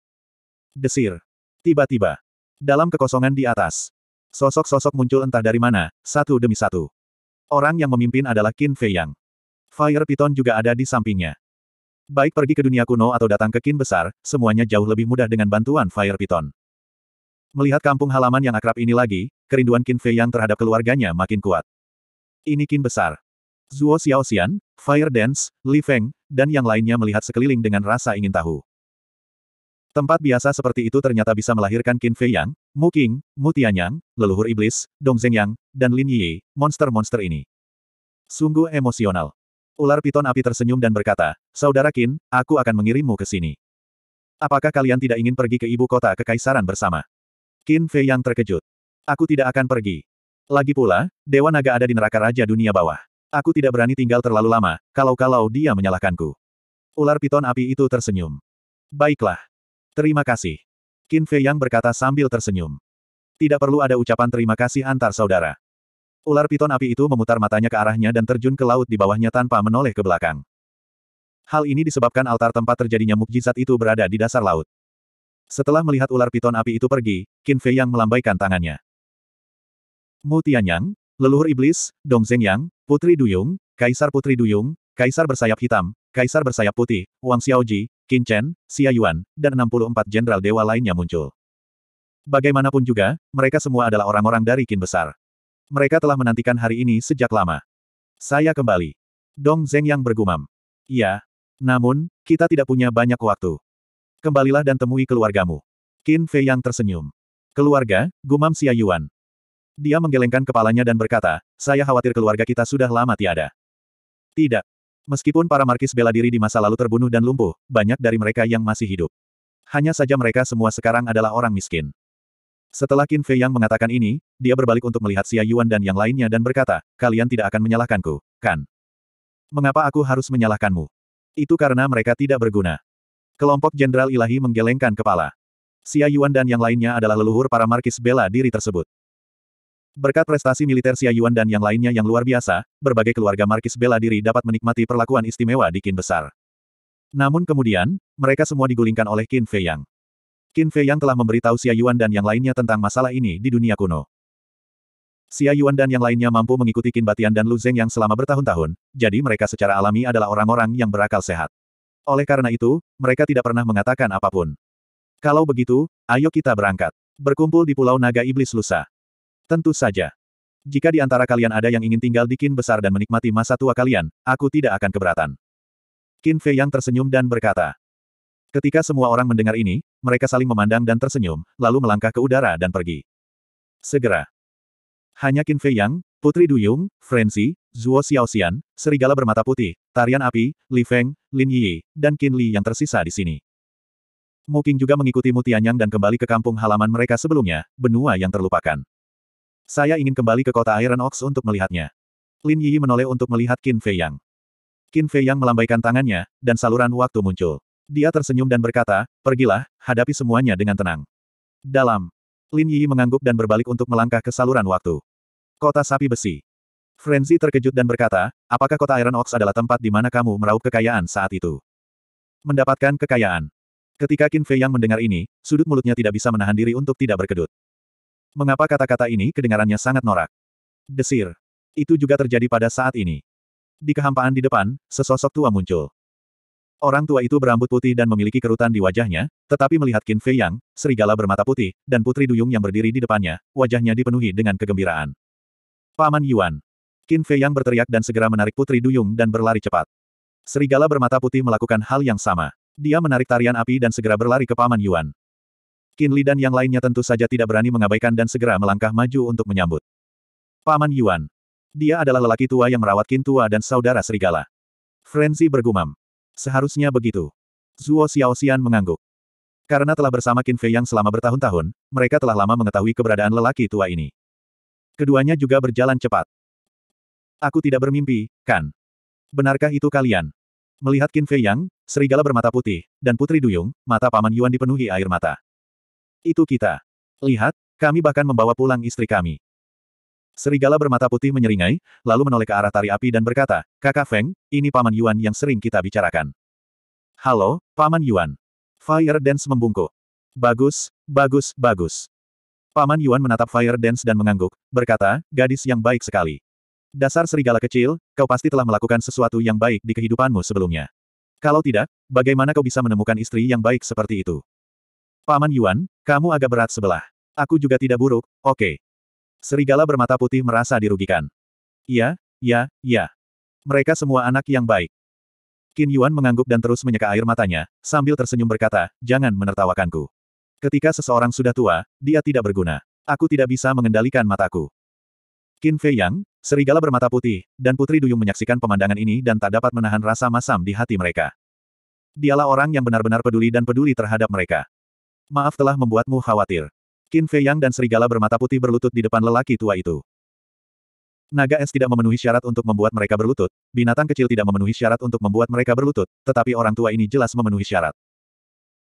Speaker 1: Desir. Tiba-tiba. Dalam kekosongan di atas. Sosok-sosok muncul entah dari mana, satu demi satu. Orang yang memimpin adalah Qin Fei Yang. Fire Piton juga ada di sampingnya. Baik pergi ke dunia kuno atau datang ke Qin besar, semuanya jauh lebih mudah dengan bantuan Fire Piton. Melihat kampung halaman yang akrab ini lagi, kerinduan Qin Fei Yang terhadap keluarganya makin kuat. Ini Qin besar. Zhuo Xiaoxian, Fire Dance, Li Feng, dan yang lainnya melihat sekeliling dengan rasa ingin tahu. Tempat biasa seperti itu ternyata bisa melahirkan Qin Fei Yang, Mu Qing, Mu Tianyang, leluhur iblis, Dong Zhengyang, dan Lin Yi, monster-monster ini. Sungguh emosional. Ular piton api tersenyum dan berkata, Saudara Qin, aku akan mengirimmu ke sini. Apakah kalian tidak ingin pergi ke ibu kota kekaisaran bersama? Qin Fei yang terkejut. Aku tidak akan pergi. Lagi pula, Dewa Naga ada di neraka Raja Dunia Bawah. Aku tidak berani tinggal terlalu lama, kalau-kalau dia menyalahkanku. Ular piton api itu tersenyum. Baiklah. Terima kasih. Qin Fei Yang berkata sambil tersenyum. Tidak perlu ada ucapan terima kasih antar saudara. Ular piton api itu memutar matanya ke arahnya dan terjun ke laut di bawahnya tanpa menoleh ke belakang. Hal ini disebabkan altar tempat terjadinya mukjizat itu berada di dasar laut. Setelah melihat ular piton api itu pergi, Qin Fei Yang melambaikan tangannya. Mu Tianyang, leluhur iblis, Dong Yang, Putri Duyung, Kaisar Putri Duyung, Kaisar bersayap hitam, Kaisar bersayap putih, Wang Xiaoji, Qin Chen, Xia Yuan, dan 64 jenderal dewa lainnya muncul. Bagaimanapun juga, mereka semua adalah orang-orang dari Qin Besar. Mereka telah menantikan hari ini sejak lama. Saya kembali. Dong Yang bergumam. Iya. Namun, kita tidak punya banyak waktu. Kembalilah dan temui keluargamu. Qin Fei yang tersenyum. Keluarga, gumam Xia Yuan. Dia menggelengkan kepalanya dan berkata, saya khawatir keluarga kita sudah lama tiada. Tidak. Meskipun para markis bela diri di masa lalu terbunuh dan lumpuh, banyak dari mereka yang masih hidup. Hanya saja mereka semua sekarang adalah orang miskin. Setelah Qin Fei yang mengatakan ini, dia berbalik untuk melihat Xia Yuan dan yang lainnya dan berkata, kalian tidak akan menyalahkanku, kan? Mengapa aku harus menyalahkanmu? Itu karena mereka tidak berguna. Kelompok Jenderal Ilahi menggelengkan kepala. Xia Yuan dan yang lainnya adalah leluhur para markis bela diri tersebut. Berkat prestasi militer Xia Yuan dan yang lainnya yang luar biasa, berbagai keluarga markis bela diri dapat menikmati perlakuan istimewa di Qin Besar. Namun kemudian, mereka semua digulingkan oleh Qin Fei Yang. Qin Fei Yang telah memberitahu Xia Yuan dan yang lainnya tentang masalah ini di dunia kuno. Xia Yuan dan yang lainnya mampu mengikuti Qin Batian dan Lu Zeng yang selama bertahun-tahun, jadi mereka secara alami adalah orang-orang yang berakal sehat. Oleh karena itu, mereka tidak pernah mengatakan apapun. Kalau begitu, ayo kita berangkat. Berkumpul di Pulau Naga Iblis Lusa. Tentu saja. Jika di antara kalian ada yang ingin tinggal di Kin Besar dan menikmati masa tua kalian, aku tidak akan keberatan. kin Fei yang tersenyum dan berkata. Ketika semua orang mendengar ini, mereka saling memandang dan tersenyum, lalu melangkah ke udara dan pergi. Segera. Hanya kin Fei Yang, Putri Duyung, Frenzy, Zuo Xiaoxian, Serigala Bermata Putih, Tarian Api, Li Feng, Lin Yi, dan Qin Li yang tersisa di sini. Muking juga mengikuti Mutianyang dan kembali ke kampung halaman mereka sebelumnya, benua yang terlupakan. Saya ingin kembali ke kota Iron Ox untuk melihatnya. Lin Yi menoleh untuk melihat Qin Fei Yang. Qin Fei Yang melambaikan tangannya, dan saluran waktu muncul. Dia tersenyum dan berkata, pergilah, hadapi semuanya dengan tenang. Dalam. Lin Yi mengangguk dan berbalik untuk melangkah ke saluran waktu. Kota Sapi Besi. Frenzy terkejut dan berkata, apakah kota Iron Ox adalah tempat di mana kamu meraup kekayaan saat itu? Mendapatkan kekayaan. Ketika Qin Fei yang mendengar ini, sudut mulutnya tidak bisa menahan diri untuk tidak berkedut. Mengapa kata-kata ini kedengarannya sangat norak? Desir. Itu juga terjadi pada saat ini. Di kehampaan di depan, sesosok tua muncul. Orang tua itu berambut putih dan memiliki kerutan di wajahnya, tetapi melihat Qin Fei Yang, serigala bermata putih, dan putri duyung yang berdiri di depannya, wajahnya dipenuhi dengan kegembiraan. Paman Yuan. Qin Fei yang berteriak dan segera menarik Putri Duyung dan berlari cepat. Serigala bermata putih melakukan hal yang sama. Dia menarik tarian api dan segera berlari ke Paman Yuan. Qin Li dan yang lainnya tentu saja tidak berani mengabaikan dan segera melangkah maju untuk menyambut. Paman Yuan. Dia adalah lelaki tua yang merawat Qin tua dan saudara serigala. Frenzy bergumam. Seharusnya begitu. Zuo Xiaoxian mengangguk. Karena telah bersama Qin Fei Yang selama bertahun-tahun, mereka telah lama mengetahui keberadaan lelaki tua ini. Keduanya juga berjalan cepat. Aku tidak bermimpi, kan? Benarkah itu kalian? Melihat Qin Fei Yang, serigala bermata putih, dan putri duyung, mata paman Yuan dipenuhi air mata. Itu kita. Lihat, kami bahkan membawa pulang istri kami. Serigala bermata putih menyeringai, lalu menoleh ke arah tari api dan berkata, Kakak Feng, ini paman Yuan yang sering kita bicarakan. Halo, paman Yuan. Fire Dance membungkuk. Bagus, bagus, bagus. Paman Yuan menatap Fire Dance dan mengangguk, berkata, gadis yang baik sekali. Dasar serigala kecil, kau pasti telah melakukan sesuatu yang baik di kehidupanmu sebelumnya. Kalau tidak, bagaimana kau bisa menemukan istri yang baik seperti itu? Paman Yuan, kamu agak berat sebelah. Aku juga tidak buruk, oke. Okay. Serigala bermata putih merasa dirugikan.
Speaker 2: Iya, iya,
Speaker 1: iya. Mereka semua anak yang baik. Qin Yuan mengangguk dan terus menyeka air matanya, sambil tersenyum berkata, jangan menertawakanku. Ketika seseorang sudah tua, dia tidak berguna. Aku tidak bisa mengendalikan mataku. Qin Fei Yang, serigala bermata putih, dan Putri Duyung menyaksikan pemandangan ini dan tak dapat menahan rasa masam di hati mereka. Dialah orang yang benar-benar peduli dan peduli terhadap mereka. Maaf telah membuatmu khawatir. Qin Fei Yang dan serigala bermata putih berlutut di depan lelaki tua itu. Naga es tidak memenuhi syarat untuk membuat mereka berlutut, binatang kecil tidak memenuhi syarat untuk membuat mereka berlutut, tetapi orang tua ini jelas memenuhi syarat.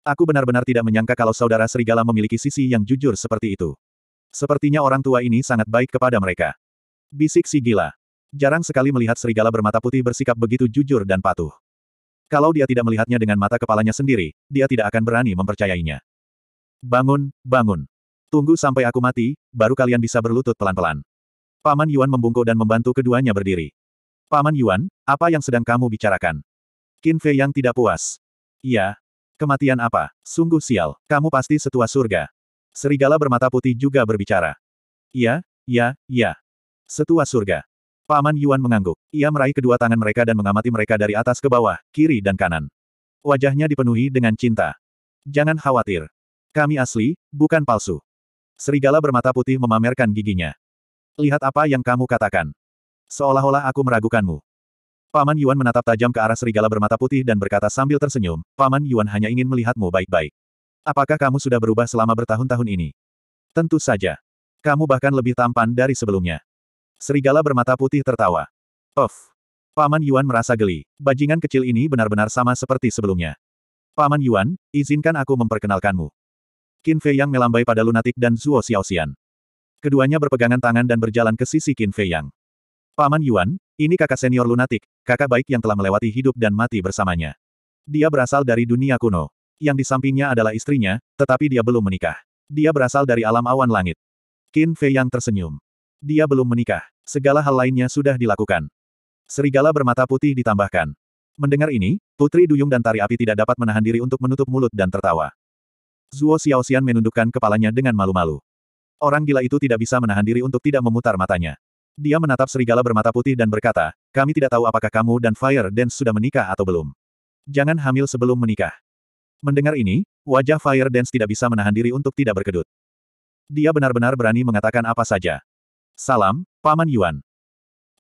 Speaker 1: Aku benar-benar tidak menyangka kalau saudara serigala memiliki sisi yang jujur seperti itu. Sepertinya orang tua ini sangat baik kepada mereka. Bisik si gila. Jarang sekali melihat serigala bermata putih bersikap begitu jujur dan patuh. Kalau dia tidak melihatnya dengan mata kepalanya sendiri, dia tidak akan berani mempercayainya. Bangun, bangun. Tunggu sampai aku mati, baru kalian bisa berlutut pelan-pelan. Paman Yuan membungkuk dan membantu keduanya berdiri. Paman Yuan, apa yang sedang kamu bicarakan? Qin Fei yang tidak puas. Iya, Kematian apa? Sungguh sial, kamu pasti setua surga. Serigala bermata putih juga berbicara.
Speaker 2: Ya, ya,
Speaker 1: ya. Setua surga. Paman Yuan mengangguk. Ia meraih kedua tangan mereka dan mengamati mereka dari atas ke bawah, kiri dan kanan. Wajahnya dipenuhi dengan cinta. Jangan khawatir. Kami asli, bukan palsu. Serigala bermata putih memamerkan giginya. Lihat apa yang kamu katakan. Seolah-olah aku meragukanmu. Paman Yuan menatap tajam ke arah serigala bermata putih dan berkata sambil tersenyum, Paman Yuan hanya ingin melihatmu baik-baik. Apakah kamu sudah berubah selama bertahun-tahun ini? Tentu saja. Kamu bahkan lebih tampan dari sebelumnya. Serigala bermata putih tertawa. Of. Paman Yuan merasa geli. Bajingan kecil ini benar-benar sama seperti sebelumnya. Paman Yuan, izinkan aku memperkenalkanmu. Qin Fei Yang melambai pada lunatik dan Zuo Xiaoxian. Keduanya berpegangan tangan dan berjalan ke sisi Qin Fei Yang. Paman Yuan, ini kakak senior lunatik, kakak baik yang telah melewati hidup dan mati bersamanya. Dia berasal dari dunia kuno. Yang di sampingnya adalah istrinya, tetapi dia belum menikah. Dia berasal dari alam awan langit. Qin Fei yang tersenyum. Dia belum menikah. Segala hal lainnya sudah dilakukan. Serigala bermata putih ditambahkan. Mendengar ini, Putri Duyung dan Tari Api tidak dapat menahan diri untuk menutup mulut dan tertawa. Zuo Xiaoxian menundukkan kepalanya dengan malu-malu. Orang gila itu tidak bisa menahan diri untuk tidak memutar matanya. Dia menatap serigala bermata putih dan berkata, kami tidak tahu apakah kamu dan Fire Dance sudah menikah atau belum. Jangan hamil sebelum menikah. Mendengar ini, wajah Fire Dance tidak bisa menahan diri untuk tidak berkedut. Dia benar-benar berani mengatakan apa saja. Salam, Paman Yuan.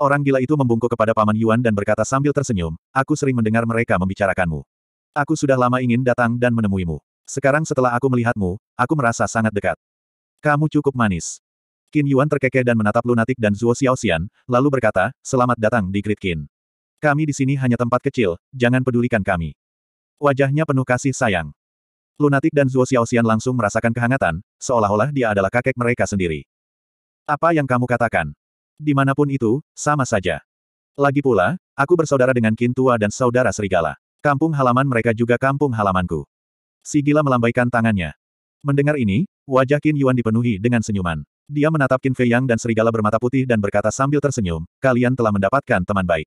Speaker 1: Orang gila itu membungkuk kepada Paman Yuan dan berkata sambil tersenyum, aku sering mendengar mereka membicarakanmu. Aku sudah lama ingin datang dan menemuimu. Sekarang setelah aku melihatmu, aku merasa sangat dekat. Kamu cukup manis. Qin Yuan terkekeh dan menatap lunatik dan Zuo Xiaoxian, lalu berkata, selamat datang di Great Qin. Kami di sini hanya tempat kecil, jangan pedulikan kami. Wajahnya penuh kasih sayang. Lunatik dan Zuo Xiaoxian langsung merasakan kehangatan, seolah-olah dia adalah kakek mereka sendiri. Apa yang kamu katakan? Dimanapun itu, sama saja. Lagi pula, aku bersaudara dengan Qin Tua dan saudara Serigala. Kampung halaman mereka juga kampung halamanku. Si gila melambaikan tangannya. Mendengar ini, wajah Qin Yuan dipenuhi dengan senyuman. Dia menatap Qin Fei Yang dan serigala bermata putih dan berkata sambil tersenyum, kalian telah mendapatkan teman baik.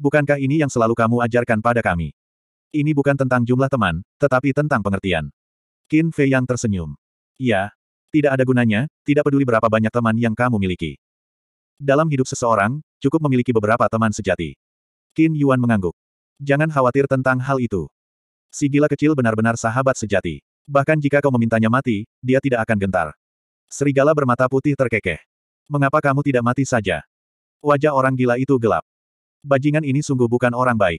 Speaker 1: Bukankah ini yang selalu kamu ajarkan pada kami? Ini bukan tentang jumlah teman, tetapi tentang pengertian. Qin Fei Yang tersenyum. Ya, tidak ada gunanya, tidak peduli berapa banyak teman yang kamu miliki. Dalam hidup seseorang, cukup memiliki beberapa teman sejati. Qin Yuan mengangguk. Jangan khawatir tentang hal itu. Si gila kecil benar-benar sahabat sejati. Bahkan jika kau memintanya mati, dia tidak akan gentar. Serigala bermata putih terkekeh. Mengapa kamu tidak mati saja? Wajah orang gila itu gelap. Bajingan ini sungguh bukan orang baik.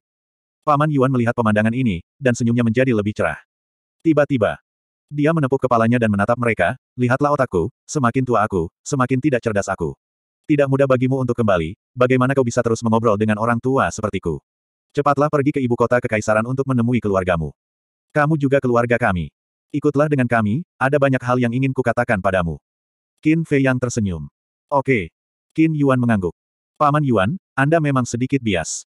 Speaker 1: Paman Yuan melihat pemandangan ini, dan senyumnya menjadi lebih cerah. Tiba-tiba, dia menepuk kepalanya dan menatap mereka, lihatlah otakku, semakin tua aku, semakin tidak cerdas aku. Tidak mudah bagimu untuk kembali, bagaimana kau bisa terus mengobrol dengan orang tua sepertiku? Cepatlah pergi ke ibu kota kekaisaran untuk menemui keluargamu. Kamu juga keluarga kami. Ikutlah dengan kami, ada banyak hal yang ingin kukatakan padamu. Qin Fei yang tersenyum. Oke. Qin Yuan mengangguk. Paman Yuan, Anda memang sedikit bias.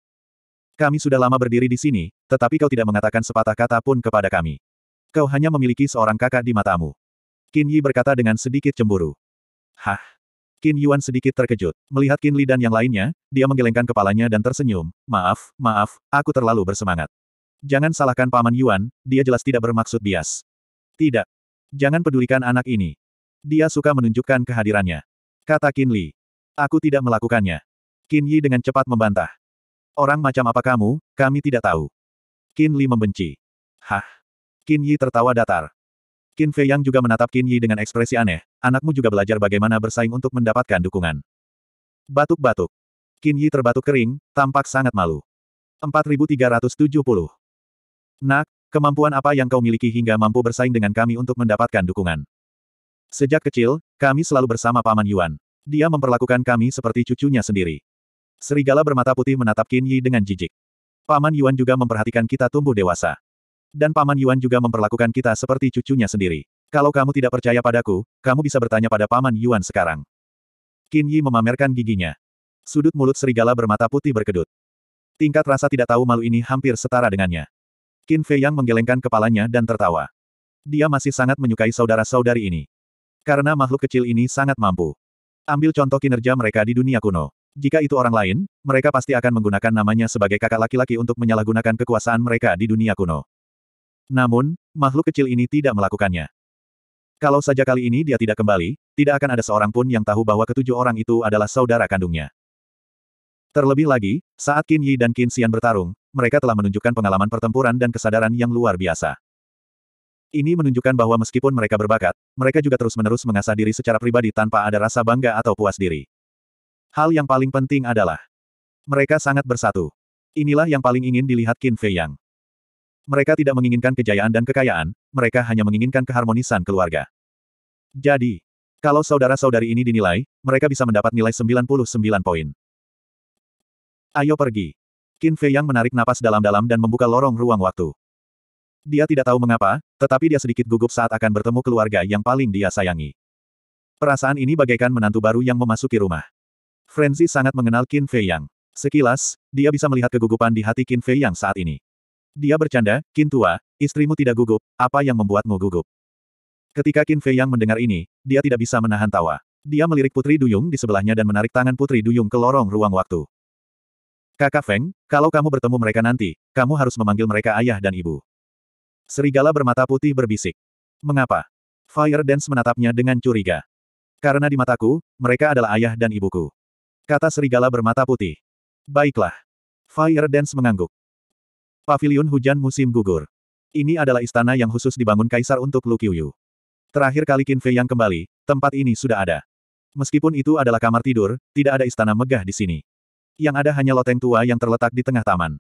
Speaker 1: Kami sudah lama berdiri di sini, tetapi kau tidak mengatakan sepatah kata pun kepada kami. Kau hanya memiliki seorang kakak di matamu. Qin Yi berkata dengan sedikit cemburu. Hah? Qin Yuan sedikit terkejut. Melihat Qin Li dan yang lainnya, dia menggelengkan kepalanya dan tersenyum. Maaf, maaf, aku terlalu bersemangat. Jangan salahkan Paman Yuan, dia jelas tidak bermaksud bias. Tidak. Jangan pedulikan anak ini. Dia suka menunjukkan kehadirannya. Kata Qin Li. Aku tidak melakukannya. Qin Yi dengan cepat membantah. Orang macam apa kamu, kami tidak tahu. Qin Li membenci. Hah? Qin Yi tertawa datar. Qin Fei Yang juga menatap Qin Yi dengan ekspresi aneh, anakmu juga belajar bagaimana bersaing untuk mendapatkan dukungan. Batuk-batuk. Qin Yi terbatuk kering, tampak sangat malu. 4370. Nak, Kemampuan apa yang kau miliki hingga mampu bersaing dengan kami untuk mendapatkan dukungan? Sejak kecil, kami selalu bersama Paman Yuan. Dia memperlakukan kami seperti cucunya sendiri. Serigala bermata putih menatap Qin Yi dengan jijik. Paman Yuan juga memperhatikan kita tumbuh dewasa. Dan Paman Yuan juga memperlakukan kita seperti cucunya sendiri. Kalau kamu tidak percaya padaku, kamu bisa bertanya pada Paman Yuan sekarang. Qin Yi memamerkan giginya. Sudut mulut serigala bermata putih berkedut. Tingkat rasa tidak tahu malu ini hampir setara dengannya. Qin Fei Yang menggelengkan kepalanya dan tertawa. Dia masih sangat menyukai saudara-saudari ini. Karena makhluk kecil ini sangat mampu. Ambil contoh kinerja mereka di dunia kuno. Jika itu orang lain, mereka pasti akan menggunakan namanya sebagai kakak laki-laki untuk menyalahgunakan kekuasaan mereka di dunia kuno. Namun, makhluk kecil ini tidak melakukannya. Kalau saja kali ini dia tidak kembali, tidak akan ada seorang pun yang tahu bahwa ketujuh orang itu adalah saudara kandungnya. Terlebih lagi, saat Qin Yi dan Qin Xian bertarung, mereka telah menunjukkan pengalaman pertempuran dan kesadaran yang luar biasa. Ini menunjukkan bahwa meskipun mereka berbakat, mereka juga terus-menerus mengasah diri secara pribadi tanpa ada rasa bangga atau puas diri. Hal yang paling penting adalah mereka sangat bersatu. Inilah yang paling ingin dilihat Qin Fei Yang. Mereka tidak menginginkan kejayaan dan kekayaan, mereka hanya menginginkan keharmonisan keluarga. Jadi, kalau saudara-saudari ini dinilai, mereka bisa mendapat nilai 99 poin. Ayo pergi. Qin Fei Yang menarik napas dalam-dalam dan membuka lorong ruang waktu. Dia tidak tahu mengapa, tetapi dia sedikit gugup saat akan bertemu keluarga yang paling dia sayangi. Perasaan ini bagaikan menantu baru yang memasuki rumah. Frenzy sangat mengenal Qin Fei Yang. Sekilas, dia bisa melihat kegugupan di hati Qin Fei Yang saat ini. Dia bercanda, Qin Tua, istrimu tidak gugup, apa yang membuatmu gugup? Ketika Qin Fei Yang mendengar ini, dia tidak bisa menahan tawa. Dia melirik Putri Duyung di sebelahnya dan menarik tangan Putri Duyung ke lorong ruang waktu. Kakak Feng, kalau kamu bertemu mereka nanti, kamu harus memanggil mereka ayah dan ibu. Serigala bermata putih berbisik. Mengapa? Fire Dance menatapnya dengan curiga. Karena di mataku, mereka adalah ayah dan ibuku. Kata serigala bermata putih. Baiklah. Fire Dance mengangguk. Pavilion hujan musim gugur. Ini adalah istana yang khusus dibangun kaisar untuk Lu Qiuyu. Terakhir kali Qin Fei yang kembali, tempat ini sudah ada. Meskipun itu adalah kamar tidur, tidak ada istana megah di sini yang ada hanya loteng tua yang terletak di tengah taman.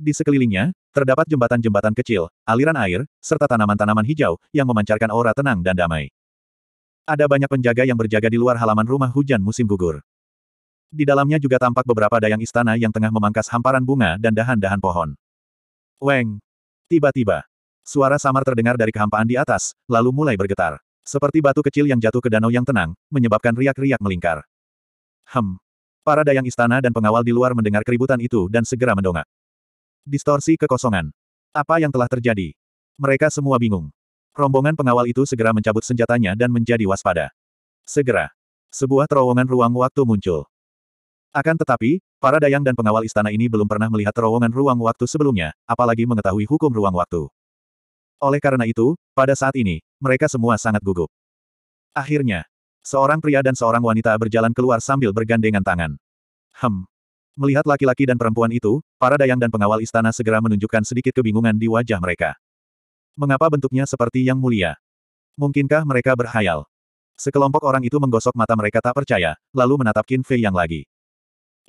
Speaker 1: Di sekelilingnya, terdapat jembatan-jembatan kecil, aliran air, serta tanaman-tanaman hijau, yang memancarkan aura tenang dan damai. Ada banyak penjaga yang berjaga di luar halaman rumah hujan musim gugur. Di dalamnya juga tampak beberapa dayang istana yang tengah memangkas hamparan bunga dan dahan-dahan pohon. Weng! Tiba-tiba, suara samar terdengar dari kehampaan di atas, lalu mulai bergetar. Seperti batu kecil yang jatuh ke danau yang tenang, menyebabkan riak-riak melingkar. Hem! Para dayang istana dan pengawal di luar mendengar keributan itu dan segera mendongak. Distorsi kekosongan. Apa yang telah terjadi? Mereka semua bingung. Rombongan pengawal itu segera mencabut senjatanya dan menjadi waspada. Segera. Sebuah terowongan ruang waktu muncul. Akan tetapi, para dayang dan pengawal istana ini belum pernah melihat terowongan ruang waktu sebelumnya, apalagi mengetahui hukum ruang waktu. Oleh karena itu, pada saat ini, mereka semua sangat gugup. Akhirnya, Seorang pria dan seorang wanita berjalan keluar sambil bergandengan tangan. Hem. Melihat laki-laki dan perempuan itu, para dayang dan pengawal istana segera menunjukkan sedikit kebingungan di wajah mereka. Mengapa bentuknya seperti yang mulia? Mungkinkah mereka berhayal? Sekelompok orang itu menggosok mata mereka tak percaya, lalu menatap Qin Fei yang lagi.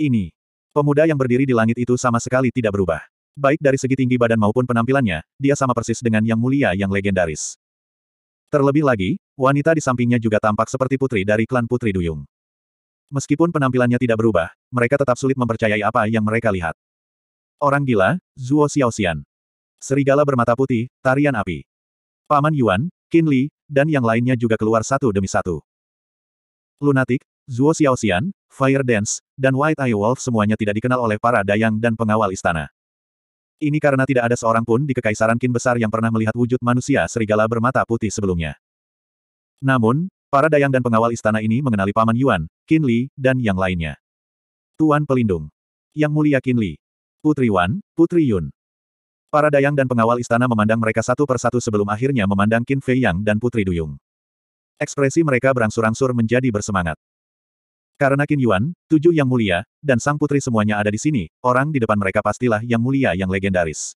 Speaker 1: Ini. Pemuda yang berdiri di langit itu sama sekali tidak berubah. Baik dari segi tinggi badan maupun penampilannya, dia sama persis dengan yang mulia yang legendaris. Terlebih lagi, Wanita di sampingnya juga tampak seperti putri dari klan Putri Duyung. Meskipun penampilannya tidak berubah, mereka tetap sulit mempercayai apa yang mereka lihat. Orang gila, Zuo Xiaoxian. Serigala bermata putih, tarian api. Paman Yuan, Qin Li, dan yang lainnya juga keluar satu demi satu. Lunatic, Zuo Xiaoxian, Fire Dance, dan White Eye Wolf semuanya tidak dikenal oleh para dayang dan pengawal istana. Ini karena tidak ada seorang pun di Kekaisaran kin besar yang pernah melihat wujud manusia serigala bermata putih sebelumnya. Namun, para dayang dan pengawal istana ini mengenali Paman Yuan, Qin Li, dan yang lainnya. Tuan Pelindung. Yang Mulia Qin Li. Putri Wan, Putri Yun. Para dayang dan pengawal istana memandang mereka satu persatu sebelum akhirnya memandang Qin Fei Yang dan Putri Duyung. Ekspresi mereka berangsur-angsur menjadi bersemangat. Karena Qin Yuan, tujuh yang mulia, dan sang putri semuanya ada di sini, orang di depan mereka pastilah yang mulia yang legendaris.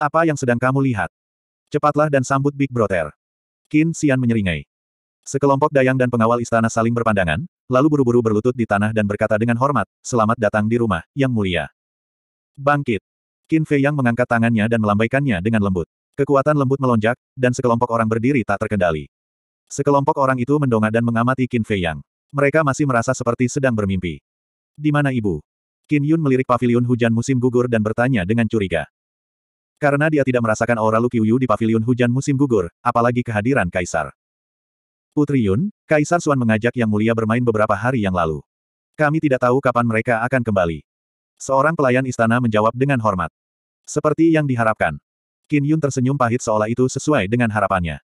Speaker 1: Apa yang sedang kamu lihat? Cepatlah dan sambut Big Brother. Qin Xian menyeringai. Sekelompok dayang dan pengawal istana saling berpandangan, lalu buru-buru berlutut di tanah dan berkata dengan hormat, selamat datang di rumah, yang mulia. Bangkit! Qin Fei yang mengangkat tangannya dan melambaikannya dengan lembut. Kekuatan lembut melonjak, dan sekelompok orang berdiri tak terkendali. Sekelompok orang itu mendongak dan mengamati Qin Fei yang. Mereka masih merasa seperti sedang bermimpi. Di mana ibu? Qin Yun melirik paviliun hujan musim gugur dan bertanya dengan curiga. Karena dia tidak merasakan aura Lukiuyu di pavilion hujan musim gugur, apalagi kehadiran Kaisar. Putri Yun, Kaisar Suan mengajak Yang Mulia bermain beberapa hari yang lalu. Kami tidak tahu kapan mereka akan kembali. Seorang pelayan istana menjawab dengan hormat. Seperti yang diharapkan. Qin Yun tersenyum pahit seolah itu sesuai dengan harapannya.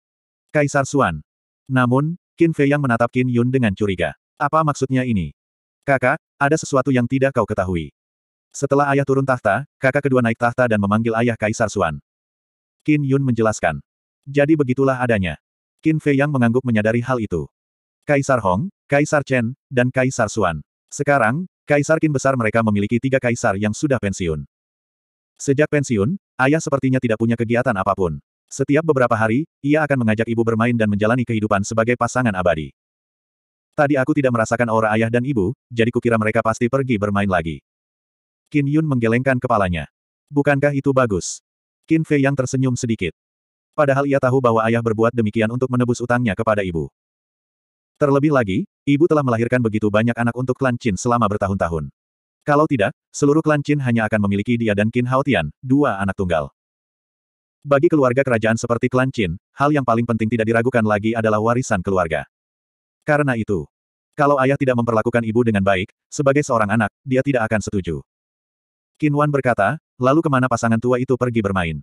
Speaker 1: Kaisar Suan. Namun, Qin Fei yang menatap Qin Yun dengan curiga. Apa maksudnya ini? Kakak, ada sesuatu yang tidak kau ketahui. Setelah ayah turun tahta, kakak kedua naik tahta dan memanggil ayah Kaisar Suan. Qin Yun menjelaskan. Jadi begitulah adanya. Qin Fei Yang mengangguk menyadari hal itu. Kaisar Hong, Kaisar Chen, dan Kaisar Suan. Sekarang, Kaisar Qin besar mereka memiliki tiga kaisar yang sudah pensiun. Sejak pensiun, ayah sepertinya tidak punya kegiatan apapun. Setiap beberapa hari, ia akan mengajak ibu bermain dan menjalani kehidupan sebagai pasangan abadi. Tadi aku tidak merasakan aura ayah dan ibu, jadi kukira mereka pasti pergi bermain lagi. Qin Yun menggelengkan kepalanya. Bukankah itu bagus? Qin Fei yang tersenyum sedikit. Padahal ia tahu bahwa ayah berbuat demikian untuk menebus utangnya kepada ibu. Terlebih lagi, ibu telah melahirkan begitu banyak anak untuk klan Qin selama bertahun-tahun. Kalau tidak, seluruh klan Qin hanya akan memiliki dia dan Qin Haotian, dua anak tunggal. Bagi keluarga kerajaan seperti klan Qin, hal yang paling penting tidak diragukan lagi adalah warisan keluarga. Karena itu, kalau ayah tidak memperlakukan ibu dengan baik, sebagai seorang anak, dia tidak akan setuju. Qin Wan berkata, lalu kemana pasangan tua itu pergi bermain?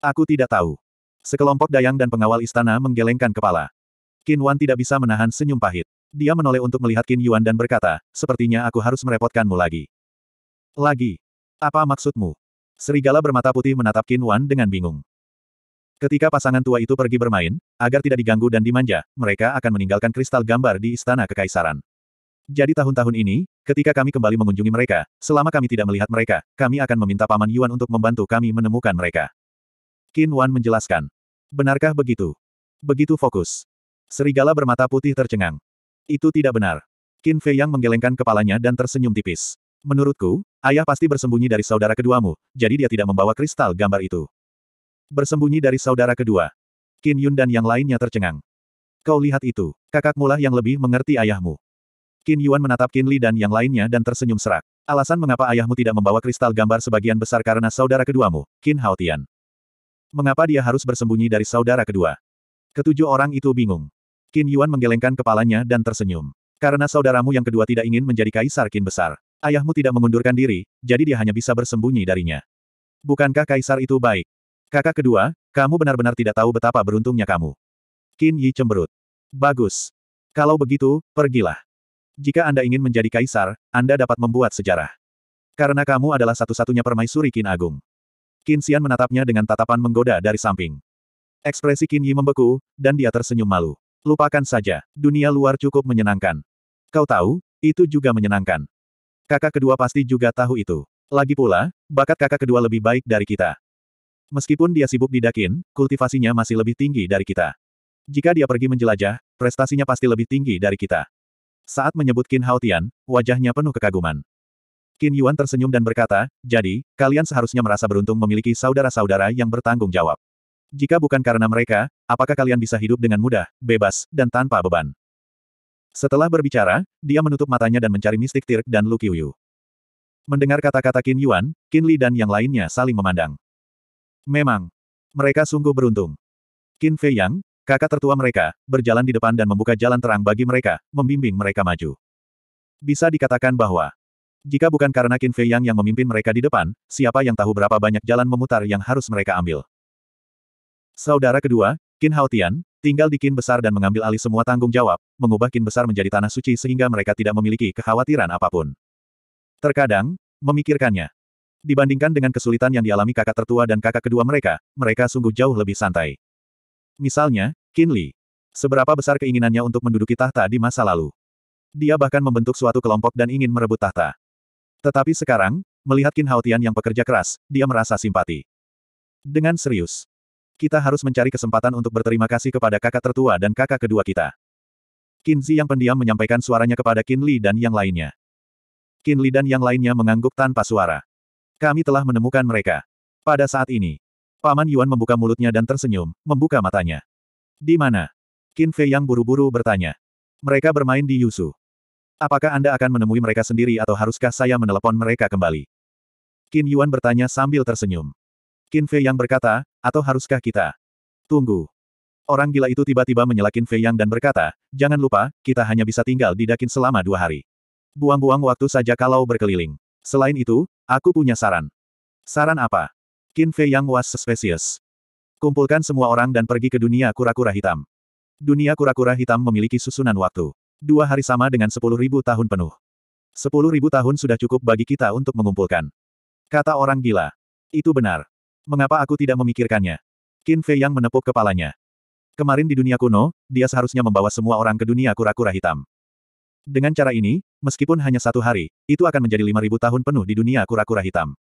Speaker 1: Aku tidak tahu. Sekelompok dayang dan pengawal istana menggelengkan kepala. Qin Wan tidak bisa menahan senyum pahit. Dia menoleh untuk melihat Kin Yuan dan berkata, sepertinya aku harus merepotkanmu lagi. Lagi? Apa maksudmu? Serigala bermata putih menatap Kin Wan dengan bingung. Ketika pasangan tua itu pergi bermain, agar tidak diganggu dan dimanja, mereka akan meninggalkan kristal gambar di istana kekaisaran. Jadi tahun-tahun ini, Ketika kami kembali mengunjungi mereka, selama kami tidak melihat mereka, kami akan meminta Paman Yuan untuk membantu kami menemukan mereka. Qin Wan menjelaskan. Benarkah begitu? Begitu fokus. Serigala bermata putih tercengang. Itu tidak benar. Qin Fei Yang menggelengkan kepalanya dan tersenyum tipis. Menurutku, ayah pasti bersembunyi dari saudara keduamu, jadi dia tidak membawa kristal gambar itu. Bersembunyi dari saudara kedua. Qin Yun dan yang lainnya tercengang. Kau lihat itu, kakakmulah yang lebih mengerti ayahmu. Qin Yuan menatap Qin Li dan yang lainnya dan tersenyum serak. Alasan mengapa ayahmu tidak membawa kristal gambar sebagian besar karena saudara keduamu, Qin Tian. Mengapa dia harus bersembunyi dari saudara kedua? Ketujuh orang itu bingung. Qin Yuan menggelengkan kepalanya dan tersenyum. Karena saudaramu yang kedua tidak ingin menjadi kaisar Qin besar. Ayahmu tidak mengundurkan diri, jadi dia hanya bisa bersembunyi darinya. Bukankah kaisar itu baik? Kakak kedua, kamu benar-benar tidak tahu betapa beruntungnya kamu. Qin Yi cemberut. Bagus. Kalau begitu, pergilah. Jika Anda ingin menjadi kaisar, Anda dapat membuat sejarah. Karena kamu adalah satu-satunya permaisuri Qin Agung. Qin Xian menatapnya dengan tatapan menggoda dari samping. Ekspresi Qin Yi membeku, dan dia tersenyum malu. Lupakan saja, dunia luar cukup menyenangkan. Kau tahu, itu juga menyenangkan. Kakak kedua pasti juga tahu itu. Lagi pula, bakat kakak kedua lebih baik dari kita. Meskipun dia sibuk di Dakin, kultivasinya masih lebih tinggi dari kita. Jika dia pergi menjelajah, prestasinya pasti lebih tinggi dari kita. Saat menyebut Qin Haotian, wajahnya penuh kekaguman. Qin Yuan tersenyum dan berkata, jadi, kalian seharusnya merasa beruntung memiliki saudara-saudara yang bertanggung jawab. Jika bukan karena mereka, apakah kalian bisa hidup dengan mudah, bebas, dan tanpa beban? Setelah berbicara, dia menutup matanya dan mencari mistik Tirk dan Lu Qiuyu. Mendengar kata-kata Qin Yuan, Qin Li dan yang lainnya saling memandang. Memang. Mereka sungguh beruntung. Qin Fei Yang, Kakak tertua mereka, berjalan di depan dan membuka jalan terang bagi mereka, membimbing mereka maju. Bisa dikatakan bahwa, jika bukan karena Qin Fei Yang yang memimpin mereka di depan, siapa yang tahu berapa banyak jalan memutar yang harus mereka ambil. Saudara kedua, Qin Tian tinggal di Qin Besar dan mengambil alih semua tanggung jawab, mengubah Qin Besar menjadi tanah suci sehingga mereka tidak memiliki kekhawatiran apapun. Terkadang, memikirkannya. Dibandingkan dengan kesulitan yang dialami kakak tertua dan kakak kedua mereka, mereka sungguh jauh lebih santai. Misalnya, Li. Seberapa besar keinginannya untuk menduduki tahta di masa lalu. Dia bahkan membentuk suatu kelompok dan ingin merebut tahta. Tetapi sekarang, melihat Qin Haotian yang pekerja keras, dia merasa simpati. Dengan serius. Kita harus mencari kesempatan untuk berterima kasih kepada kakak tertua dan kakak kedua kita. Zi yang pendiam menyampaikan suaranya kepada Li dan yang lainnya. Li dan yang lainnya mengangguk tanpa suara. Kami telah menemukan mereka. Pada saat ini, Paman Yuan membuka mulutnya dan tersenyum, membuka matanya. Di mana? Qin Fei yang buru-buru bertanya. Mereka bermain di Yusu. Apakah Anda akan menemui mereka sendiri atau haruskah saya menelepon mereka kembali? Qin Yuan bertanya sambil tersenyum. Qin Fei yang berkata, atau haruskah kita? Tunggu. Orang gila itu tiba-tiba menyela Qin Fei yang dan berkata, jangan lupa, kita hanya bisa tinggal di Dakin selama dua hari. Buang-buang waktu saja kalau berkeliling. Selain itu, aku punya saran. Saran apa? Qin Fei yang was spesies. Kumpulkan semua orang dan pergi ke dunia kura-kura hitam. Dunia kura-kura hitam memiliki susunan waktu. Dua hari sama dengan sepuluh ribu tahun penuh. Sepuluh ribu tahun sudah cukup bagi kita untuk mengumpulkan. Kata orang gila. Itu benar. Mengapa aku tidak memikirkannya? Qin Fei yang menepuk kepalanya. Kemarin di dunia kuno, dia seharusnya membawa semua orang ke dunia kura-kura hitam. Dengan cara ini, meskipun
Speaker 2: hanya satu hari, itu akan menjadi lima ribu tahun penuh di dunia kura-kura hitam.